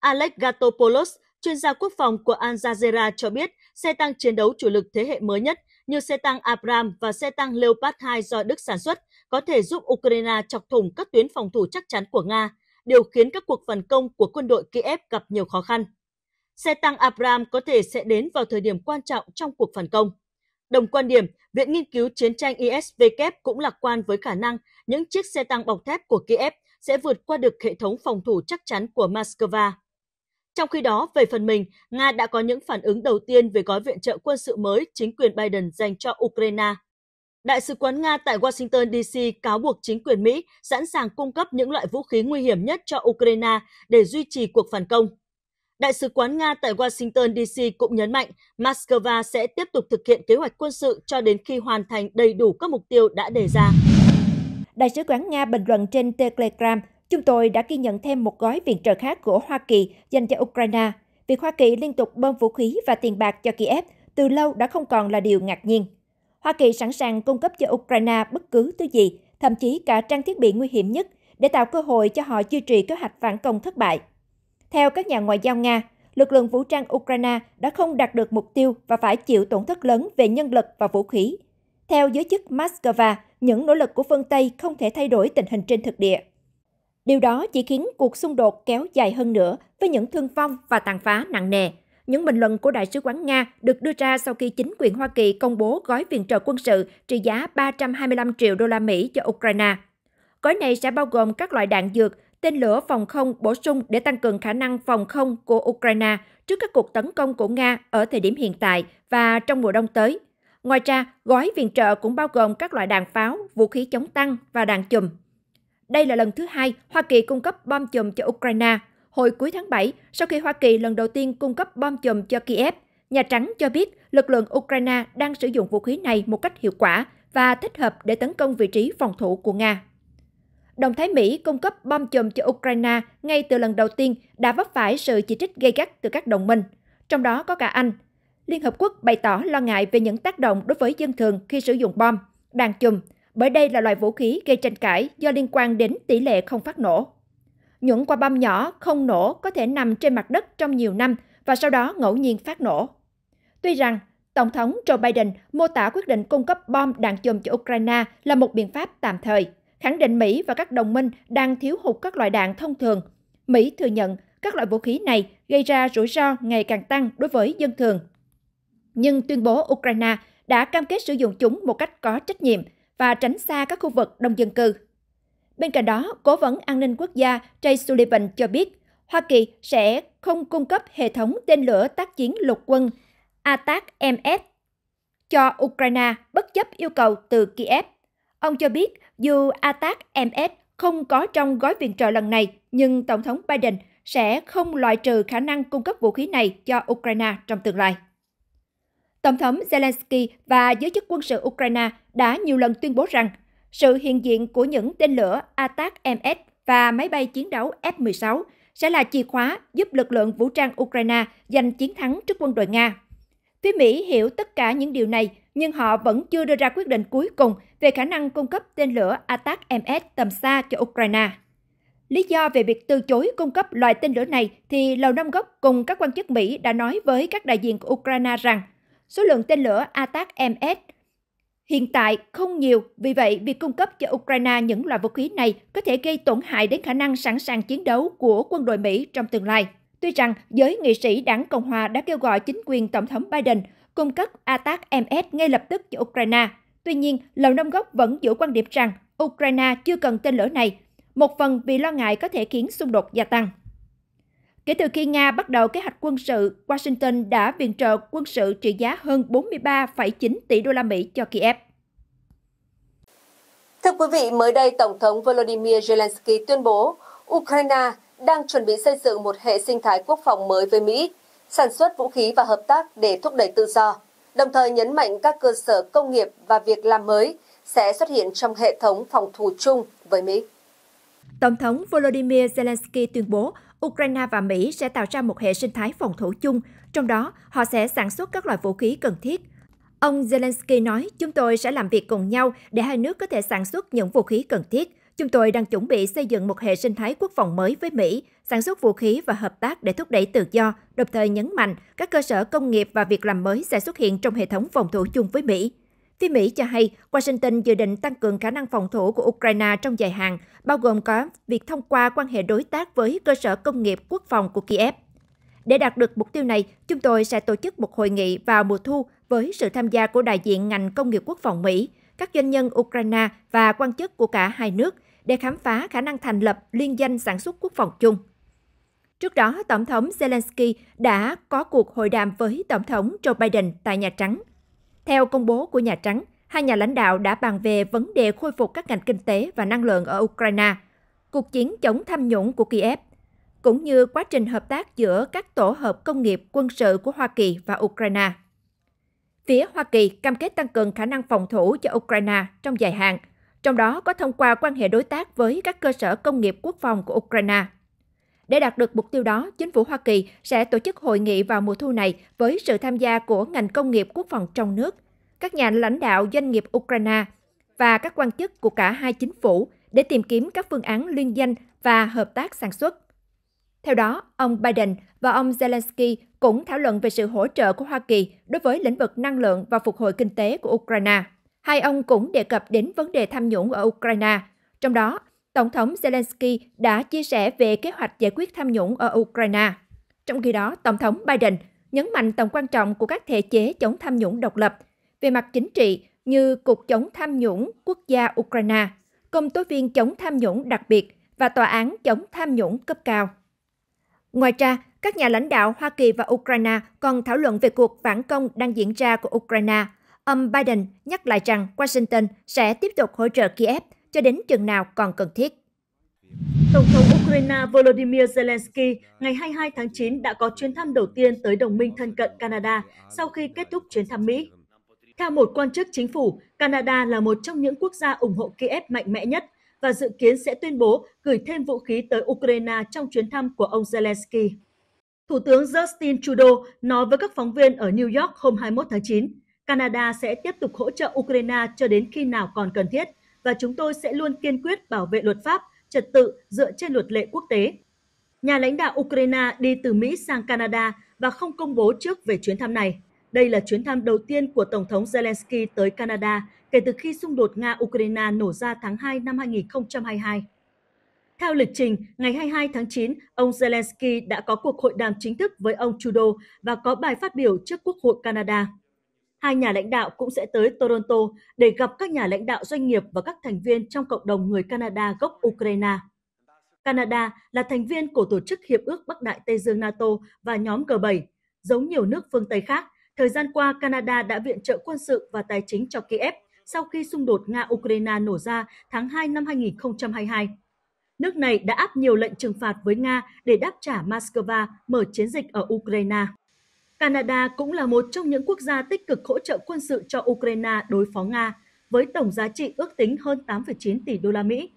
Alex Gatopoulos, chuyên gia quốc phòng của Al Jazeera cho biết xe tăng chiến đấu chủ lực thế hệ mới nhất như xe tăng Abram và xe tăng Leopard 2 do Đức sản xuất có thể giúp Ukraine chọc thủng các tuyến phòng thủ chắc chắn của Nga, điều khiến các cuộc phản công của quân đội Kiev gặp nhiều khó khăn xe tăng Abram có thể sẽ đến vào thời điểm quan trọng trong cuộc phản công. Đồng quan điểm, Viện Nghiên cứu Chiến tranh ISW cũng lạc quan với khả năng những chiếc xe tăng bọc thép của Kiev sẽ vượt qua được hệ thống phòng thủ chắc chắn của Moscow. Trong khi đó, về phần mình, Nga đã có những phản ứng đầu tiên về gói viện trợ quân sự mới chính quyền Biden dành cho Ukraine. Đại sứ quán Nga tại Washington DC cáo buộc chính quyền Mỹ sẵn sàng cung cấp những loại vũ khí nguy hiểm nhất cho Ukraine để duy trì cuộc phản công. Đại sứ quán Nga tại Washington DC cũng nhấn mạnh Moscow sẽ tiếp tục thực hiện kế hoạch quân sự cho đến khi hoàn thành đầy đủ các mục tiêu đã đề ra. Đại sứ quán Nga bình luận trên Telegram, chúng tôi đã ghi nhận thêm một gói viện trợ khác của Hoa Kỳ dành cho Ukraine. Việc Hoa Kỳ liên tục bơm vũ khí và tiền bạc cho Kiev từ lâu đã không còn là điều ngạc nhiên. Hoa Kỳ sẵn sàng cung cấp cho Ukraine bất cứ thứ gì, thậm chí cả trang thiết bị nguy hiểm nhất, để tạo cơ hội cho họ duy trì kế hoạch phản công thất bại. Theo các nhà ngoại giao Nga, lực lượng vũ trang Ukraine đã không đạt được mục tiêu và phải chịu tổn thất lớn về nhân lực và vũ khí. Theo giới chức Moscow, những nỗ lực của phương Tây không thể thay đổi tình hình trên thực địa. Điều đó chỉ khiến cuộc xung đột kéo dài hơn nữa với những thương vong và tàn phá nặng nề. Những bình luận của Đại sứ quán Nga được đưa ra sau khi chính quyền Hoa Kỳ công bố gói viện trợ quân sự trị giá 325 triệu đô la Mỹ cho Ukraine. Gói này sẽ bao gồm các loại đạn dược, tên lửa phòng không bổ sung để tăng cường khả năng phòng không của Ukraine trước các cuộc tấn công của Nga ở thời điểm hiện tại và trong mùa đông tới. Ngoài ra, gói viện trợ cũng bao gồm các loại đạn pháo, vũ khí chống tăng và đạn chùm. Đây là lần thứ hai Hoa Kỳ cung cấp bom chùm cho Ukraine. Hồi cuối tháng 7, sau khi Hoa Kỳ lần đầu tiên cung cấp bom chùm cho Kiev, Nhà Trắng cho biết lực lượng Ukraine đang sử dụng vũ khí này một cách hiệu quả và thích hợp để tấn công vị trí phòng thủ của Nga động thái Mỹ cung cấp bom chùm cho Ukraine ngay từ lần đầu tiên đã vấp phải sự chỉ trích gay gắt từ các đồng minh, trong đó có cả Anh. Liên Hợp Quốc bày tỏ lo ngại về những tác động đối với dân thường khi sử dụng bom, đạn chùm, bởi đây là loại vũ khí gây tranh cãi do liên quan đến tỷ lệ không phát nổ. Những quả bom nhỏ không nổ có thể nằm trên mặt đất trong nhiều năm và sau đó ngẫu nhiên phát nổ. Tuy rằng, Tổng thống Joe Biden mô tả quyết định cung cấp bom đạn chùm cho Ukraine là một biện pháp tạm thời – khẳng định Mỹ và các đồng minh đang thiếu hụt các loại đạn thông thường. Mỹ thừa nhận các loại vũ khí này gây ra rủi ro ngày càng tăng đối với dân thường. Nhưng tuyên bố Ukraine đã cam kết sử dụng chúng một cách có trách nhiệm và tránh xa các khu vực đông dân cư. Bên cạnh đó, Cố vấn An ninh Quốc gia Jay Sullivan cho biết, Hoa Kỳ sẽ không cung cấp hệ thống tên lửa tác chiến lục quân ATAC-MS cho Ukraine bất chấp yêu cầu từ Kiev. Ông cho biết dù ATAC MS không có trong gói viện trợ lần này, nhưng Tổng thống Biden sẽ không loại trừ khả năng cung cấp vũ khí này cho Ukraine trong tương lai. Tổng thống Zelensky và giới chức quân sự Ukraine đã nhiều lần tuyên bố rằng sự hiện diện của những tên lửa ATAC-MS và máy bay chiến đấu F-16 sẽ là chìa khóa giúp lực lượng vũ trang Ukraine giành chiến thắng trước quân đội Nga. Phía Mỹ hiểu tất cả những điều này nhưng họ vẫn chưa đưa ra quyết định cuối cùng về khả năng cung cấp tên lửa ATAC-MS tầm xa cho Ukraine. Lý do về việc từ chối cung cấp loại tên lửa này thì Lầu Năm Góc cùng các quan chức Mỹ đã nói với các đại diện của Ukraine rằng số lượng tên lửa ATAC-MS hiện tại không nhiều, vì vậy việc cung cấp cho Ukraine những loại vũ khí này có thể gây tổn hại đến khả năng sẵn sàng chiến đấu của quân đội Mỹ trong tương lai. Tuy rằng giới nghị sĩ đảng Cộng hòa đã kêu gọi chính quyền Tổng thống Biden cung cấp ATAC MS ngay lập tức cho Ukraine. Tuy nhiên, Lầu Năm Góc vẫn giữ quan điểm rằng Ukraine chưa cần tên lửa này, một phần vì lo ngại có thể khiến xung đột gia tăng. Kể từ khi Nga bắt đầu kế hoạch quân sự, Washington đã viện trợ quân sự trị giá hơn 43,9 tỷ đô la Mỹ cho Kiev. Thưa quý vị, mới đây Tổng thống Volodymyr Zelensky tuyên bố Ukraine đang chuẩn bị xây dựng một hệ sinh thái quốc phòng mới với Mỹ sản xuất vũ khí và hợp tác để thúc đẩy tự do, đồng thời nhấn mạnh các cơ sở công nghiệp và việc làm mới sẽ xuất hiện trong hệ thống phòng thủ chung với Mỹ. Tổng thống Volodymyr Zelensky tuyên bố Ukraine và Mỹ sẽ tạo ra một hệ sinh thái phòng thủ chung, trong đó họ sẽ sản xuất các loại vũ khí cần thiết. Ông Zelensky nói, chúng tôi sẽ làm việc cùng nhau để hai nước có thể sản xuất những vũ khí cần thiết. Chúng tôi đang chuẩn bị xây dựng một hệ sinh thái quốc phòng mới với Mỹ, sản xuất vũ khí và hợp tác để thúc đẩy tự do, đồng thời nhấn mạnh các cơ sở công nghiệp và việc làm mới sẽ xuất hiện trong hệ thống phòng thủ chung với Mỹ. Phía Mỹ cho hay, Washington dự định tăng cường khả năng phòng thủ của Ukraine trong dài hạn, bao gồm có việc thông qua quan hệ đối tác với cơ sở công nghiệp quốc phòng của Kiev. Để đạt được mục tiêu này, chúng tôi sẽ tổ chức một hội nghị vào mùa thu với sự tham gia của đại diện ngành công nghiệp quốc phòng Mỹ, các doanh nhân Ukraine và quan chức của cả hai nước – để khám phá khả năng thành lập liên danh sản xuất quốc phòng chung. Trước đó, Tổng thống Zelensky đã có cuộc hội đàm với Tổng thống Joe Biden tại Nhà Trắng. Theo công bố của Nhà Trắng, hai nhà lãnh đạo đã bàn về vấn đề khôi phục các ngành kinh tế và năng lượng ở Ukraine, cuộc chiến chống tham nhũng của Kiev, cũng như quá trình hợp tác giữa các tổ hợp công nghiệp quân sự của Hoa Kỳ và Ukraine. Phía Hoa Kỳ cam kết tăng cường khả năng phòng thủ cho Ukraine trong dài hạn – trong đó có thông qua quan hệ đối tác với các cơ sở công nghiệp quốc phòng của Ukraine. Để đạt được mục tiêu đó, chính phủ Hoa Kỳ sẽ tổ chức hội nghị vào mùa thu này với sự tham gia của ngành công nghiệp quốc phòng trong nước, các nhà lãnh đạo doanh nghiệp Ukraine và các quan chức của cả hai chính phủ để tìm kiếm các phương án liên danh và hợp tác sản xuất. Theo đó, ông Biden và ông Zelensky cũng thảo luận về sự hỗ trợ của Hoa Kỳ đối với lĩnh vực năng lượng và phục hồi kinh tế của Ukraine. Hai ông cũng đề cập đến vấn đề tham nhũng ở Ukraine. Trong đó, Tổng thống Zelensky đã chia sẻ về kế hoạch giải quyết tham nhũng ở Ukraine. Trong khi đó, Tổng thống Biden nhấn mạnh tầm quan trọng của các thể chế chống tham nhũng độc lập về mặt chính trị như Cục chống tham nhũng quốc gia Ukraine, Công tố viên chống tham nhũng đặc biệt và Tòa án chống tham nhũng cấp cao. Ngoài ra, các nhà lãnh đạo Hoa Kỳ và Ukraine còn thảo luận về cuộc phản công đang diễn ra của Ukraine Ông Biden nhắc lại rằng Washington sẽ tiếp tục hỗ trợ Kiev cho đến chừng nào còn cần thiết. Tổng thống Ukraine Volodymyr Zelensky ngày 22 tháng 9 đã có chuyến thăm đầu tiên tới đồng minh thân cận Canada sau khi kết thúc chuyến thăm Mỹ. Theo một quan chức chính phủ, Canada là một trong những quốc gia ủng hộ Kiev mạnh mẽ nhất và dự kiến sẽ tuyên bố gửi thêm vũ khí tới Ukraine trong chuyến thăm của ông Zelensky. Thủ tướng Justin Trudeau nói với các phóng viên ở New York hôm 21 tháng 9, Canada sẽ tiếp tục hỗ trợ Ukraine cho đến khi nào còn cần thiết và chúng tôi sẽ luôn kiên quyết bảo vệ luật pháp, trật tự dựa trên luật lệ quốc tế. Nhà lãnh đạo Ukraine đi từ Mỹ sang Canada và không công bố trước về chuyến thăm này. Đây là chuyến thăm đầu tiên của Tổng thống Zelensky tới Canada kể từ khi xung đột Nga-Ukraine nổ ra tháng 2 năm 2022. Theo lịch trình, ngày 22 tháng 9, ông Zelensky đã có cuộc hội đàm chính thức với ông Trudeau và có bài phát biểu trước Quốc hội Canada hai nhà lãnh đạo cũng sẽ tới Toronto để gặp các nhà lãnh đạo doanh nghiệp và các thành viên trong cộng đồng người Canada gốc Ukraine. Canada là thành viên của Tổ chức Hiệp ước Bắc Đại Tây Dương NATO và nhóm G7. Giống nhiều nước phương Tây khác, thời gian qua Canada đã viện trợ quân sự và tài chính cho Kiev sau khi xung đột Nga-Ukraine nổ ra tháng 2 năm 2022. Nước này đã áp nhiều lệnh trừng phạt với Nga để đáp trả Moscow mở chiến dịch ở Ukraine. Canada cũng là một trong những quốc gia tích cực hỗ trợ quân sự cho Ukraine đối phó Nga, với tổng giá trị ước tính hơn 8,9 tỷ đô la Mỹ.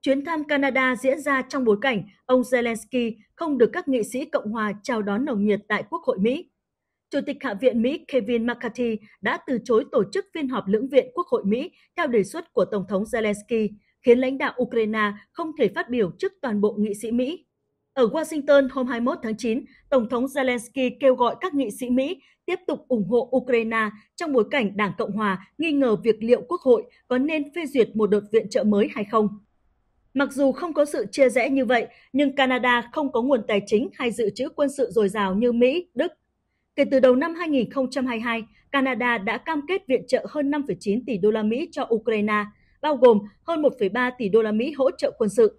Chuyến thăm Canada diễn ra trong bối cảnh ông Zelensky không được các nghị sĩ Cộng hòa chào đón nồng nhiệt tại Quốc hội Mỹ. Chủ tịch Hạ viện Mỹ Kevin McCarthy đã từ chối tổ chức phiên họp lưỡng viện Quốc hội Mỹ theo đề xuất của Tổng thống Zelensky, khiến lãnh đạo Ukraine không thể phát biểu trước toàn bộ nghị sĩ Mỹ. Ở Washington hôm 21 tháng 9, Tổng thống Zelensky kêu gọi các nghị sĩ Mỹ tiếp tục ủng hộ Ukraine trong bối cảnh Đảng Cộng Hòa nghi ngờ việc liệu Quốc hội có nên phê duyệt một đợt viện trợ mới hay không. Mặc dù không có sự chia rẽ như vậy, nhưng Canada không có nguồn tài chính hay dự trữ quân sự dồi dào như Mỹ, Đức. Kể từ đầu năm 2022, Canada đã cam kết viện trợ hơn 5,9 tỷ đô la Mỹ cho Ukraine, bao gồm hơn 1,3 tỷ đô la Mỹ hỗ trợ quân sự.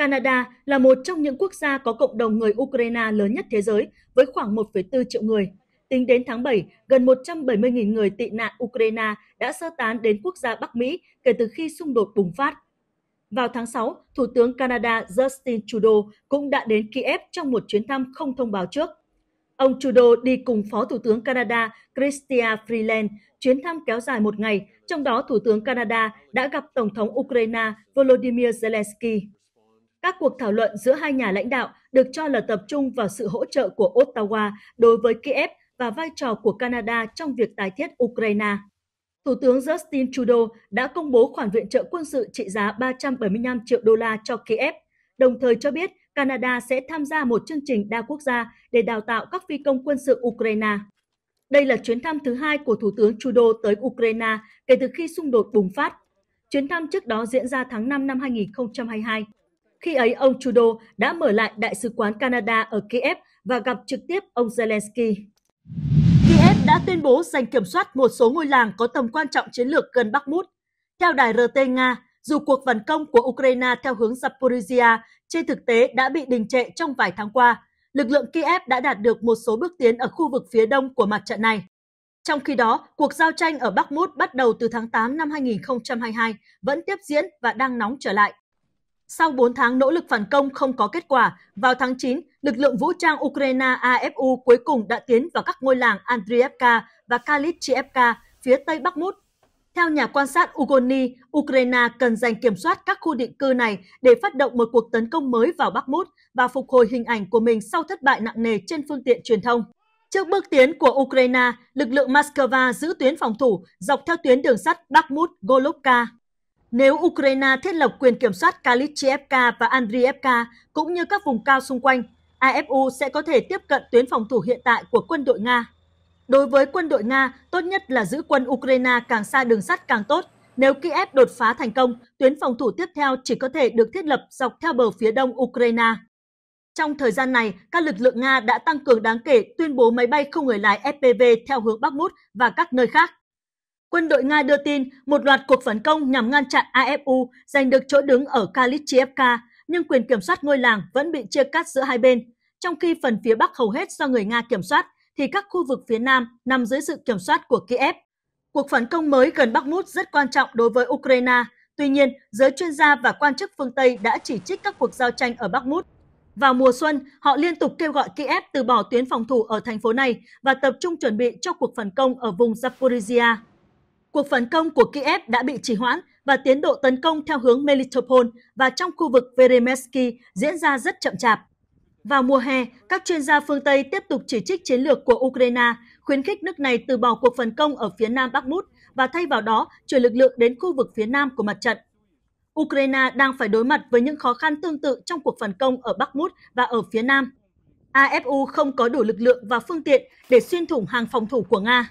Canada là một trong những quốc gia có cộng đồng người Ukraine lớn nhất thế giới với khoảng 1,4 triệu người. Tính đến tháng 7, gần 170.000 người tị nạn Ukraine đã sơ tán đến quốc gia Bắc Mỹ kể từ khi xung đột bùng phát. Vào tháng 6, Thủ tướng Canada Justin Trudeau cũng đã đến Kiev trong một chuyến thăm không thông báo trước. Ông Trudeau đi cùng Phó Thủ tướng Canada Chrystia Freeland, chuyến thăm kéo dài một ngày, trong đó Thủ tướng Canada đã gặp Tổng thống Ukraine Volodymyr Zelensky. Các cuộc thảo luận giữa hai nhà lãnh đạo được cho là tập trung vào sự hỗ trợ của Ottawa đối với Kiev và vai trò của Canada trong việc tái thiết Ukraine. Thủ tướng Justin Trudeau đã công bố khoản viện trợ quân sự trị giá 375 triệu đô la cho Kiev, đồng thời cho biết Canada sẽ tham gia một chương trình đa quốc gia để đào tạo các phi công quân sự Ukraine. Đây là chuyến thăm thứ hai của Thủ tướng Trudeau tới Ukraine kể từ khi xung đột bùng phát. Chuyến thăm trước đó diễn ra tháng 5 năm 2022 khi ấy, ông Trudeau đã mở lại Đại sứ quán Canada ở Kiev và gặp trực tiếp ông Zelensky. Kiev đã tuyên bố giành kiểm soát một số ngôi làng có tầm quan trọng chiến lược gần Bakhmut. Theo đài RT Nga, dù cuộc phản công của Ukraine theo hướng Zaporizhia trên thực tế đã bị đình trệ trong vài tháng qua, lực lượng Kiev đã đạt được một số bước tiến ở khu vực phía đông của mặt trận này. Trong khi đó, cuộc giao tranh ở Bakhmut bắt đầu từ tháng 8 năm 2022 vẫn tiếp diễn và đang nóng trở lại sau 4 tháng nỗ lực phản công không có kết quả, vào tháng 9, lực lượng vũ trang Ukraine AFU cuối cùng đã tiến vào các ngôi làng Andriivka và Kalichievka phía tây Bắc Mút. Theo nhà quan sát Ugoni, Ukraine cần giành kiểm soát các khu định cư này để phát động một cuộc tấn công mới vào Bắc Mút và phục hồi hình ảnh của mình sau thất bại nặng nề trên phương tiện truyền thông. Trước bước tiến của Ukraine, lực lượng Moscow giữ tuyến phòng thủ dọc theo tuyến đường sắt bakhmut Golubka. Nếu Ukraine thiết lập quyền kiểm soát Kalichivka và Andriyevka cũng như các vùng cao xung quanh, AFU sẽ có thể tiếp cận tuyến phòng thủ hiện tại của quân đội Nga. Đối với quân đội Nga, tốt nhất là giữ quân Ukraine càng xa đường sắt càng tốt. Nếu Kiev đột phá thành công, tuyến phòng thủ tiếp theo chỉ có thể được thiết lập dọc theo bờ phía đông Ukraine. Trong thời gian này, các lực lượng Nga đã tăng cường đáng kể tuyên bố máy bay không người lái FPV theo hướng Bắc Mút và các nơi khác. Quân đội Nga đưa tin một loạt cuộc phản công nhằm ngăn chặn AFU giành được chỗ đứng ở Kalichievka, nhưng quyền kiểm soát ngôi làng vẫn bị chia cắt giữa hai bên. Trong khi phần phía Bắc hầu hết do người Nga kiểm soát, thì các khu vực phía Nam nằm dưới sự kiểm soát của Kiev. Cuộc phản công mới gần bắc mút rất quan trọng đối với Ukraine. Tuy nhiên, giới chuyên gia và quan chức phương Tây đã chỉ trích các cuộc giao tranh ở bắc mút. Vào mùa xuân, họ liên tục kêu gọi Kiev từ bỏ tuyến phòng thủ ở thành phố này và tập trung chuẩn bị cho cuộc phản công ở vùng Zaporizhia. Cuộc phản công của Kiev đã bị trì hoãn và tiến độ tấn công theo hướng Melitopol và trong khu vực Veremensky diễn ra rất chậm chạp. Vào mùa hè, các chuyên gia phương Tây tiếp tục chỉ trích chiến lược của Ukraine, khuyến khích nước này từ bỏ cuộc phản công ở phía nam Bakhmut và thay vào đó chuyển lực lượng đến khu vực phía nam của mặt trận. Ukraine đang phải đối mặt với những khó khăn tương tự trong cuộc phản công ở Bakhmut và ở phía nam. AFU không có đủ lực lượng và phương tiện để xuyên thủng hàng phòng thủ của Nga.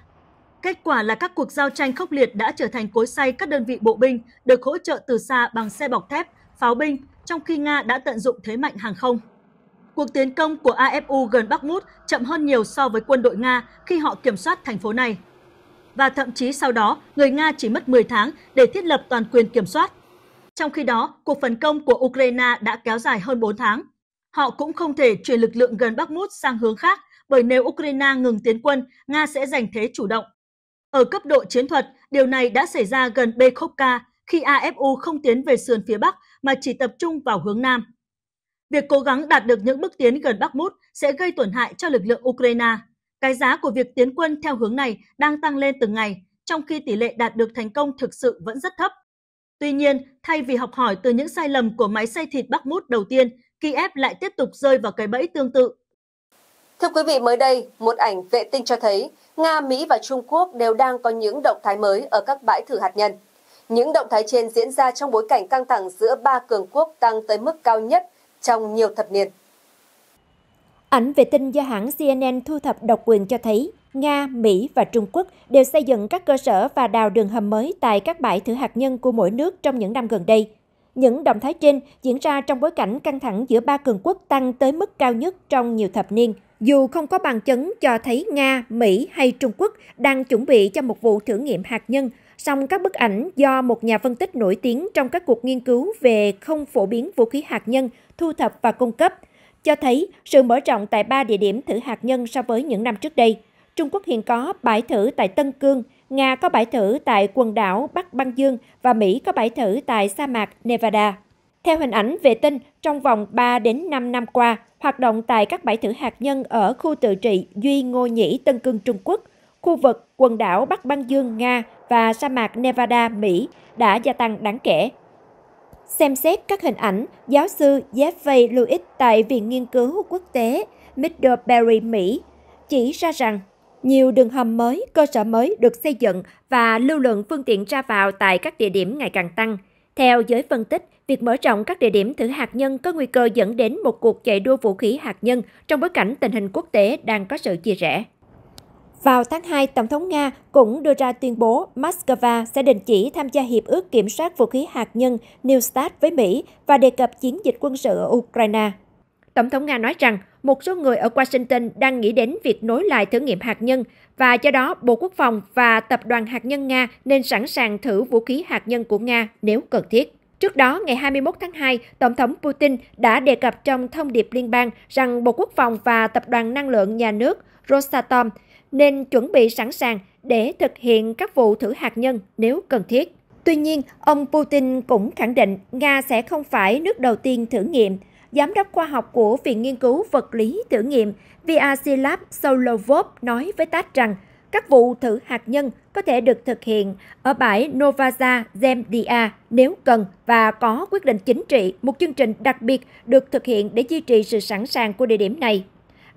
Kết quả là các cuộc giao tranh khốc liệt đã trở thành cối xay các đơn vị bộ binh được hỗ trợ từ xa bằng xe bọc thép, pháo binh, trong khi Nga đã tận dụng thế mạnh hàng không. Cuộc tiến công của AFU gần Bakhmut chậm hơn nhiều so với quân đội Nga khi họ kiểm soát thành phố này. Và thậm chí sau đó, người Nga chỉ mất 10 tháng để thiết lập toàn quyền kiểm soát. Trong khi đó, cuộc phần công của Ukraine đã kéo dài hơn 4 tháng. Họ cũng không thể chuyển lực lượng gần Bakhmut sang hướng khác bởi nếu Ukraine ngừng tiến quân, Nga sẽ giành thế chủ động. Ở cấp độ chiến thuật, điều này đã xảy ra gần Bekhovka khi AFU không tiến về sườn phía Bắc mà chỉ tập trung vào hướng Nam. Việc cố gắng đạt được những bước tiến gần bắc mút sẽ gây tổn hại cho lực lượng Ukraine. Cái giá của việc tiến quân theo hướng này đang tăng lên từng ngày, trong khi tỷ lệ đạt được thành công thực sự vẫn rất thấp. Tuy nhiên, thay vì học hỏi từ những sai lầm của máy xay thịt bắc mút đầu tiên, Kiev lại tiếp tục rơi vào cái bẫy tương tự. Thưa quý vị, mới đây, một ảnh vệ tinh cho thấy Nga, Mỹ và Trung Quốc đều đang có những động thái mới ở các bãi thử hạt nhân. Những động thái trên diễn ra trong bối cảnh căng thẳng giữa ba cường quốc tăng tới mức cao nhất trong nhiều thập niên. Ảnh vệ tinh do hãng CNN thu thập độc quyền cho thấy Nga, Mỹ và Trung Quốc đều xây dựng các cơ sở và đào đường hầm mới tại các bãi thử hạt nhân của mỗi nước trong những năm gần đây. Những động thái trên diễn ra trong bối cảnh căng thẳng giữa ba cường quốc tăng tới mức cao nhất trong nhiều thập niên. Dù không có bằng chứng cho thấy Nga, Mỹ hay Trung Quốc đang chuẩn bị cho một vụ thử nghiệm hạt nhân, song các bức ảnh do một nhà phân tích nổi tiếng trong các cuộc nghiên cứu về không phổ biến vũ khí hạt nhân thu thập và cung cấp cho thấy sự mở rộng tại ba địa điểm thử hạt nhân so với những năm trước đây. Trung Quốc hiện có bãi thử tại Tân Cương, Nga có bãi thử tại quần đảo Bắc Băng Dương và Mỹ có bãi thử tại sa mạc Nevada. Theo hình ảnh vệ tinh, trong vòng 3 đến 5 năm qua, hoạt động tại các bãi thử hạt nhân ở khu tự trị Duy Ngô Nhĩ Tân Cương Trung Quốc, khu vực quần đảo Bắc Băng Dương Nga và sa mạc Nevada Mỹ đã gia tăng đáng kể. Xem xét các hình ảnh, giáo sư Jeffrey Lewis tại Viện Nghiên cứu Quốc tế Middlebury, Mỹ chỉ ra rằng nhiều đường hầm mới, cơ sở mới được xây dựng và lưu lượng phương tiện ra vào tại các địa điểm ngày càng tăng. Theo giới phân tích, việc mở rộng các địa điểm thử hạt nhân có nguy cơ dẫn đến một cuộc chạy đua vũ khí hạt nhân trong bối cảnh tình hình quốc tế đang có sự chia rẽ. Vào tháng 2, Tổng thống Nga cũng đưa ra tuyên bố Moscow sẽ đình chỉ tham gia Hiệp ước Kiểm soát Vũ khí Hạt nhân New START với Mỹ và đề cập chiến dịch quân sự ở Ukraine. Tổng thống Nga nói rằng một số người ở Washington đang nghĩ đến việc nối lại thử nghiệm hạt nhân và do đó Bộ Quốc phòng và Tập đoàn Hạt nhân Nga nên sẵn sàng thử vũ khí hạt nhân của Nga nếu cần thiết. Trước đó, ngày 21 tháng 2, Tổng thống Putin đã đề cập trong thông điệp liên bang rằng Bộ Quốc phòng và Tập đoàn Năng lượng Nhà nước Rosatom nên chuẩn bị sẵn sàng để thực hiện các vụ thử hạt nhân nếu cần thiết. Tuy nhiên, ông Putin cũng khẳng định Nga sẽ không phải nước đầu tiên thử nghiệm Giám đốc khoa học của Viện Nghiên cứu Vật lý Thử nghiệm VRC Lab Solovov nói với TASS rằng các vụ thử hạt nhân có thể được thực hiện ở bãi Novaja Zemdia nếu cần và có quyết định chính trị, một chương trình đặc biệt được thực hiện để duy trì sự sẵn sàng của địa điểm này.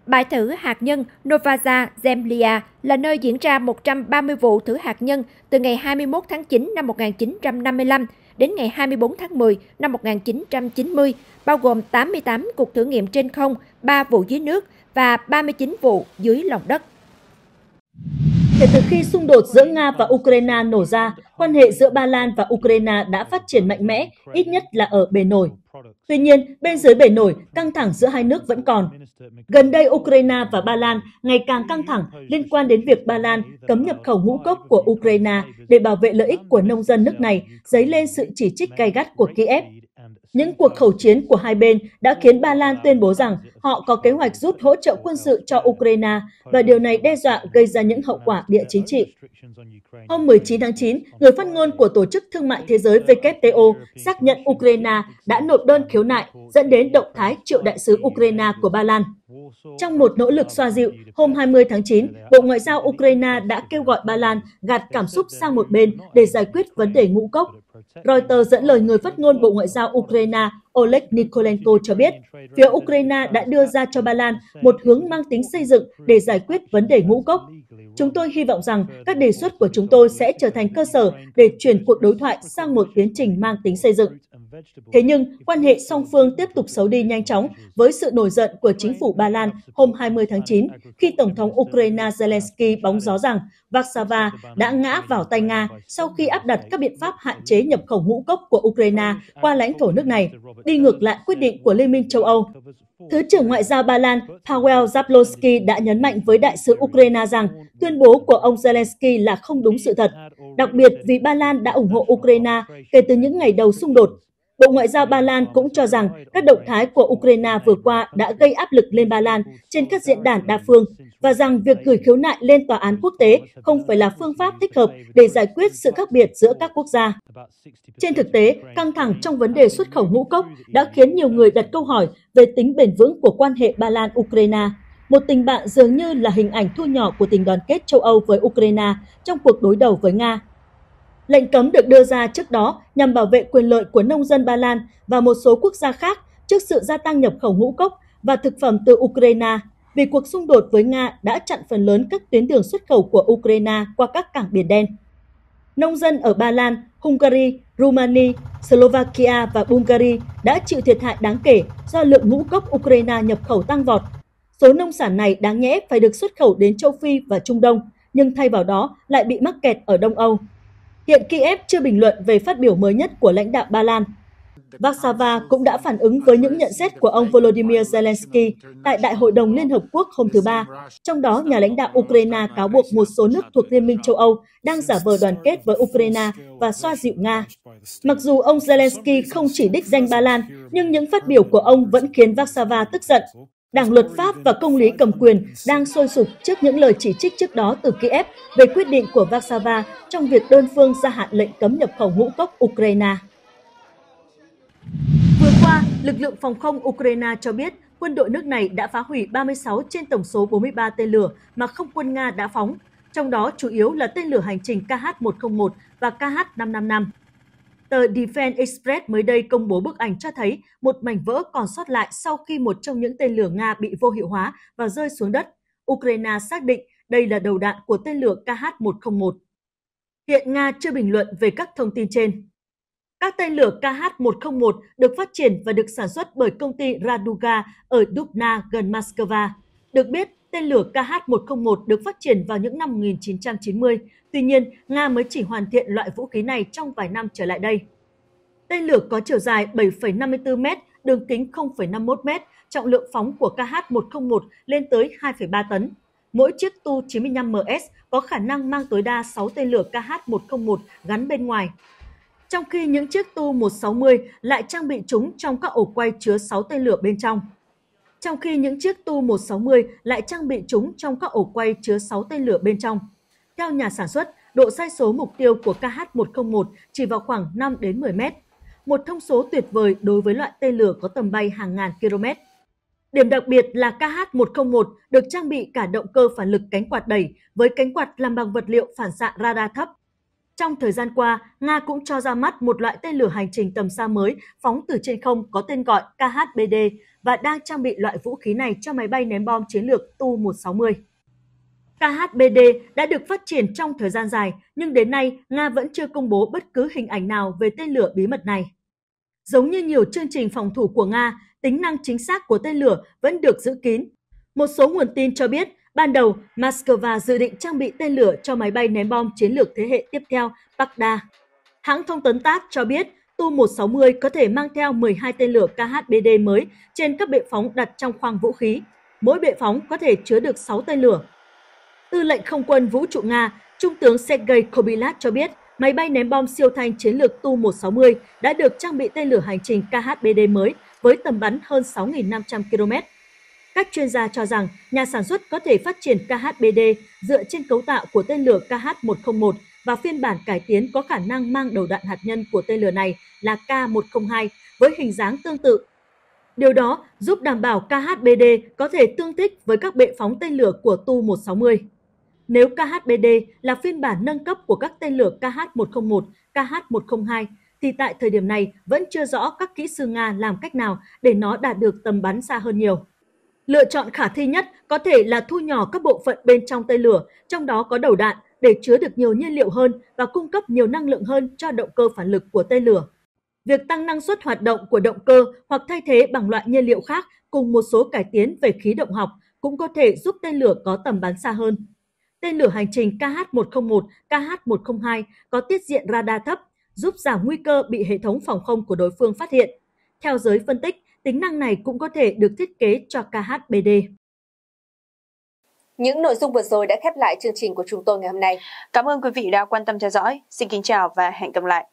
Bãi thử hạt nhân Novaja Zemlya là nơi diễn ra 130 vụ thử hạt nhân từ ngày 21 tháng 9 năm 1955 đến ngày 24 tháng 10 năm 1990, bao gồm 88 cuộc thử nghiệm trên không, 3 vụ dưới nước và 39 vụ dưới lòng đất. Kể từ khi xung đột giữa Nga và Ukraine nổ ra, quan hệ giữa Ba Lan và Ukraine đã phát triển mạnh mẽ, ít nhất là ở bề nổi. Tuy nhiên, bên dưới bề nổi, căng thẳng giữa hai nước vẫn còn. Gần đây, Ukraine và Ba Lan ngày càng căng thẳng liên quan đến việc Ba Lan cấm nhập khẩu ngũ cốc của Ukraine để bảo vệ lợi ích của nông dân nước này, dấy lên sự chỉ trích gay gắt của Kiev những cuộc khẩu chiến của hai bên đã khiến Ba Lan tuyên bố rằng họ có kế hoạch rút hỗ trợ quân sự cho Ukraine và điều này đe dọa gây ra những hậu quả địa chính trị. Hôm 19 tháng 9, người phát ngôn của Tổ chức Thương mại Thế giới WTO xác nhận Ukraine đã nộp đơn khiếu nại dẫn đến động thái triệu đại sứ Ukraine của Ba Lan. Trong một nỗ lực xoa dịu, hôm 20 tháng 9, Bộ Ngoại giao Ukraine đã kêu gọi Ba Lan gạt cảm xúc sang một bên để giải quyết vấn đề ngũ cốc. Reuters dẫn lời người phát ngôn Bộ Ngoại giao Ukraine Oleg Nikolenko cho biết, phía Ukraine đã đưa ra cho Ba Lan một hướng mang tính xây dựng để giải quyết vấn đề ngũ cốc. Chúng tôi hy vọng rằng các đề xuất của chúng tôi sẽ trở thành cơ sở để chuyển cuộc đối thoại sang một tiến trình mang tính xây dựng. Thế nhưng, quan hệ song phương tiếp tục xấu đi nhanh chóng với sự nổi giận của chính phủ Ba Lan hôm 20 tháng 9 khi Tổng thống Ukraine Zelensky bóng gió rằng Warsaw đã ngã vào tay Nga sau khi áp đặt các biện pháp hạn chế nhập khẩu ngũ cốc của Ukraine qua lãnh thổ nước này, đi ngược lại quyết định của Liên minh châu Âu. Thứ trưởng Ngoại giao Ba Lan Paweł Zablonsky đã nhấn mạnh với đại sứ Ukraine rằng tuyên bố của ông Zelensky là không đúng sự thật, đặc biệt vì Ba Lan đã ủng hộ Ukraine kể từ những ngày đầu xung đột Bộ Ngoại giao Ba Lan cũng cho rằng các động thái của Ukraine vừa qua đã gây áp lực lên Ba Lan trên các diễn đàn đa phương và rằng việc gửi khiếu nại lên tòa án quốc tế không phải là phương pháp thích hợp để giải quyết sự khác biệt giữa các quốc gia. Trên thực tế, căng thẳng trong vấn đề xuất khẩu ngũ cốc đã khiến nhiều người đặt câu hỏi về tính bền vững của quan hệ Ba Lan-Ukraine. Một tình bạn dường như là hình ảnh thu nhỏ của tình đoàn kết châu Âu với Ukraine trong cuộc đối đầu với Nga Lệnh cấm được đưa ra trước đó nhằm bảo vệ quyền lợi của nông dân Ba Lan và một số quốc gia khác trước sự gia tăng nhập khẩu ngũ cốc và thực phẩm từ Ukraine, vì cuộc xung đột với Nga đã chặn phần lớn các tuyến đường xuất khẩu của Ukraine qua các cảng Biển Đen. Nông dân ở Ba Lan, Hungary, Romania, Slovakia và Bulgaria đã chịu thiệt hại đáng kể do lượng ngũ cốc Ukraine nhập khẩu tăng vọt. Số nông sản này đáng nhẽ phải được xuất khẩu đến châu Phi và Trung Đông, nhưng thay vào đó lại bị mắc kẹt ở Đông Âu. Hiện Kiev chưa bình luận về phát biểu mới nhất của lãnh đạo Ba Lan. Warsaw cũng đã phản ứng với những nhận xét của ông Volodymyr Zelensky tại Đại hội đồng Liên Hợp Quốc hôm thứ Ba. Trong đó, nhà lãnh đạo Ukraine cáo buộc một số nước thuộc Liên minh châu Âu đang giả vờ đoàn kết với Ukraine và xoa dịu Nga. Mặc dù ông Zelensky không chỉ đích danh Ba Lan, nhưng những phát biểu của ông vẫn khiến Warsaw tức giận. Đảng luật pháp và công lý cầm quyền đang sôi sục trước những lời chỉ trích trước đó từ Kiev về quyết định của Warsawa trong việc đơn phương gia hạn lệnh cấm nhập khẩu ngũ cốc Ukraine. Vừa qua, lực lượng phòng không Ukraine cho biết quân đội nước này đã phá hủy 36 trên tổng số 43 tên lửa mà không quân Nga đã phóng, trong đó chủ yếu là tên lửa hành trình KH-101 và KH-555. Tờ Defense Express mới đây công bố bức ảnh cho thấy một mảnh vỡ còn sót lại sau khi một trong những tên lửa Nga bị vô hiệu hóa và rơi xuống đất. Ukraine xác định đây là đầu đạn của tên lửa KH-101. Hiện Nga chưa bình luận về các thông tin trên. Các tên lửa KH-101 được phát triển và được sản xuất bởi công ty Raduga ở Dubna gần Moscow. Được biết, Tên lửa KH-101 được phát triển vào những năm 1990, tuy nhiên Nga mới chỉ hoàn thiện loại vũ khí này trong vài năm trở lại đây. Tên lửa có chiều dài 7,54 m, đường kính 0,51 m, trọng lượng phóng của KH-101 lên tới 2,3 tấn. Mỗi chiếc Tu-95MS có khả năng mang tối đa 6 tên lửa KH-101 gắn bên ngoài. Trong khi những chiếc Tu-160 lại trang bị chúng trong các ổ quay chứa 6 tên lửa bên trong trong khi những chiếc Tu-160 lại trang bị chúng trong các ổ quay chứa 6 tên lửa bên trong. Theo nhà sản xuất, độ sai số mục tiêu của KH-101 chỉ vào khoảng 5 đến 10 mét, một thông số tuyệt vời đối với loại tên lửa có tầm bay hàng ngàn km. Điểm đặc biệt là KH-101 được trang bị cả động cơ phản lực cánh quạt đẩy với cánh quạt làm bằng vật liệu phản xạ radar thấp trong thời gian qua, Nga cũng cho ra mắt một loại tên lửa hành trình tầm xa mới phóng từ trên không có tên gọi KHBD và đang trang bị loại vũ khí này cho máy bay ném bom chiến lược Tu-160. KHBD đã được phát triển trong thời gian dài, nhưng đến nay Nga vẫn chưa công bố bất cứ hình ảnh nào về tên lửa bí mật này. Giống như nhiều chương trình phòng thủ của Nga, tính năng chính xác của tên lửa vẫn được giữ kín. Một số nguồn tin cho biết Ban đầu, Moscow dự định trang bị tên lửa cho máy bay ném bom chiến lược thế hệ tiếp theo Baghdad. Hãng thông tấn TASS cho biết Tu-160 có thể mang theo 12 tên lửa KHBD mới trên các bệ phóng đặt trong khoang vũ khí. Mỗi bệ phóng có thể chứa được 6 tên lửa. Tư lệnh không quân vũ trụ Nga, Trung tướng Sergei Kobylat cho biết máy bay ném bom siêu thanh chiến lược Tu-160 đã được trang bị tên lửa hành trình KHBD mới với tầm bắn hơn 6.500 km các chuyên gia cho rằng nhà sản xuất có thể phát triển KHBD dựa trên cấu tạo của tên lửa KH-101 và phiên bản cải tiến có khả năng mang đầu đạn hạt nhân của tên lửa này là K-102 với hình dáng tương tự. Điều đó giúp đảm bảo KHBD có thể tương thích với các bệ phóng tên lửa của Tu-160. Nếu KHBD là phiên bản nâng cấp của các tên lửa KH-101, KH-102, thì tại thời điểm này vẫn chưa rõ các kỹ sư Nga làm cách nào để nó đạt được tầm bắn xa hơn nhiều. Lựa chọn khả thi nhất có thể là thu nhỏ các bộ phận bên trong tên lửa, trong đó có đầu đạn, để chứa được nhiều nhiên liệu hơn và cung cấp nhiều năng lượng hơn cho động cơ phản lực của tên lửa. Việc tăng năng suất hoạt động của động cơ hoặc thay thế bằng loại nhiên liệu khác cùng một số cải tiến về khí động học cũng có thể giúp tên lửa có tầm bắn xa hơn. Tên lửa hành trình KH-101, KH-102 có tiết diện radar thấp, giúp giảm nguy cơ bị hệ thống phòng không của đối phương phát hiện. Theo giới phân tích, tính năng này cũng có thể được thiết kế cho KHBD. Những nội dung vừa rồi đã khép lại chương trình của chúng tôi ngày hôm nay. Cảm ơn quý vị đã quan tâm theo dõi. Xin kính chào và hẹn gặp lại.